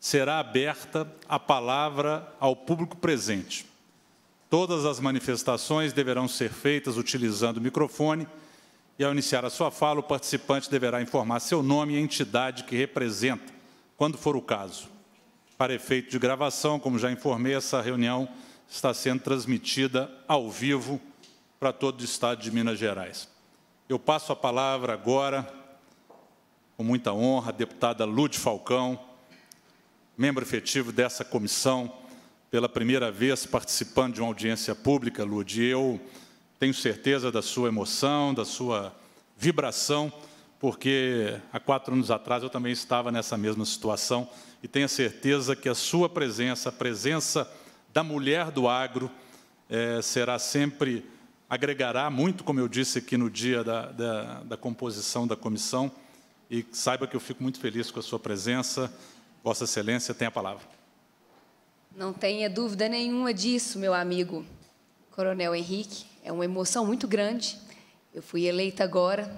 será aberta a palavra ao público presente Todas as manifestações deverão ser feitas utilizando o microfone e, ao iniciar a sua fala, o participante deverá informar seu nome e a entidade que representa, quando for o caso. Para efeito de gravação, como já informei, essa reunião está sendo transmitida ao vivo para todo o Estado de Minas Gerais. Eu passo a palavra agora, com muita honra, à deputada Lud Falcão, membro efetivo dessa comissão, pela primeira vez participando de uma audiência pública, Lud, e eu tenho certeza da sua emoção, da sua vibração, porque há quatro anos atrás eu também estava nessa mesma situação e tenho certeza que a sua presença, a presença da mulher do agro, é, será sempre, agregará muito, como eu disse aqui no dia da, da, da composição da comissão, e saiba que eu fico muito feliz com a sua presença. Vossa Excelência tem a palavra. Não tenha dúvida nenhuma disso, meu amigo. Coronel Henrique, é uma emoção muito grande. Eu fui eleita agora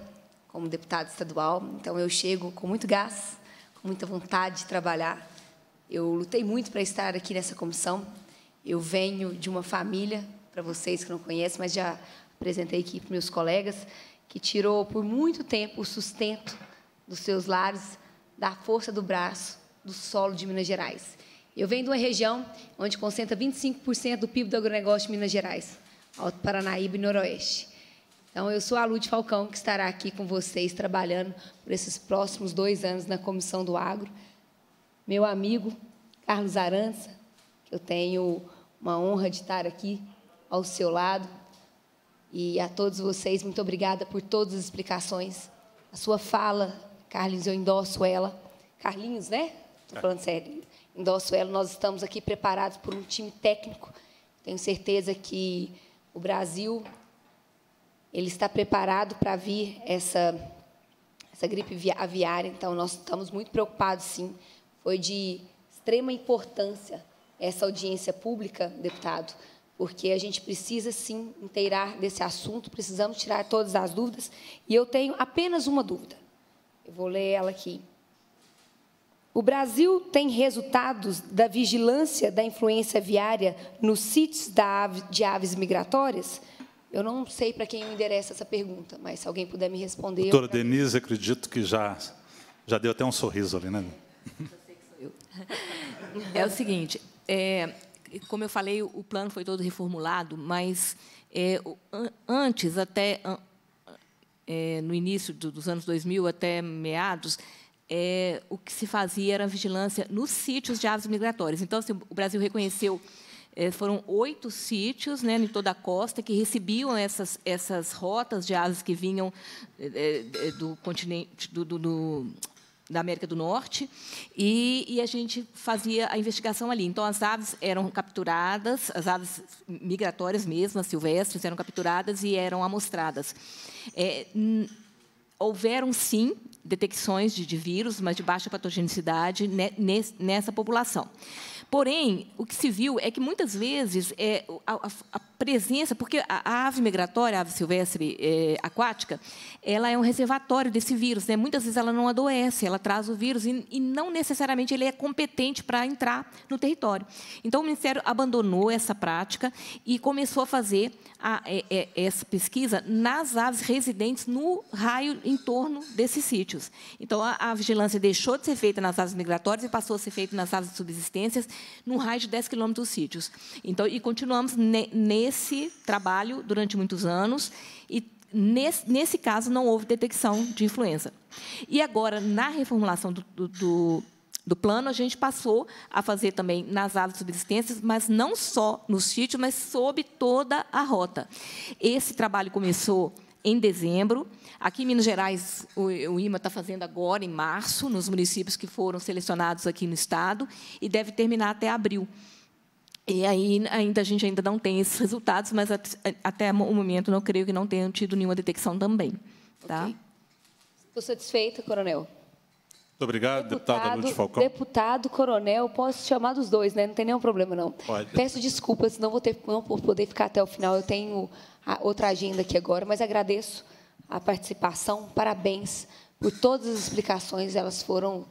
como deputada estadual, então eu chego com muito gás, com muita vontade de trabalhar. Eu lutei muito para estar aqui nessa comissão. Eu venho de uma família, para vocês que não conhecem, mas já apresentei aqui para meus colegas, que tirou por muito tempo o sustento dos seus lares da força do braço do solo de Minas Gerais. Eu venho de uma região onde concentra 25% do PIB do agronegócio de Minas Gerais, Alto Paranaíba e Noroeste. Então, eu sou a Lúcia Falcão, que estará aqui com vocês, trabalhando por esses próximos dois anos na Comissão do Agro. Meu amigo, Carlos Arança, eu tenho uma honra de estar aqui ao seu lado. E a todos vocês, muito obrigada por todas as explicações. A sua fala, Carlos, eu endosso ela. Carlinhos, né? Estou tá. falando sério em Dossvelo, nós estamos aqui preparados por um time técnico. Tenho certeza que o Brasil ele está preparado para vir essa, essa gripe aviária, então nós estamos muito preocupados, sim. Foi de extrema importância essa audiência pública, deputado, porque a gente precisa, sim, inteirar desse assunto, precisamos tirar todas as dúvidas, e eu tenho apenas uma dúvida. Eu vou ler ela aqui. O Brasil tem resultados da vigilância da influência aviária nos sítios de aves migratórias? Eu não sei para quem eu endereço essa pergunta, mas se alguém puder me responder... Doutora Denise, acredito que já, já deu até um sorriso ali, né? (laughs) É o seguinte, é, como eu falei, o plano foi todo reformulado, mas é, antes, até é, no início dos anos 2000, até meados, é, o que se fazia era vigilância nos sítios de aves migratórias. Então, assim, o Brasil reconheceu, é, foram oito sítios né, em toda a costa que recebiam essas, essas rotas de aves que vinham é, é, é do continente, do, do, do da América do Norte, e, e, a gente fazia a investigação ali. Então, as aves eram capturadas, as aves migratórias mesmo, as silvestres, eram capturadas e eram amostradas. É, houveram, sim, detecções de, vírus, mas de baixa patogenicidade nessa população. Porém, o que se viu é que muitas vezes é, a, a presença, porque a ave migratória, a ave silvestre é, aquática, ela é um reservatório desse vírus. Né? Muitas vezes ela não adoece, ela traz o vírus e, e não necessariamente ele é competente para entrar no território. Então, o Ministério abandonou essa prática e começou a fazer a, é, é, essa pesquisa nas aves residentes no raio em torno desses sítios. Então, a, a vigilância deixou de ser feita nas aves migratórias e passou a ser feita nas aves de subsistências num raio de 10 quilômetros dos sítios. Então, e continuamos ne nesse trabalho durante muitos anos e Nesse, nesse, caso, não houve detecção de influenza. E agora, na reformulação do, do, do, do plano, a gente passou a fazer também nas áreas de subsistência, mas não só no sítio, mas sob toda a rota. Esse trabalho começou em dezembro. Aqui em Minas Gerais, o, o IMA está fazendo agora, em março, nos municípios que foram selecionados aqui no Estado, e deve terminar até abril. E aí ainda a gente ainda não tem esses resultados, mas até o momento não creio que não tenham tido nenhuma detecção também. Tá? Okay. Estou satisfeita, coronel. Muito obrigado, deputado, deputada Lúcia Falcão. Deputado, coronel, posso chamar dos dois, né? Não tem nenhum problema, não. Pode. Peço desculpas, não vou, ter, não vou poder ficar até o final. Eu tenho outra agenda aqui agora, mas agradeço a participação, parabéns por todas as explicações, elas foram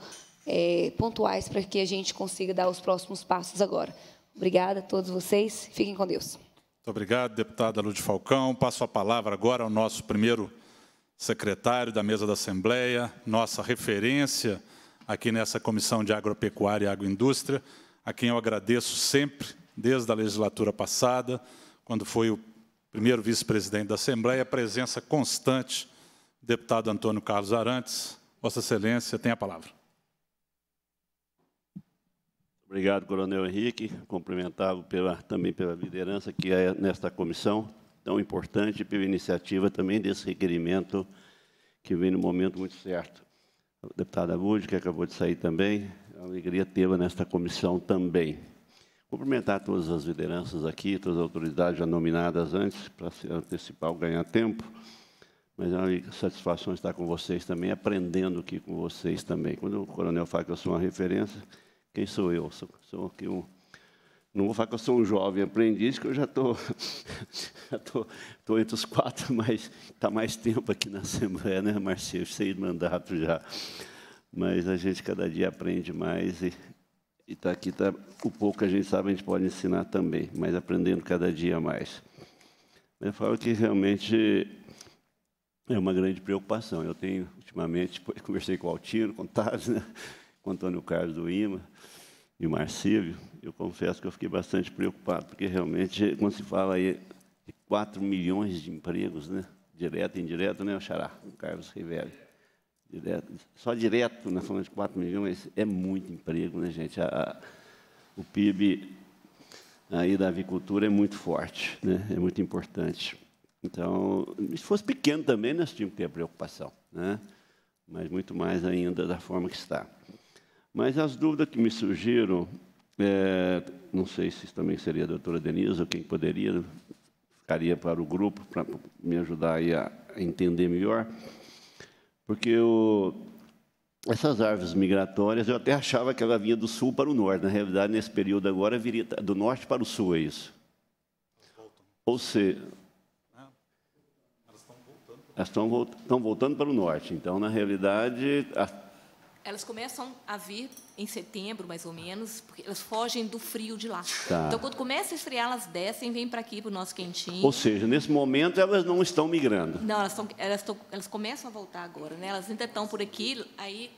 é, pontuais para que a gente consiga dar os próximos passos agora. Obrigada a todos vocês, fiquem com Deus. Muito obrigado, deputada Lúcia Falcão. Passo a palavra agora ao nosso primeiro secretário da mesa da Assembleia, nossa referência aqui nessa Comissão de Agropecuária e Agroindústria, a quem eu agradeço sempre, desde a legislatura passada, quando foi o primeiro vice-presidente da Assembleia, a presença constante do deputado Antônio Carlos Arantes. Vossa Excelência tem a palavra. Obrigado, Coronel Henrique. Cumprimentá-lo também pela liderança que é nesta comissão tão importante e pela iniciativa também desse requerimento que vem no momento muito certo. A deputada Abud, que acabou de sair também, é uma alegria tê-la nesta comissão também. Cumprimentar todas as lideranças aqui, todas as autoridades já nominadas antes, para se antecipar ganhar tempo. Mas é uma satisfação estar com vocês também, aprendendo aqui com vocês também. Quando o coronel fala que eu sou uma referência, quem sou eu? Sou, sou aqui um. Não vou falar que eu sou um jovem aprendiz, que eu já estou (laughs) tô, tô, entre os quatro, mas está mais tempo aqui na Assembleia, né, Marcelo? Sei mandato já. Mas a gente cada dia aprende mais e e tá aqui tá, o pouco que a gente sabe, a gente pode ensinar também, mas aprendendo cada dia mais. Eu falo que realmente é uma grande preocupação. Eu tenho, ultimamente, (laughs) conversei com o Altino, com o Tavis, né? com o Antônio Carlos do IMA e o Marcílio. Eu confesso que eu fiquei bastante preocupado, porque realmente, quando se fala aí de 4 milhões de empregos, né? direto e indireto, né, Xará? Carlos Rivelli. Direto, só direto, nós né, falamos de 4 milhões, é muito emprego, né, gente? A, a, o PIB aí da avicultura é muito forte, né? é muito importante. Então, se fosse pequeno também, nós tínhamos que ter preocupação, né? mas muito mais ainda da forma que está. Mas as dúvidas que me surgiram, é, não sei se também seria a doutora Denise ou quem poderia, ficaria para o grupo, para me ajudar a entender melhor porque essas árvores migratórias, eu até achava que ela vinha do sul para o norte. Na realidade, nesse período agora, viria do norte para o sul, é isso. Ou seja... Elas estão voltando. para o norte. Então, na realidade, elas começam a vir em setembro, mais ou menos, porque elas fogem do frio de lá. Tá. Então, quando começa a esfriar, elas descem, vêm para aqui, para o nosso quentinho. Ou seja, nesse momento, elas não estão migrando. Não, elas, tão, elas, tão, elas começam a voltar agora. Né? Elas ainda estão por aqui, aí,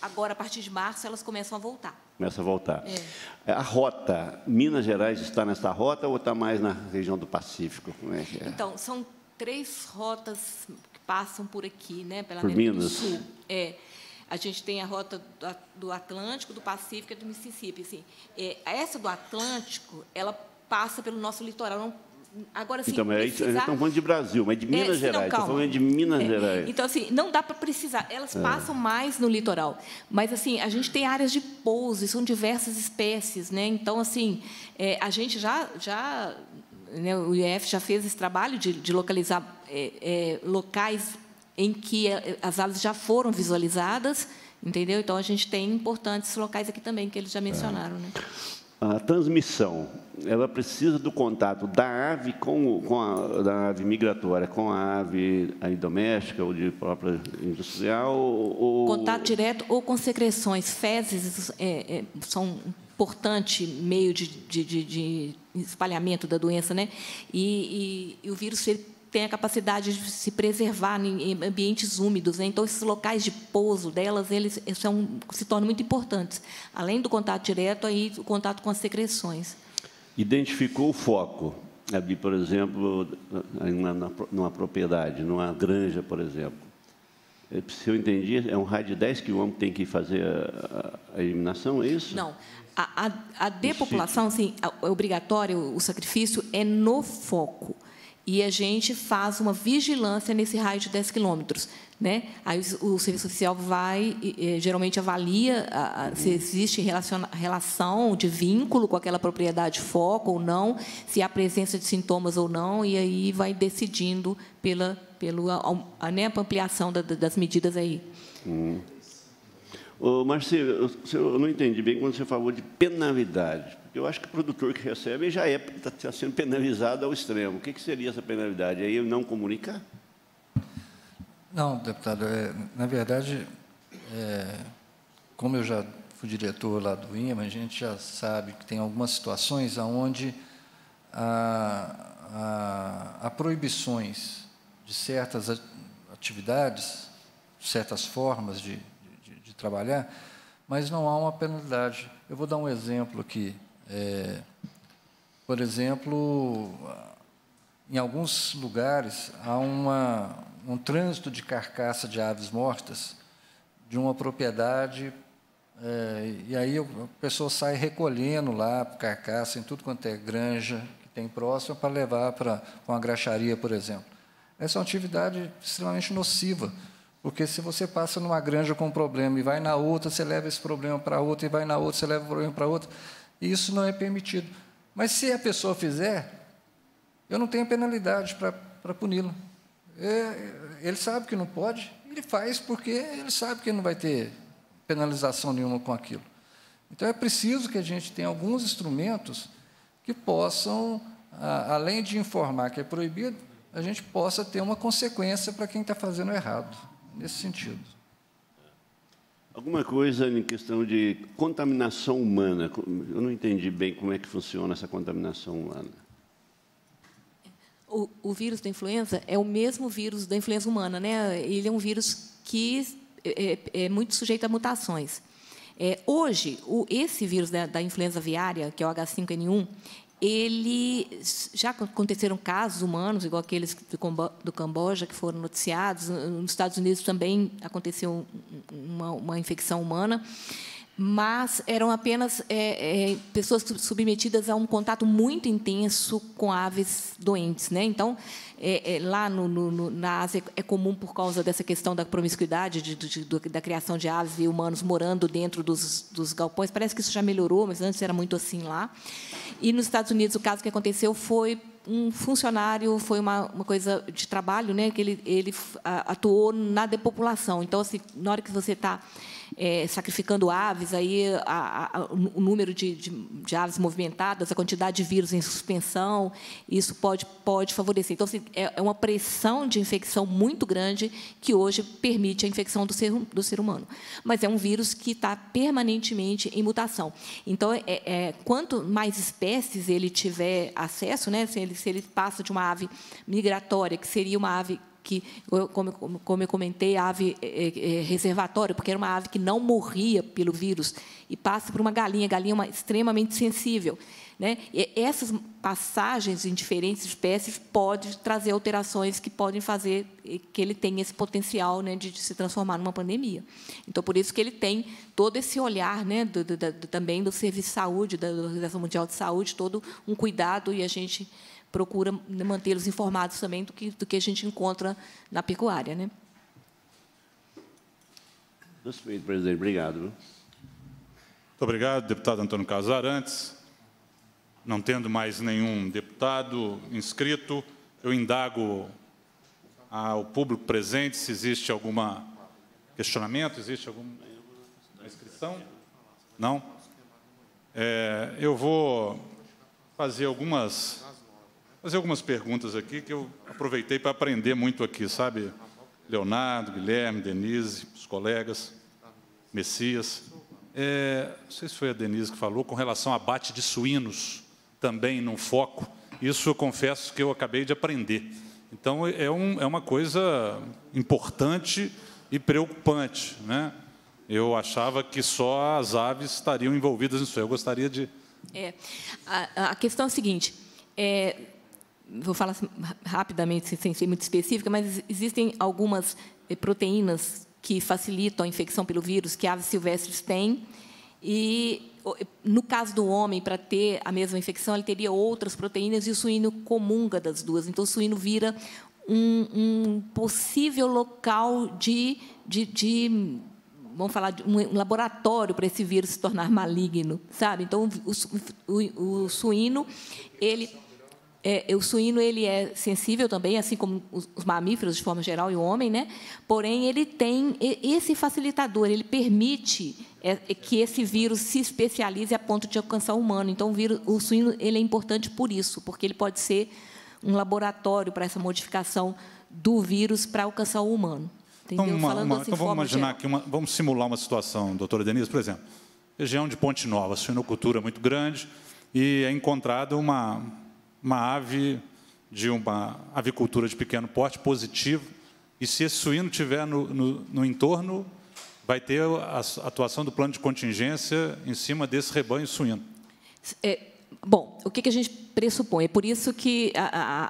agora, a partir de março, elas começam a voltar. Começa a voltar. É. é a rota, Minas Gerais está nessa rota ou está mais na região do Pacífico? Como é que é? Então, são três rotas que passam por aqui, né? Pela por América Minas. do Sul. É. A gente tem a rota do Atlântico, do Pacífico e do Mississippi. Assim. É, essa do Atlântico, ela passa pelo nosso litoral. Não, agora, assim, então, precisar... já estão falando de Brasil, mas de é, Minas é, Gerais. Não, falando de Minas é, Gerais. Então, assim, não dá para precisar. Elas é. passam mais no litoral. Mas, assim, a gente tem áreas de pouso, e são diversas espécies. Né? Então, assim, é, a gente já... já né, o IEF já fez esse trabalho de, de localizar locais em que eh, eh, as aves já foram visualizadas, entendeu? Então a gente tem importantes locais aqui também que eles já é. mencionaram, né? A transmissão, ela precisa do contato da ave com, com a da ave migratória, com a ave aí doméstica ou de própria industrial? Ou... Contato direto ou com secreções. Fezes é, é, são um importante meio de, de, de, de, espalhamento da doença, né? E, e, e o vírus ele têm a capacidade de se preservar em ambientes úmidos. Né? Então, esses locais de pouso delas eles são, se tornam muito importantes, além do contato direto, aí, o contato com as secreções. Identificou o foco, ali, por exemplo, numa, numa propriedade, numa granja, por exemplo. É, se eu entendi, é um raio de 10 quilômetros que tem que fazer a, a eliminação, é isso? Não. A, a, a depopulação, sim, é obrigatório o sacrifício é no foco e a gente faz uma vigilância nesse raio de 10 quilômetros. Né? Aí o, Serviço Social vai, geralmente avalia a, a, se existe relaciona, relação de vínculo com aquela propriedade foco ou não, se há presença de sintomas ou não, e aí vai decidindo pela, pela a, né, ampliação da, das medidas aí. Hum. Ô, eu, eu não entendi bem quando você falou de penalidade eu acho que o produtor que recebe já está é, tá, tá sendo penalizado ao extremo. O que, que seria essa penalidade? Aí não comunicar? Não, deputado, é, na verdade, é, como eu já fui diretor lá do IMA, a gente já sabe que tem algumas situações onde há, há, há proibições de certas atividades, certas formas de, de, de trabalhar, mas não há uma penalidade. Eu vou dar um exemplo aqui. É, por exemplo, em alguns lugares há uma, um trânsito de carcaça de aves mortas de uma propriedade é, e aí a pessoa sai recolhendo lá carcaça em tudo quanto é granja que tem próxima para levar para uma graxaria, por exemplo. Essa é uma atividade extremamente nociva, porque se você passa numa granja com um problema e vai na outra, você leva esse problema para outra, e vai na outra, você leva o problema para outra, e isso não é permitido. Mas se a pessoa fizer, eu não tenho penalidade para puni-lo. É, ele sabe que não pode, ele faz porque ele sabe que não vai ter penalização nenhuma com aquilo. Então é preciso que a gente tenha alguns instrumentos que possam, além de informar que é proibido, a gente possa ter uma consequência para quem está fazendo errado, nesse sentido. Alguma coisa em questão de contaminação humana. Eu não entendi bem como é que funciona essa contaminação humana. O, o vírus da influenza é o mesmo vírus da influenza humana, né? Ele é um vírus que é, é, é muito sujeito a mutações. É, hoje, o, esse vírus da, da, influenza viária, que é o H5N1, ele já aconteceram casos humanos, igual aqueles do Camboja que foram noticiados. Nos Estados Unidos também aconteceu uma, uma infecção humana, mas eram apenas é, é, pessoas submetidas a um contato muito intenso com aves doentes, né? Então é, é, lá no, no, na Ásia é comum por causa dessa questão da promiscuidade, de, de, de, da criação de aves e humanos morando dentro dos, dos galpões. Parece que isso já melhorou, mas antes era muito assim lá. E nos Estados Unidos, o caso que aconteceu foi um funcionário, foi uma, uma coisa de trabalho, né, que ele, ele ah, atuou na depopulação. Então, assim, na hora que você está é, sacrificando aves, aí a, a, o número de, de, de, aves movimentadas, a quantidade de vírus em suspensão, isso pode, pode favorecer. Então, assim, é, é, uma pressão de infecção muito grande que hoje permite a infecção do ser, do ser humano. Mas é um vírus que está permanentemente em mutação. Então, é, é, é quanto mais espécies ele tiver acesso, né, se, ele, se ele passa de uma ave migratória, que seria uma ave que, como, como eu comentei, ave é, é, é, reservatório, porque era uma ave que não morria pelo vírus, e passa por uma galinha. A galinha é uma, extremamente sensível. Né? E essas passagens em diferentes espécies podem trazer alterações que podem fazer é, que ele tenha esse potencial né, de, de, se transformar numa pandemia. Então, por isso que ele tem todo esse olhar né, do, do, do, também do Serviço de Saúde, da Organização Mundial de Saúde, todo um cuidado, e a gente procura mantê-los informados também do que, do que a gente encontra na pecuária. Né? Suspeito, presidente. Obrigado. Muito obrigado, deputado Antônio Casar. Antes, não tendo mais nenhum deputado inscrito, eu indago ao público presente se existe algum questionamento, existe alguma inscrição? Não? É, eu vou fazer algumas fazer algumas perguntas aqui que eu aproveitei para aprender muito aqui, sabe? Leonardo, Guilherme, Denise, os colegas, Messias. É, não sei se foi a Denise que falou, com relação a abate de suínos, também num foco. Isso eu confesso que eu acabei de aprender. Então, é, um, é uma coisa importante e preocupante. Né? Eu achava que só as aves estariam envolvidas nisso. Eu gostaria de... É, a, a questão é a seguinte, é, vou falar assim, rapidamente, sem ser muito específica, mas existem algumas eh, proteínas que facilitam a infecção pelo vírus que aves silvestres têm. E, eh, no caso do homem, para ter a mesma infecção, ele teria outras proteínas e o suíno comunga das duas. Então, o suíno vira um, um possível local de, de, de vamos falar, de um laboratório para esse vírus se tornar maligno, sabe? Então, o, o, o suíno, ele é, o suíno ele é sensível também, assim como os, mamíferos de forma geral e o homem, né? Porém, ele tem esse facilitador, ele permite é, que esse vírus se especialize a ponto de alcançar o humano. Então, o, vírus, o suíno ele é importante por isso, porque ele pode ser um laboratório para essa modificação do vírus para alcançar o humano. Entendeu? Então, uma, uma, assim, então vamos imaginar geral. que uma, vamos simular uma situação, doutora Denise, por exemplo, região de Ponte Nova, suinocultura muito grande, e é encontrada uma uma ave de uma avicultura de pequeno porte positivo. E se esse suíno tiver no, no, no entorno, vai ter a atuação do plano de contingência em cima desse rebanho suíno. É, Bom, o que, que a gente pressupõe? É por isso que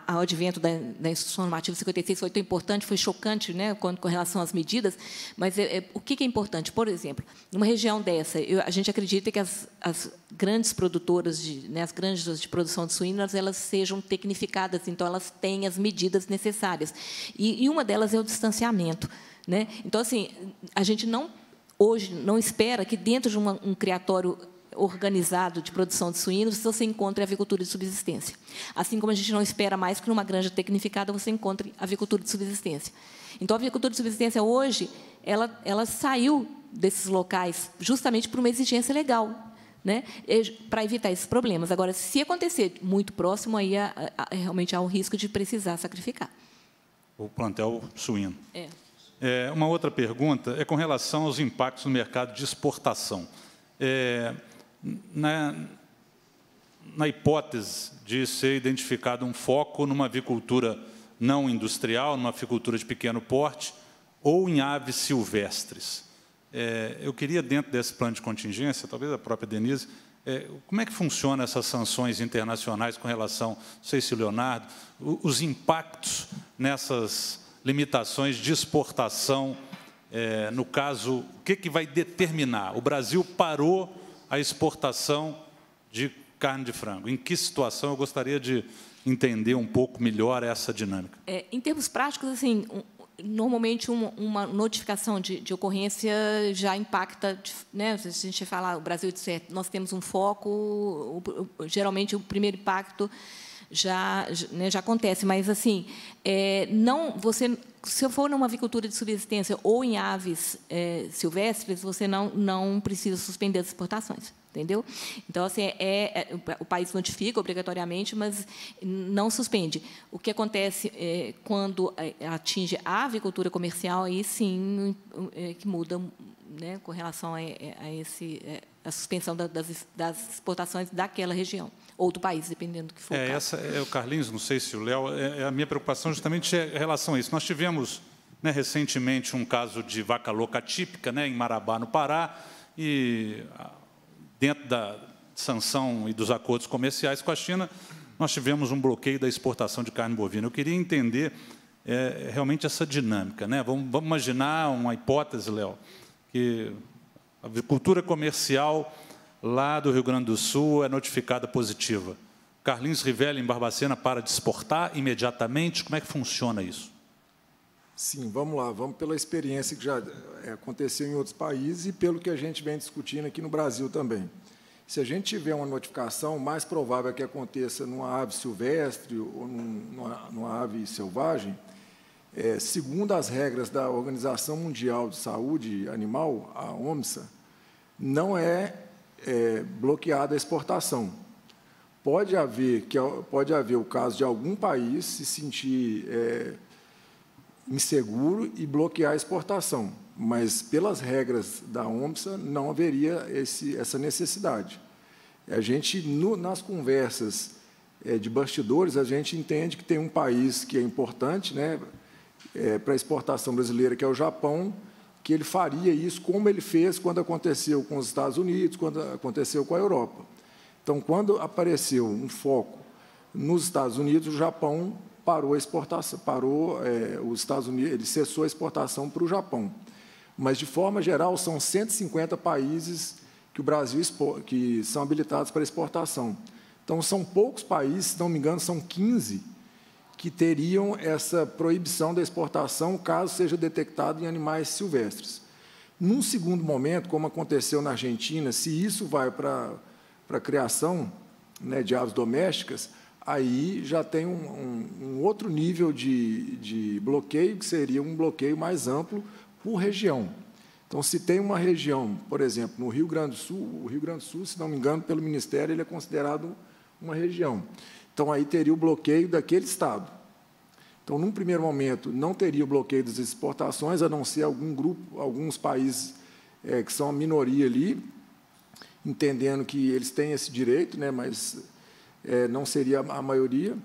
o advento da, da, Normativa 56 foi tão importante, foi chocante né, quando, com relação às medidas, mas é, é, o que, que, é importante? Por exemplo, numa região dessa, eu, a gente acredita que as, as grandes produtoras, de, né, as grandes de produção de suínos, elas sejam tecnificadas, então elas têm as medidas necessárias. E, e uma delas é o distanciamento. Né? Então, assim, a gente não hoje não espera que dentro de uma, um criatório organizado de produção de suínos, você encontra a avicultura de subsistência. Assim como a gente não espera mais que numa granja tecnificada você encontre a avicultura de subsistência. Então, a avicultura de subsistência hoje, ela, ela saiu desses locais justamente por uma exigência legal, né, para evitar esses problemas. Agora, se acontecer muito próximo, aí a, a, realmente há o um risco de precisar sacrificar. O plantel suíno. É. é. uma outra pergunta é com relação aos impactos no mercado de exportação. É, na, na hipótese de ser identificado um foco numa avicultura não industrial, numa avicultura de pequeno porte, ou em aves silvestres. É, eu queria, dentro desse plano de contingência, talvez a própria Denise, é, como é que funcionam essas sanções internacionais com relação, não sei se o Leonardo, os impactos nessas limitações de exportação, é, no caso, o que, que vai determinar? O Brasil parou a exportação de carne de frango? Em que situação? Eu gostaria de entender um pouco melhor essa dinâmica. É, em termos práticos, assim, normalmente uma, uma notificação de, de, ocorrência já impacta, né? Se a gente falar o Brasil certo, nós temos um foco, geralmente o primeiro impacto já, né, já acontece, mas assim, é, não você se eu for numa avicultura de subsistência ou em aves é, silvestres, você não não precisa suspender as exportações, entendeu? Então assim é, é o país notifica obrigatoriamente, mas não suspende. O que acontece é, quando é, atinge a avicultura comercial aí sim é, que muda, né, com relação a, a esse a suspensão das, das exportações daquela região ou do país, dependendo do que for. É, essa é o Carlinhos, não sei se o Léo, é, é, a minha preocupação justamente é em relação a isso. Nós tivemos né, recentemente um caso de vaca louca típica né, em Marabá, no Pará, e dentro da sanção e dos acordos comerciais com a China, nós tivemos um bloqueio da exportação de carne bovina. Eu queria entender é, realmente essa dinâmica. Né? Vamos, vamos imaginar uma hipótese, Léo, que a agricultura comercial lá do Rio Grande do Sul é notificada positiva. Carlinhos Rivelli, em Barbacena, para de exportar imediatamente? Como é que funciona isso? Sim, vamos lá, vamos pela experiência que já eh, aconteceu em outros países e pelo que a gente vem discutindo aqui no Brasil também. Se a gente tiver uma notificação, mais provável é que aconteça numa ave silvestre ou numa, numa ave selvagem, é, segundo as regras da Organização Mundial de Saúde Animal, a OMSA, não é é, bloqueada a exportação. Pode haver, que, pode haver o caso de algum país se sentir é, inseguro e bloquear a exportação, mas, pelas regras da OMSA, não haveria esse, essa necessidade. A gente, no, nas conversas é, de bastidores, a gente entende que tem um país que é importante né, é, para a exportação brasileira, que é o Japão, que ele faria isso, como ele fez quando aconteceu com os Estados Unidos, quando aconteceu com a Europa. Então, quando apareceu um foco nos Estados Unidos, o Japão parou a exportação, parou é, os Estados Unidos, ele cessou a exportação para o Japão. Mas de forma geral são 150 países que o Brasil que são habilitados para exportação. Então são poucos países, se não me engano, são 15 que teriam essa proibição da exportação caso seja detectado em animais silvestres. Num segundo momento, como aconteceu na Argentina, se isso vai para, para a criação né, de aves domésticas, aí já tem um, um, um outro nível de, de bloqueio, que seria um bloqueio mais amplo por região. Então, se tem uma região, por exemplo, no Rio Grande do Sul, o Rio Grande do Sul, se não me engano, pelo Ministério, ele é considerado uma região. Então, aí teria o bloqueio daquele Estado. Então, num primeiro momento, não teria o bloqueio das exportações, a não ser algum grupo, alguns países é, que são a minoria ali, entendendo que eles têm esse direito, né, mas é, não seria a maioria.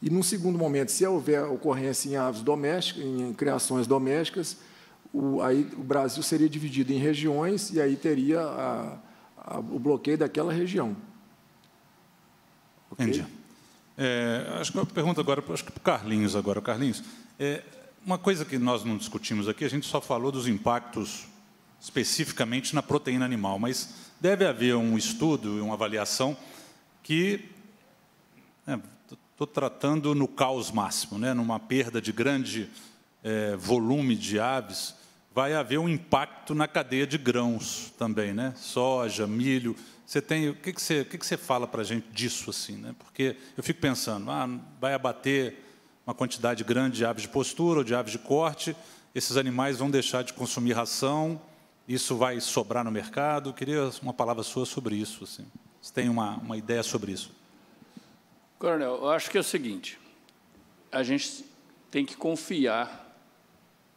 E, num segundo momento, se houver ocorrência em aves domésticas, em criações domésticas, o, aí, o Brasil seria dividido em regiões e aí teria a, a, o bloqueio daquela região. Okay? Entendi. É, acho que uma pergunta agora, acho que para o Carlinhos agora. Carlinhos, é, uma coisa que nós não discutimos aqui, a gente só falou dos impactos especificamente na proteína animal, mas deve haver um estudo, e uma avaliação que estou é, né, tratando no caos máximo, né, numa perda de grande é, volume de aves, vai haver um impacto na cadeia de grãos também, né? soja, milho. Você tem, o que, que, você, o que, que você fala para a gente disso? assim, né? Porque eu fico pensando, ah, vai abater uma quantidade grande de aves de postura ou de aves de corte, esses animais vão deixar de consumir ração, isso vai sobrar no mercado. Eu queria uma palavra sua sobre isso. Assim. Você tem uma, uma ideia sobre isso? Coronel, eu acho que é o seguinte, a gente tem que confiar,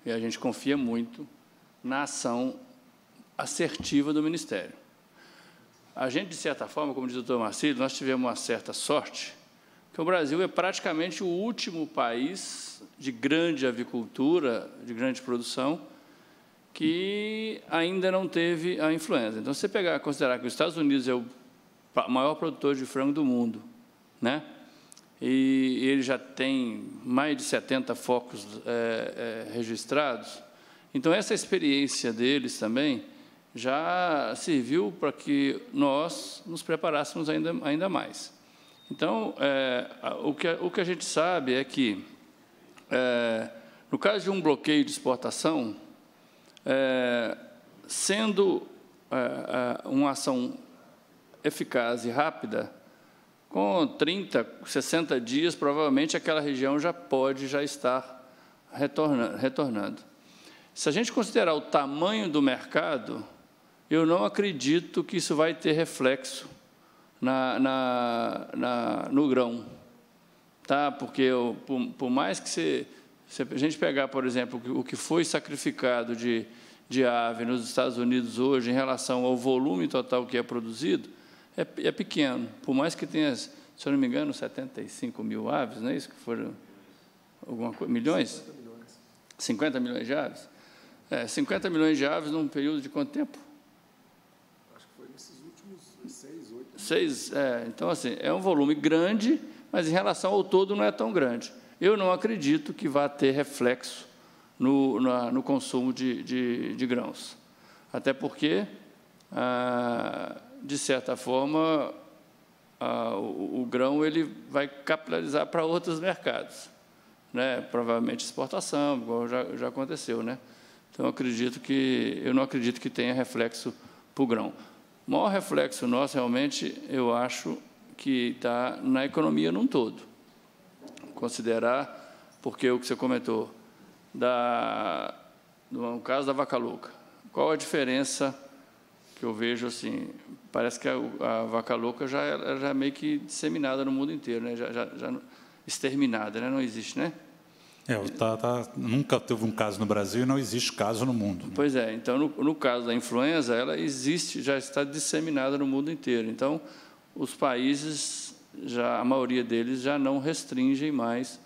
e a gente confia muito, na ação assertiva do Ministério. A gente, de certa forma, como diz o doutor Marcílio, nós tivemos uma certa sorte, que o Brasil é praticamente o último país de grande avicultura, de grande produção, que ainda não teve a influenza. Então, se você pegar, considerar que os Estados Unidos é o maior produtor de frango do mundo, né? e ele já tem mais de 70 focos é, é, registrados, então essa experiência deles também já serviu para que nós nos preparássemos ainda, ainda mais. Então, é, o, que, o que a gente sabe é que, é, no caso de um bloqueio de exportação, é, sendo é, é, uma ação eficaz e rápida, com 30, 60 dias, provavelmente aquela região já pode já estar retornando. retornando. Se a gente considerar o tamanho do mercado, eu não acredito que isso vai ter reflexo na, na, na no grão. Tá? Porque eu, por, por, mais que você, se a gente pegar, por exemplo, o que foi sacrificado de, de ave nos Estados Unidos hoje em relação ao volume total que é produzido, é, é pequeno. Por mais que tenha, se eu não me engano, 75 mil aves, não é isso que foram? Alguma coisa, milhões? 50 milhões. 50 milhões de aves? É, 50 milhões de aves num período de quanto tempo? é, então, assim, é um volume grande, mas em relação ao todo não é tão grande. Eu não acredito que vá ter reflexo no, na, no consumo de, de, de, grãos. Até porque, ah, de certa forma, ah, o, o, grão ele vai capitalizar para outros mercados. Né? Provavelmente exportação, igual já, já aconteceu. Né? Então, acredito que, eu não acredito que tenha reflexo para o grão. O maior reflexo nosso, realmente, eu acho que está na economia num todo. Considerar, porque o que você comentou, da, no caso da vaca louca, qual a diferença que eu vejo assim? Parece que a, a vaca louca já, já é meio que disseminada no mundo inteiro, né? já, já, já exterminada, né? não existe, né? É, tá, tá, nunca teve um caso no Brasil e não existe caso no mundo. Né? Pois é, então, no, no, caso da influenza, ela existe, já está disseminada no mundo inteiro. Então, os países, já, a maioria deles, já não restringem mais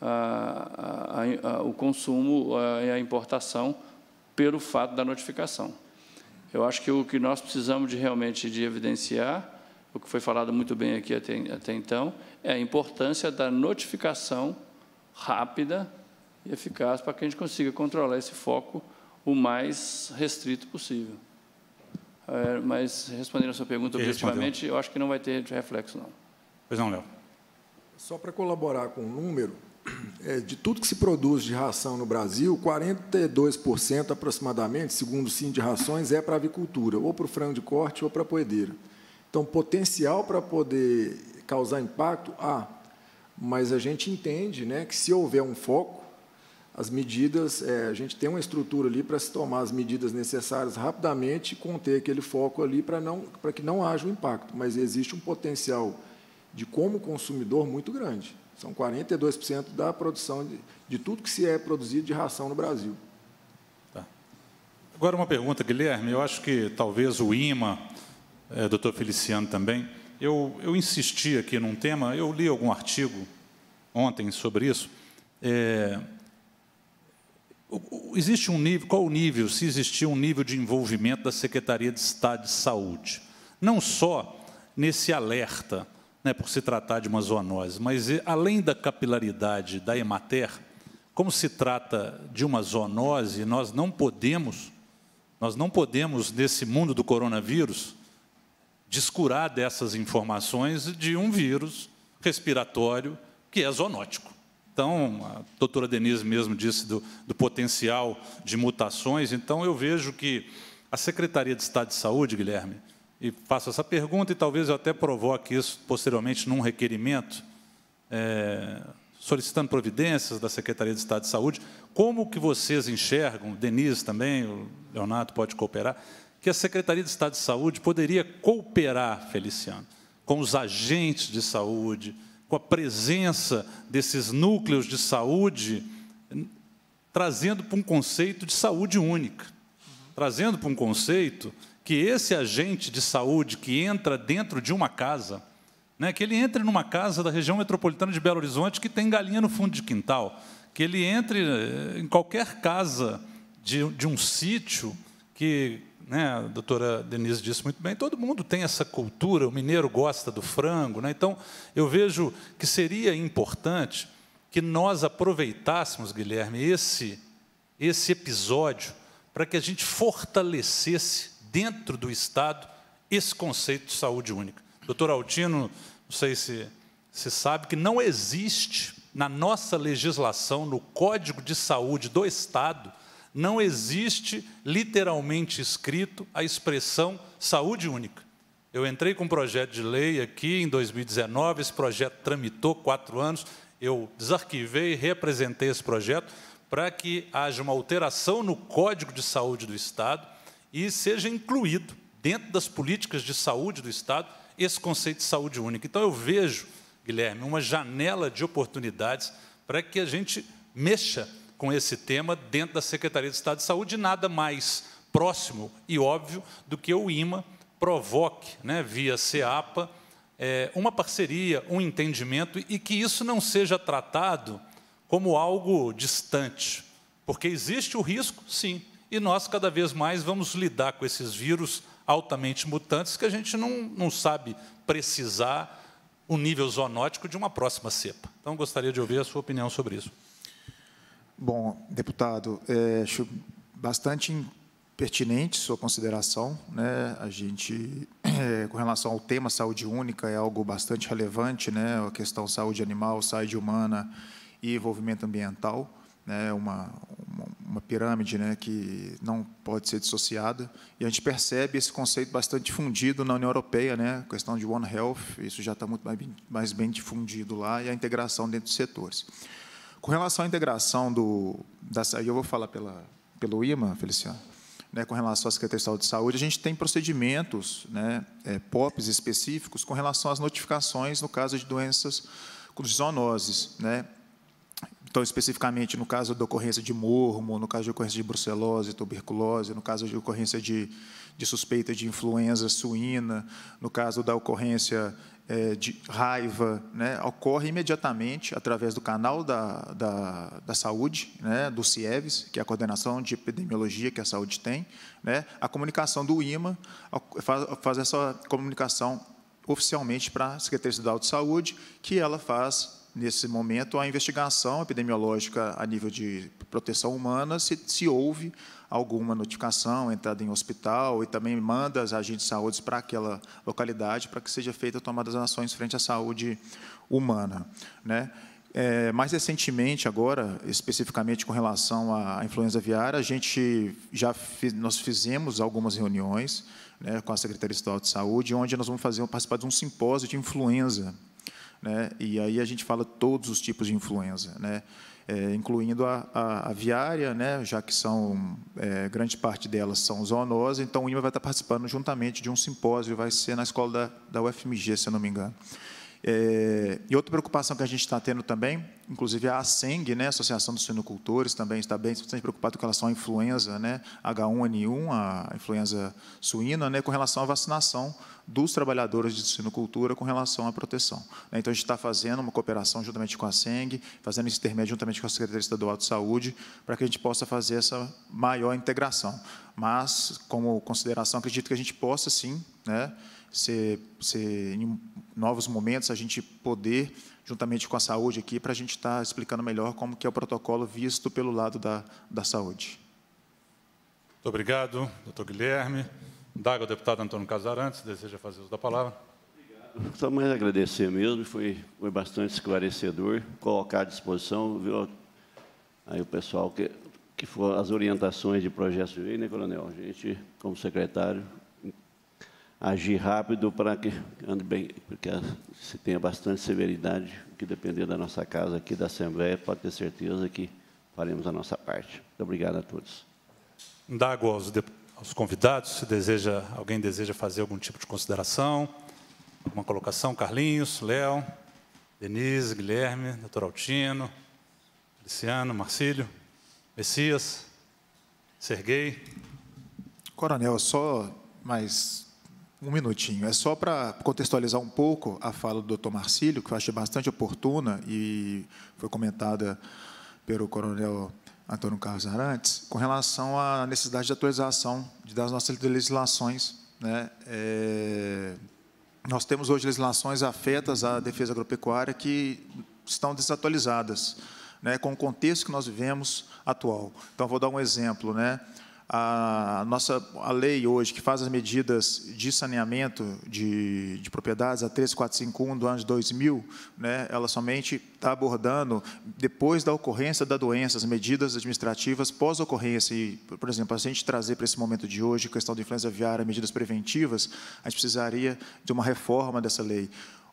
a, a, a, o consumo e a importação pelo fato da notificação. Eu acho que o que nós precisamos de realmente de evidenciar, o que foi falado muito bem aqui até, até então, é a importância da notificação rápida e eficaz para que a gente consiga controlar esse foco o mais restrito possível. É, mas, respondendo a sua pergunta Quem objetivamente, respondeu? eu acho que não vai ter reflexo, não. Pois não, Léo. Só para colaborar com o número, (clears throat) é, de tudo que se produz de ração no Brasil, 42% aproximadamente, segundo o Sim de Rações, é para avicultura, ou para o frango de corte ou para a poedeira. Então, potencial para poder causar impacto, há mas a gente entende né, que, se houver um foco, as medidas, é, a gente tem uma estrutura ali para se tomar as medidas necessárias rapidamente e conter aquele foco ali para, não, para que não haja um impacto. Mas existe um potencial de como consumidor muito grande. São 42% da produção de, de tudo que se é produzido de ração no Brasil. Tá. Agora uma pergunta, Guilherme. Eu acho que talvez o IMA, é, doutor Feliciano também, eu, eu insisti aqui num tema, eu li algum artigo ontem sobre isso. É, existe um nível, qual o nível, se existia um nível de envolvimento da Secretaria de Estado de Saúde? Não só nesse alerta, né, por se tratar de uma zoonose, mas além da capilaridade da Emater, como se trata de uma zoonose, nós não podemos, nós não podemos, nesse mundo do coronavírus, descurar dessas informações de um vírus respiratório que é zoonótico. Então, a doutora Denise mesmo disse do, do, potencial de mutações, então eu vejo que a Secretaria de Estado de Saúde, Guilherme, e faço essa pergunta e talvez eu até provoque isso posteriormente num requerimento, é, solicitando providências da Secretaria de Estado de Saúde, como que vocês enxergam, Denise também, o Leonardo pode cooperar, que a Secretaria de Estado de Saúde poderia cooperar, Feliciano, com os agentes de saúde, com a presença desses núcleos de saúde, trazendo para um conceito de saúde única, trazendo para um conceito que esse agente de saúde que entra dentro de uma casa, né, que ele entre numa casa da região metropolitana de Belo Horizonte que tem galinha no fundo de quintal, que ele entre eh, em qualquer casa de, de um sítio que né, a doutora Denise disse muito bem, todo mundo tem essa cultura, o mineiro gosta do frango. Né, então, eu vejo que seria importante que nós aproveitássemos, Guilherme, esse, esse episódio para que a gente fortalecesse dentro do Estado esse conceito de saúde única. Doutor Altino, não sei se se sabe que não existe na nossa legislação, no Código de Saúde do Estado, não existe literalmente escrito a expressão saúde única. Eu entrei com um projeto de lei aqui em 2019, esse projeto tramitou quatro anos, eu desarquivei, reapresentei esse projeto para que haja uma alteração no Código de Saúde do Estado e seja incluído dentro das políticas de saúde do Estado esse conceito de saúde única. Então eu vejo, Guilherme, uma janela de oportunidades para que a gente mexa com esse tema dentro da Secretaria de Estado de Saúde, nada mais próximo e óbvio do que o IMA provoque, né, via CEAPA, é, eh, uma parceria, um entendimento, e que isso não seja tratado como algo distante, porque existe o risco, sim, e nós cada vez mais vamos lidar com esses vírus altamente mutantes que a gente não, não sabe precisar o nível zoonótico de uma próxima cepa. Então, gostaria de ouvir a sua opinião sobre isso. Bom, deputado, é, acho bastante pertinente sua consideração. Né? A gente, é, com relação ao tema saúde única, é algo bastante relevante, né? a questão saúde animal, saúde humana e envolvimento ambiental, né? uma, uma, uma pirâmide né? que não pode ser dissociada. E a gente percebe esse conceito bastante difundido na União Europeia, né? a questão de One Health, isso já está muito mais bem, mais bem difundido lá, e a integração dentro dos setores. Com relação à integração do. Da, aí eu vou falar pela, pelo IMA, Feliciano. Né, com relação à Secretaria Estadual de Saúde, a gente tem procedimentos, né, é, POPs específicos, com relação às notificações no caso de doenças com zoonoses. Né? Então, especificamente, no caso da ocorrência de mormo, no caso de ocorrência de brucelose, tuberculose, no caso de ocorrência de, de suspeita de influenza suína, no caso da ocorrência é, de raiva, né, ocorre imediatamente através do canal da, da, da saúde, né, do CIEVES, que é a coordenação de epidemiologia que a saúde tem, né, a comunicação do IMA faz, faz essa comunicação oficialmente para a Secretaria Estadual de Saúde, que ela faz nesse momento, a investigação epidemiológica a nível de proteção humana, se, se houve alguma notificação, entrada em hospital, e também manda as agentes de saúde para aquela localidade para que seja feita tomada das ações frente à saúde humana. Né? É, mais recentemente, agora, especificamente com relação à influenza aviária, a gente já fiz, nós fizemos algumas reuniões né, com a Secretaria Estadual de Saúde, onde nós vamos fazer, participar de um simpósio de influenza né? E aí a gente fala todos os tipos de influenza, né? É, incluindo a, a aviária, né? já que são é, grande parte delas são zoonoses, então o IMA vai estar participando juntamente de um simpósio, vai ser na escola da, da UFMG, se eu não me engano. É, e outra preocupação que a gente está tendo também, inclusive a ASENG, né, Associação dos Suinocultores, também está bem bastante preocupada com relação à influenza né, H1N1, a influenza suína, né, com relação à vacinação dos trabalhadores de suinocultura com relação à proteção. Né. Então, a gente está fazendo uma cooperação juntamente com a SENG, fazendo esse intermédio juntamente com a Secretaria Estadual de Saúde, para que a gente possa fazer essa maior integração. Mas, como consideração, acredito que a gente possa, sim, né, ser, ser em novos momentos a gente poder, juntamente com a saúde aqui, para a gente estar tá explicando melhor como que é o protocolo visto pelo lado da, da saúde. Muito obrigado, doutor Guilherme. Daga, o deputado Antônio Casarantes, deseja fazer uso da palavra. Obrigado. Só mais agradecer mesmo, foi, foi bastante esclarecedor, colocar à disposição, viu, aí o pessoal que, que for as orientações de projeto de lei, né, coronel? A gente, como secretário, agir rápido para que ande bem, porque se tenha bastante severidade, que depender da nossa casa aqui, da Assembleia, pode ter certeza que faremos a nossa parte. Muito obrigado a todos. Indago aos, aos convidados, se deseja, alguém deseja fazer algum tipo de consideração, alguma colocação, Carlinhos, Léo, Denise, Guilherme, doutor Altino, Luciano, Marcílio, Messias, Serguei. Coronel, só mais um minutinho. É só para contextualizar um pouco a fala do Dr. Marcílio, que eu achei bastante oportuna e foi comentada pelo coronel Antônio Carlos Arantes, com relação à necessidade de atualização das nossas legislações. Né? É, nós temos hoje legislações afetas à defesa agropecuária que estão desatualizadas, né, com o contexto que nós vivemos atual. Então, vou dar um exemplo. Né? a nossa a lei hoje, que faz as medidas de saneamento de, de propriedades, a 3451 do ano de 2000, né, ela somente está abordando, depois da ocorrência da doença, as medidas administrativas pós-ocorrência. E, por exemplo, se a gente trazer para esse momento de hoje, a questão da influenza aviária, medidas preventivas, a gente precisaria de uma reforma dessa lei.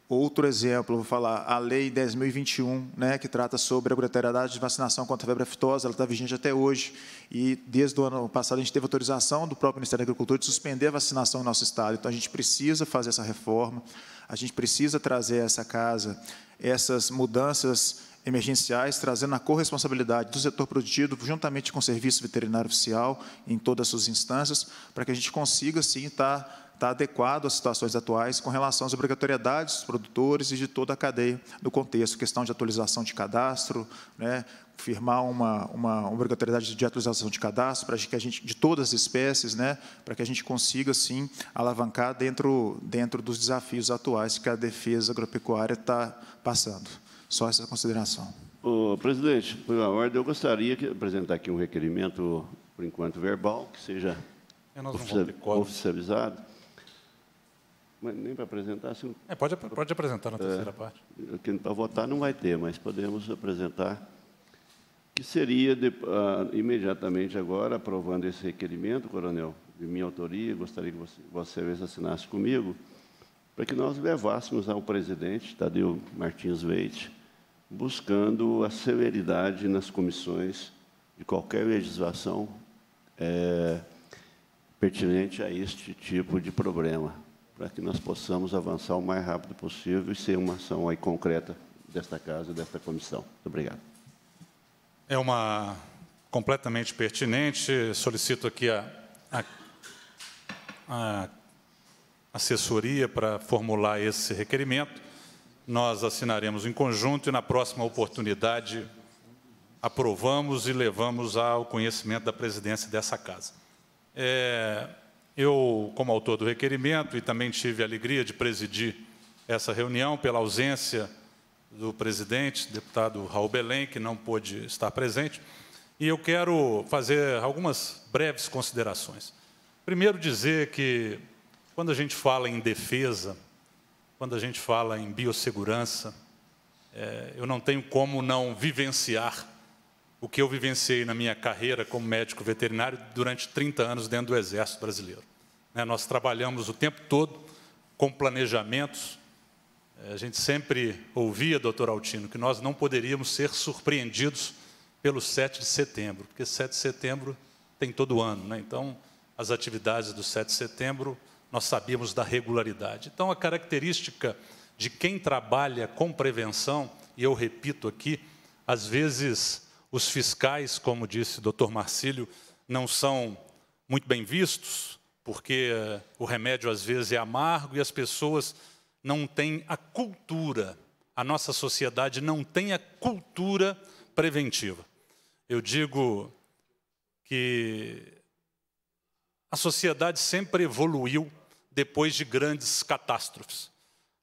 Outro exemplo, vou falar a Lei 10.021, né, que trata sobre a obrigatoriedade de vacinação contra a febre aftosa, ela está vigente até hoje, e desde o ano passado a gente teve autorização do próprio Ministério da Agricultura de suspender a vacinação no nosso Estado, então a gente precisa fazer essa reforma, a gente precisa trazer essa casa, essas mudanças emergenciais, trazendo a corresponsabilidade do setor produtivo, juntamente com o Serviço Veterinário Oficial, em todas as suas instâncias, para que a gente consiga, sim, estar tá está adequado às situações atuais com relação às obrigatoriedades dos produtores e de toda a cadeia no contexto, questão de atualização de cadastro, né, firmar uma, uma obrigatoriedade de atualização de cadastro para que a gente de todas as espécies, né, para que a gente consiga sim alavancar dentro dentro dos desafios atuais que a defesa agropecuária está passando. Só essa consideração. Ô, presidente, por ordem, eu gostaria de apresentar aqui um requerimento, por enquanto verbal, que seja é, oficializado. Mas nem para apresentar, assim, é, pode, pode apresentar na é, terceira é, parte. para votar não vai ter, mas podemos apresentar. Que seria de, ah, imediatamente agora, aprovando esse requerimento, Coronel, de minha autoria, gostaria que você, você assinasse comigo, para que nós levássemos ao presidente, Tadeu Martins Veite buscando a celeridade nas comissões de qualquer legislação é, pertinente a este tipo de problema para que nós possamos avançar o mais rápido possível e ser uma ação aí concreta desta casa, desta comissão. Muito obrigado. É uma completamente pertinente. Solicito aqui a, a, a assessoria para formular esse requerimento. Nós assinaremos em conjunto e, na próxima oportunidade, aprovamos e levamos ao conhecimento da presidência dessa casa. É, eu, como autor do requerimento, e também tive a alegria de presidir essa reunião pela ausência do presidente, deputado Raul Belém, que não pôde estar presente, e eu quero fazer algumas breves considerações. Primeiro, dizer que, quando a gente fala em defesa, quando a gente fala em biossegurança, é, eu não tenho como não vivenciar o que eu vivenciei na minha carreira como médico veterinário durante 30 anos dentro do Exército Brasileiro. Né, nós trabalhamos o tempo todo com planejamentos. É, a gente sempre ouvia, doutor Altino, que nós não poderíamos ser surpreendidos pelo 7 de setembro, porque 7 de setembro tem todo ano. Né? Então, as atividades do 7 de setembro, nós sabíamos da regularidade. Então, a característica de quem trabalha com prevenção, e eu repito aqui, às vezes os fiscais, como disse o Dr. Marcílio, não são muito bem vistos, porque eh, o remédio às vezes é amargo e as pessoas não têm a cultura, a nossa sociedade não tem a cultura preventiva. Eu digo que a sociedade sempre evoluiu depois de grandes catástrofes.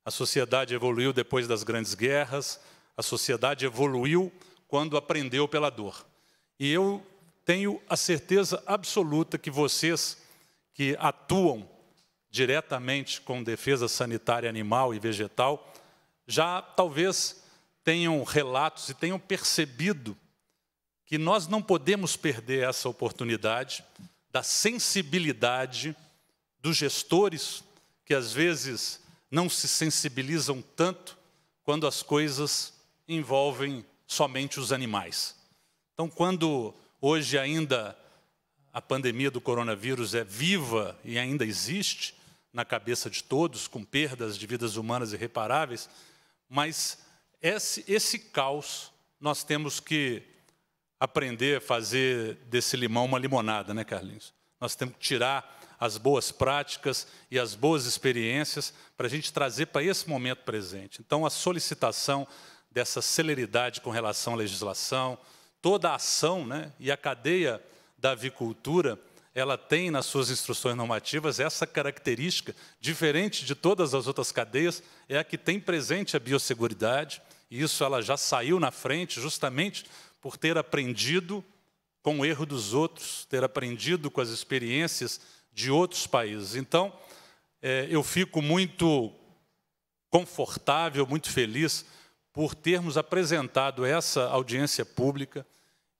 A sociedade evoluiu depois das grandes guerras, a sociedade evoluiu quando aprendeu pela dor. E eu tenho a certeza absoluta que vocês que atuam diretamente com defesa sanitária animal e vegetal já talvez tenham relatos e tenham percebido que nós não podemos perder essa oportunidade da sensibilidade dos gestores que às vezes não se sensibilizam tanto quando as coisas envolvem somente os animais. Então, quando hoje ainda a pandemia do coronavírus é viva e ainda existe na cabeça de todos, com perdas de vidas humanas irreparáveis, mas esse, esse caos nós temos que aprender a fazer desse limão uma limonada, né, Carlinhos? Nós temos que tirar as boas práticas e as boas experiências para a gente trazer para esse momento presente. Então, a solicitação dessa celeridade com relação à legislação, toda a ação né, e a cadeia da avicultura, ela tem nas suas instruções normativas essa característica, diferente de todas as outras cadeias, é a que tem presente a biosseguridade, e isso ela já saiu na frente justamente por ter aprendido com o erro dos outros, ter aprendido com as experiências de outros países. Então, é, eu fico muito confortável, muito feliz por termos apresentado essa audiência pública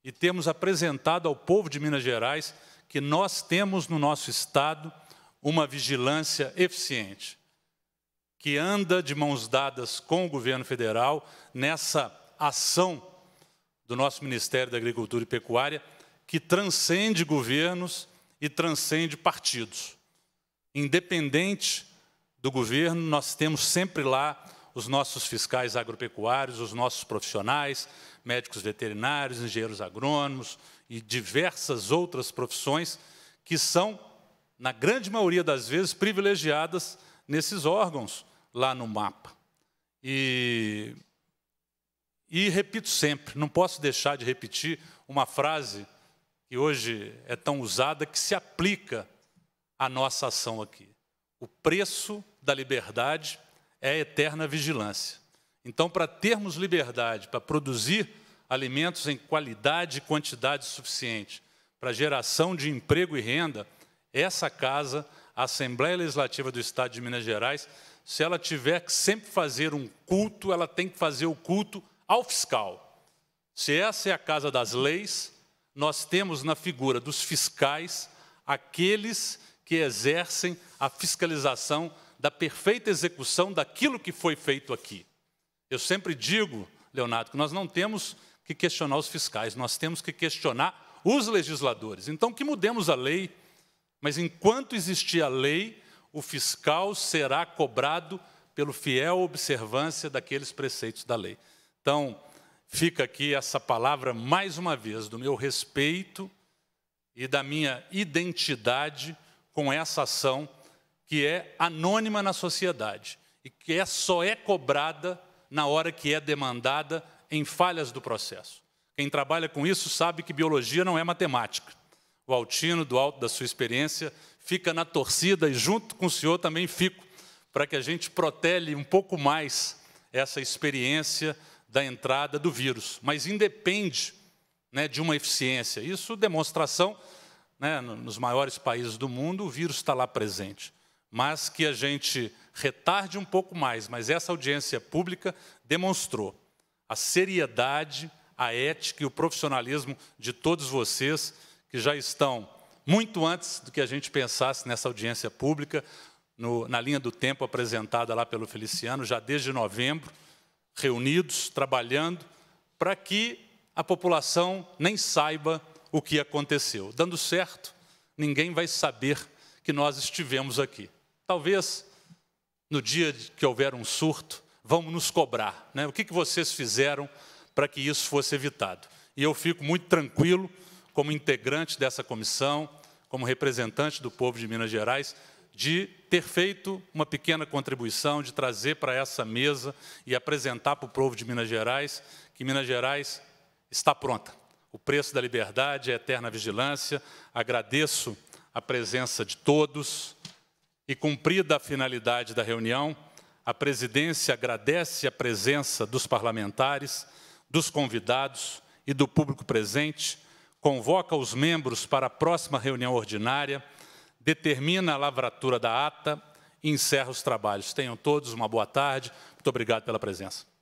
e termos apresentado ao povo de Minas Gerais que nós temos no nosso Estado uma vigilância eficiente, que anda de mãos dadas com o governo federal nessa ação do nosso Ministério da Agricultura e Pecuária, que transcende governos e transcende partidos. Independente do governo, nós temos sempre lá os nossos fiscais agropecuários, os nossos profissionais, médicos veterinários, engenheiros agrônomos e diversas outras profissões que são, na grande maioria das vezes, privilegiadas nesses órgãos lá no mapa. E, e repito sempre, não posso deixar de repetir uma frase que hoje é tão usada que se aplica à nossa ação aqui. O preço da liberdade é a eterna vigilância. Então, para termos liberdade, para produzir alimentos em qualidade e quantidade suficiente para geração de emprego e renda, essa casa, a Assembleia Legislativa do Estado de Minas Gerais, se ela tiver que sempre fazer um culto, ela tem que fazer o culto ao fiscal. Se essa é a casa das leis, nós temos na figura dos fiscais aqueles que exercem a fiscalização da perfeita execução daquilo que foi feito aqui. Eu sempre digo, Leonardo, que nós não temos que questionar os fiscais, nós temos que questionar os legisladores. Então, que mudemos a lei, mas enquanto existir a lei, o fiscal será cobrado pelo fiel observância daqueles preceitos da lei. Então, fica aqui essa palavra, mais uma vez, do meu respeito e da minha identidade com essa ação que é anônima na sociedade e que é, só é cobrada na hora que é demandada em falhas do processo. Quem trabalha com isso sabe que biologia não é matemática. O Altino, do alto da sua experiência, fica na torcida e junto com o senhor também fico, para que a gente protele um pouco mais essa experiência da entrada do vírus. Mas independe né, de uma eficiência. Isso demonstração, né, nos maiores países do mundo, o vírus está lá presente mas que a gente retarde um pouco mais, mas essa audiência pública demonstrou a seriedade, a ética e o profissionalismo de todos vocês que já estão muito antes do que a gente pensasse nessa audiência pública, no, na linha do tempo apresentada lá pelo Feliciano, já desde novembro, reunidos, trabalhando, para que a população nem saiba o que aconteceu. Dando certo, ninguém vai saber que nós estivemos aqui. Talvez no dia que houver um surto, vamos nos cobrar. Né? O que, que vocês fizeram para que isso fosse evitado? E eu fico muito tranquilo, como integrante dessa comissão, como representante do povo de Minas Gerais, de ter feito uma pequena contribuição, de trazer para essa mesa e apresentar para o povo de Minas Gerais que Minas Gerais está pronta. O preço da liberdade é a eterna vigilância. Agradeço a presença de todos, e cumprida a finalidade da reunião, a presidência agradece a presença dos parlamentares, dos convidados e do público presente, convoca os membros para a próxima reunião ordinária, determina a lavratura da ata e encerra os trabalhos. Tenham todos uma boa tarde. Muito obrigado pela presença.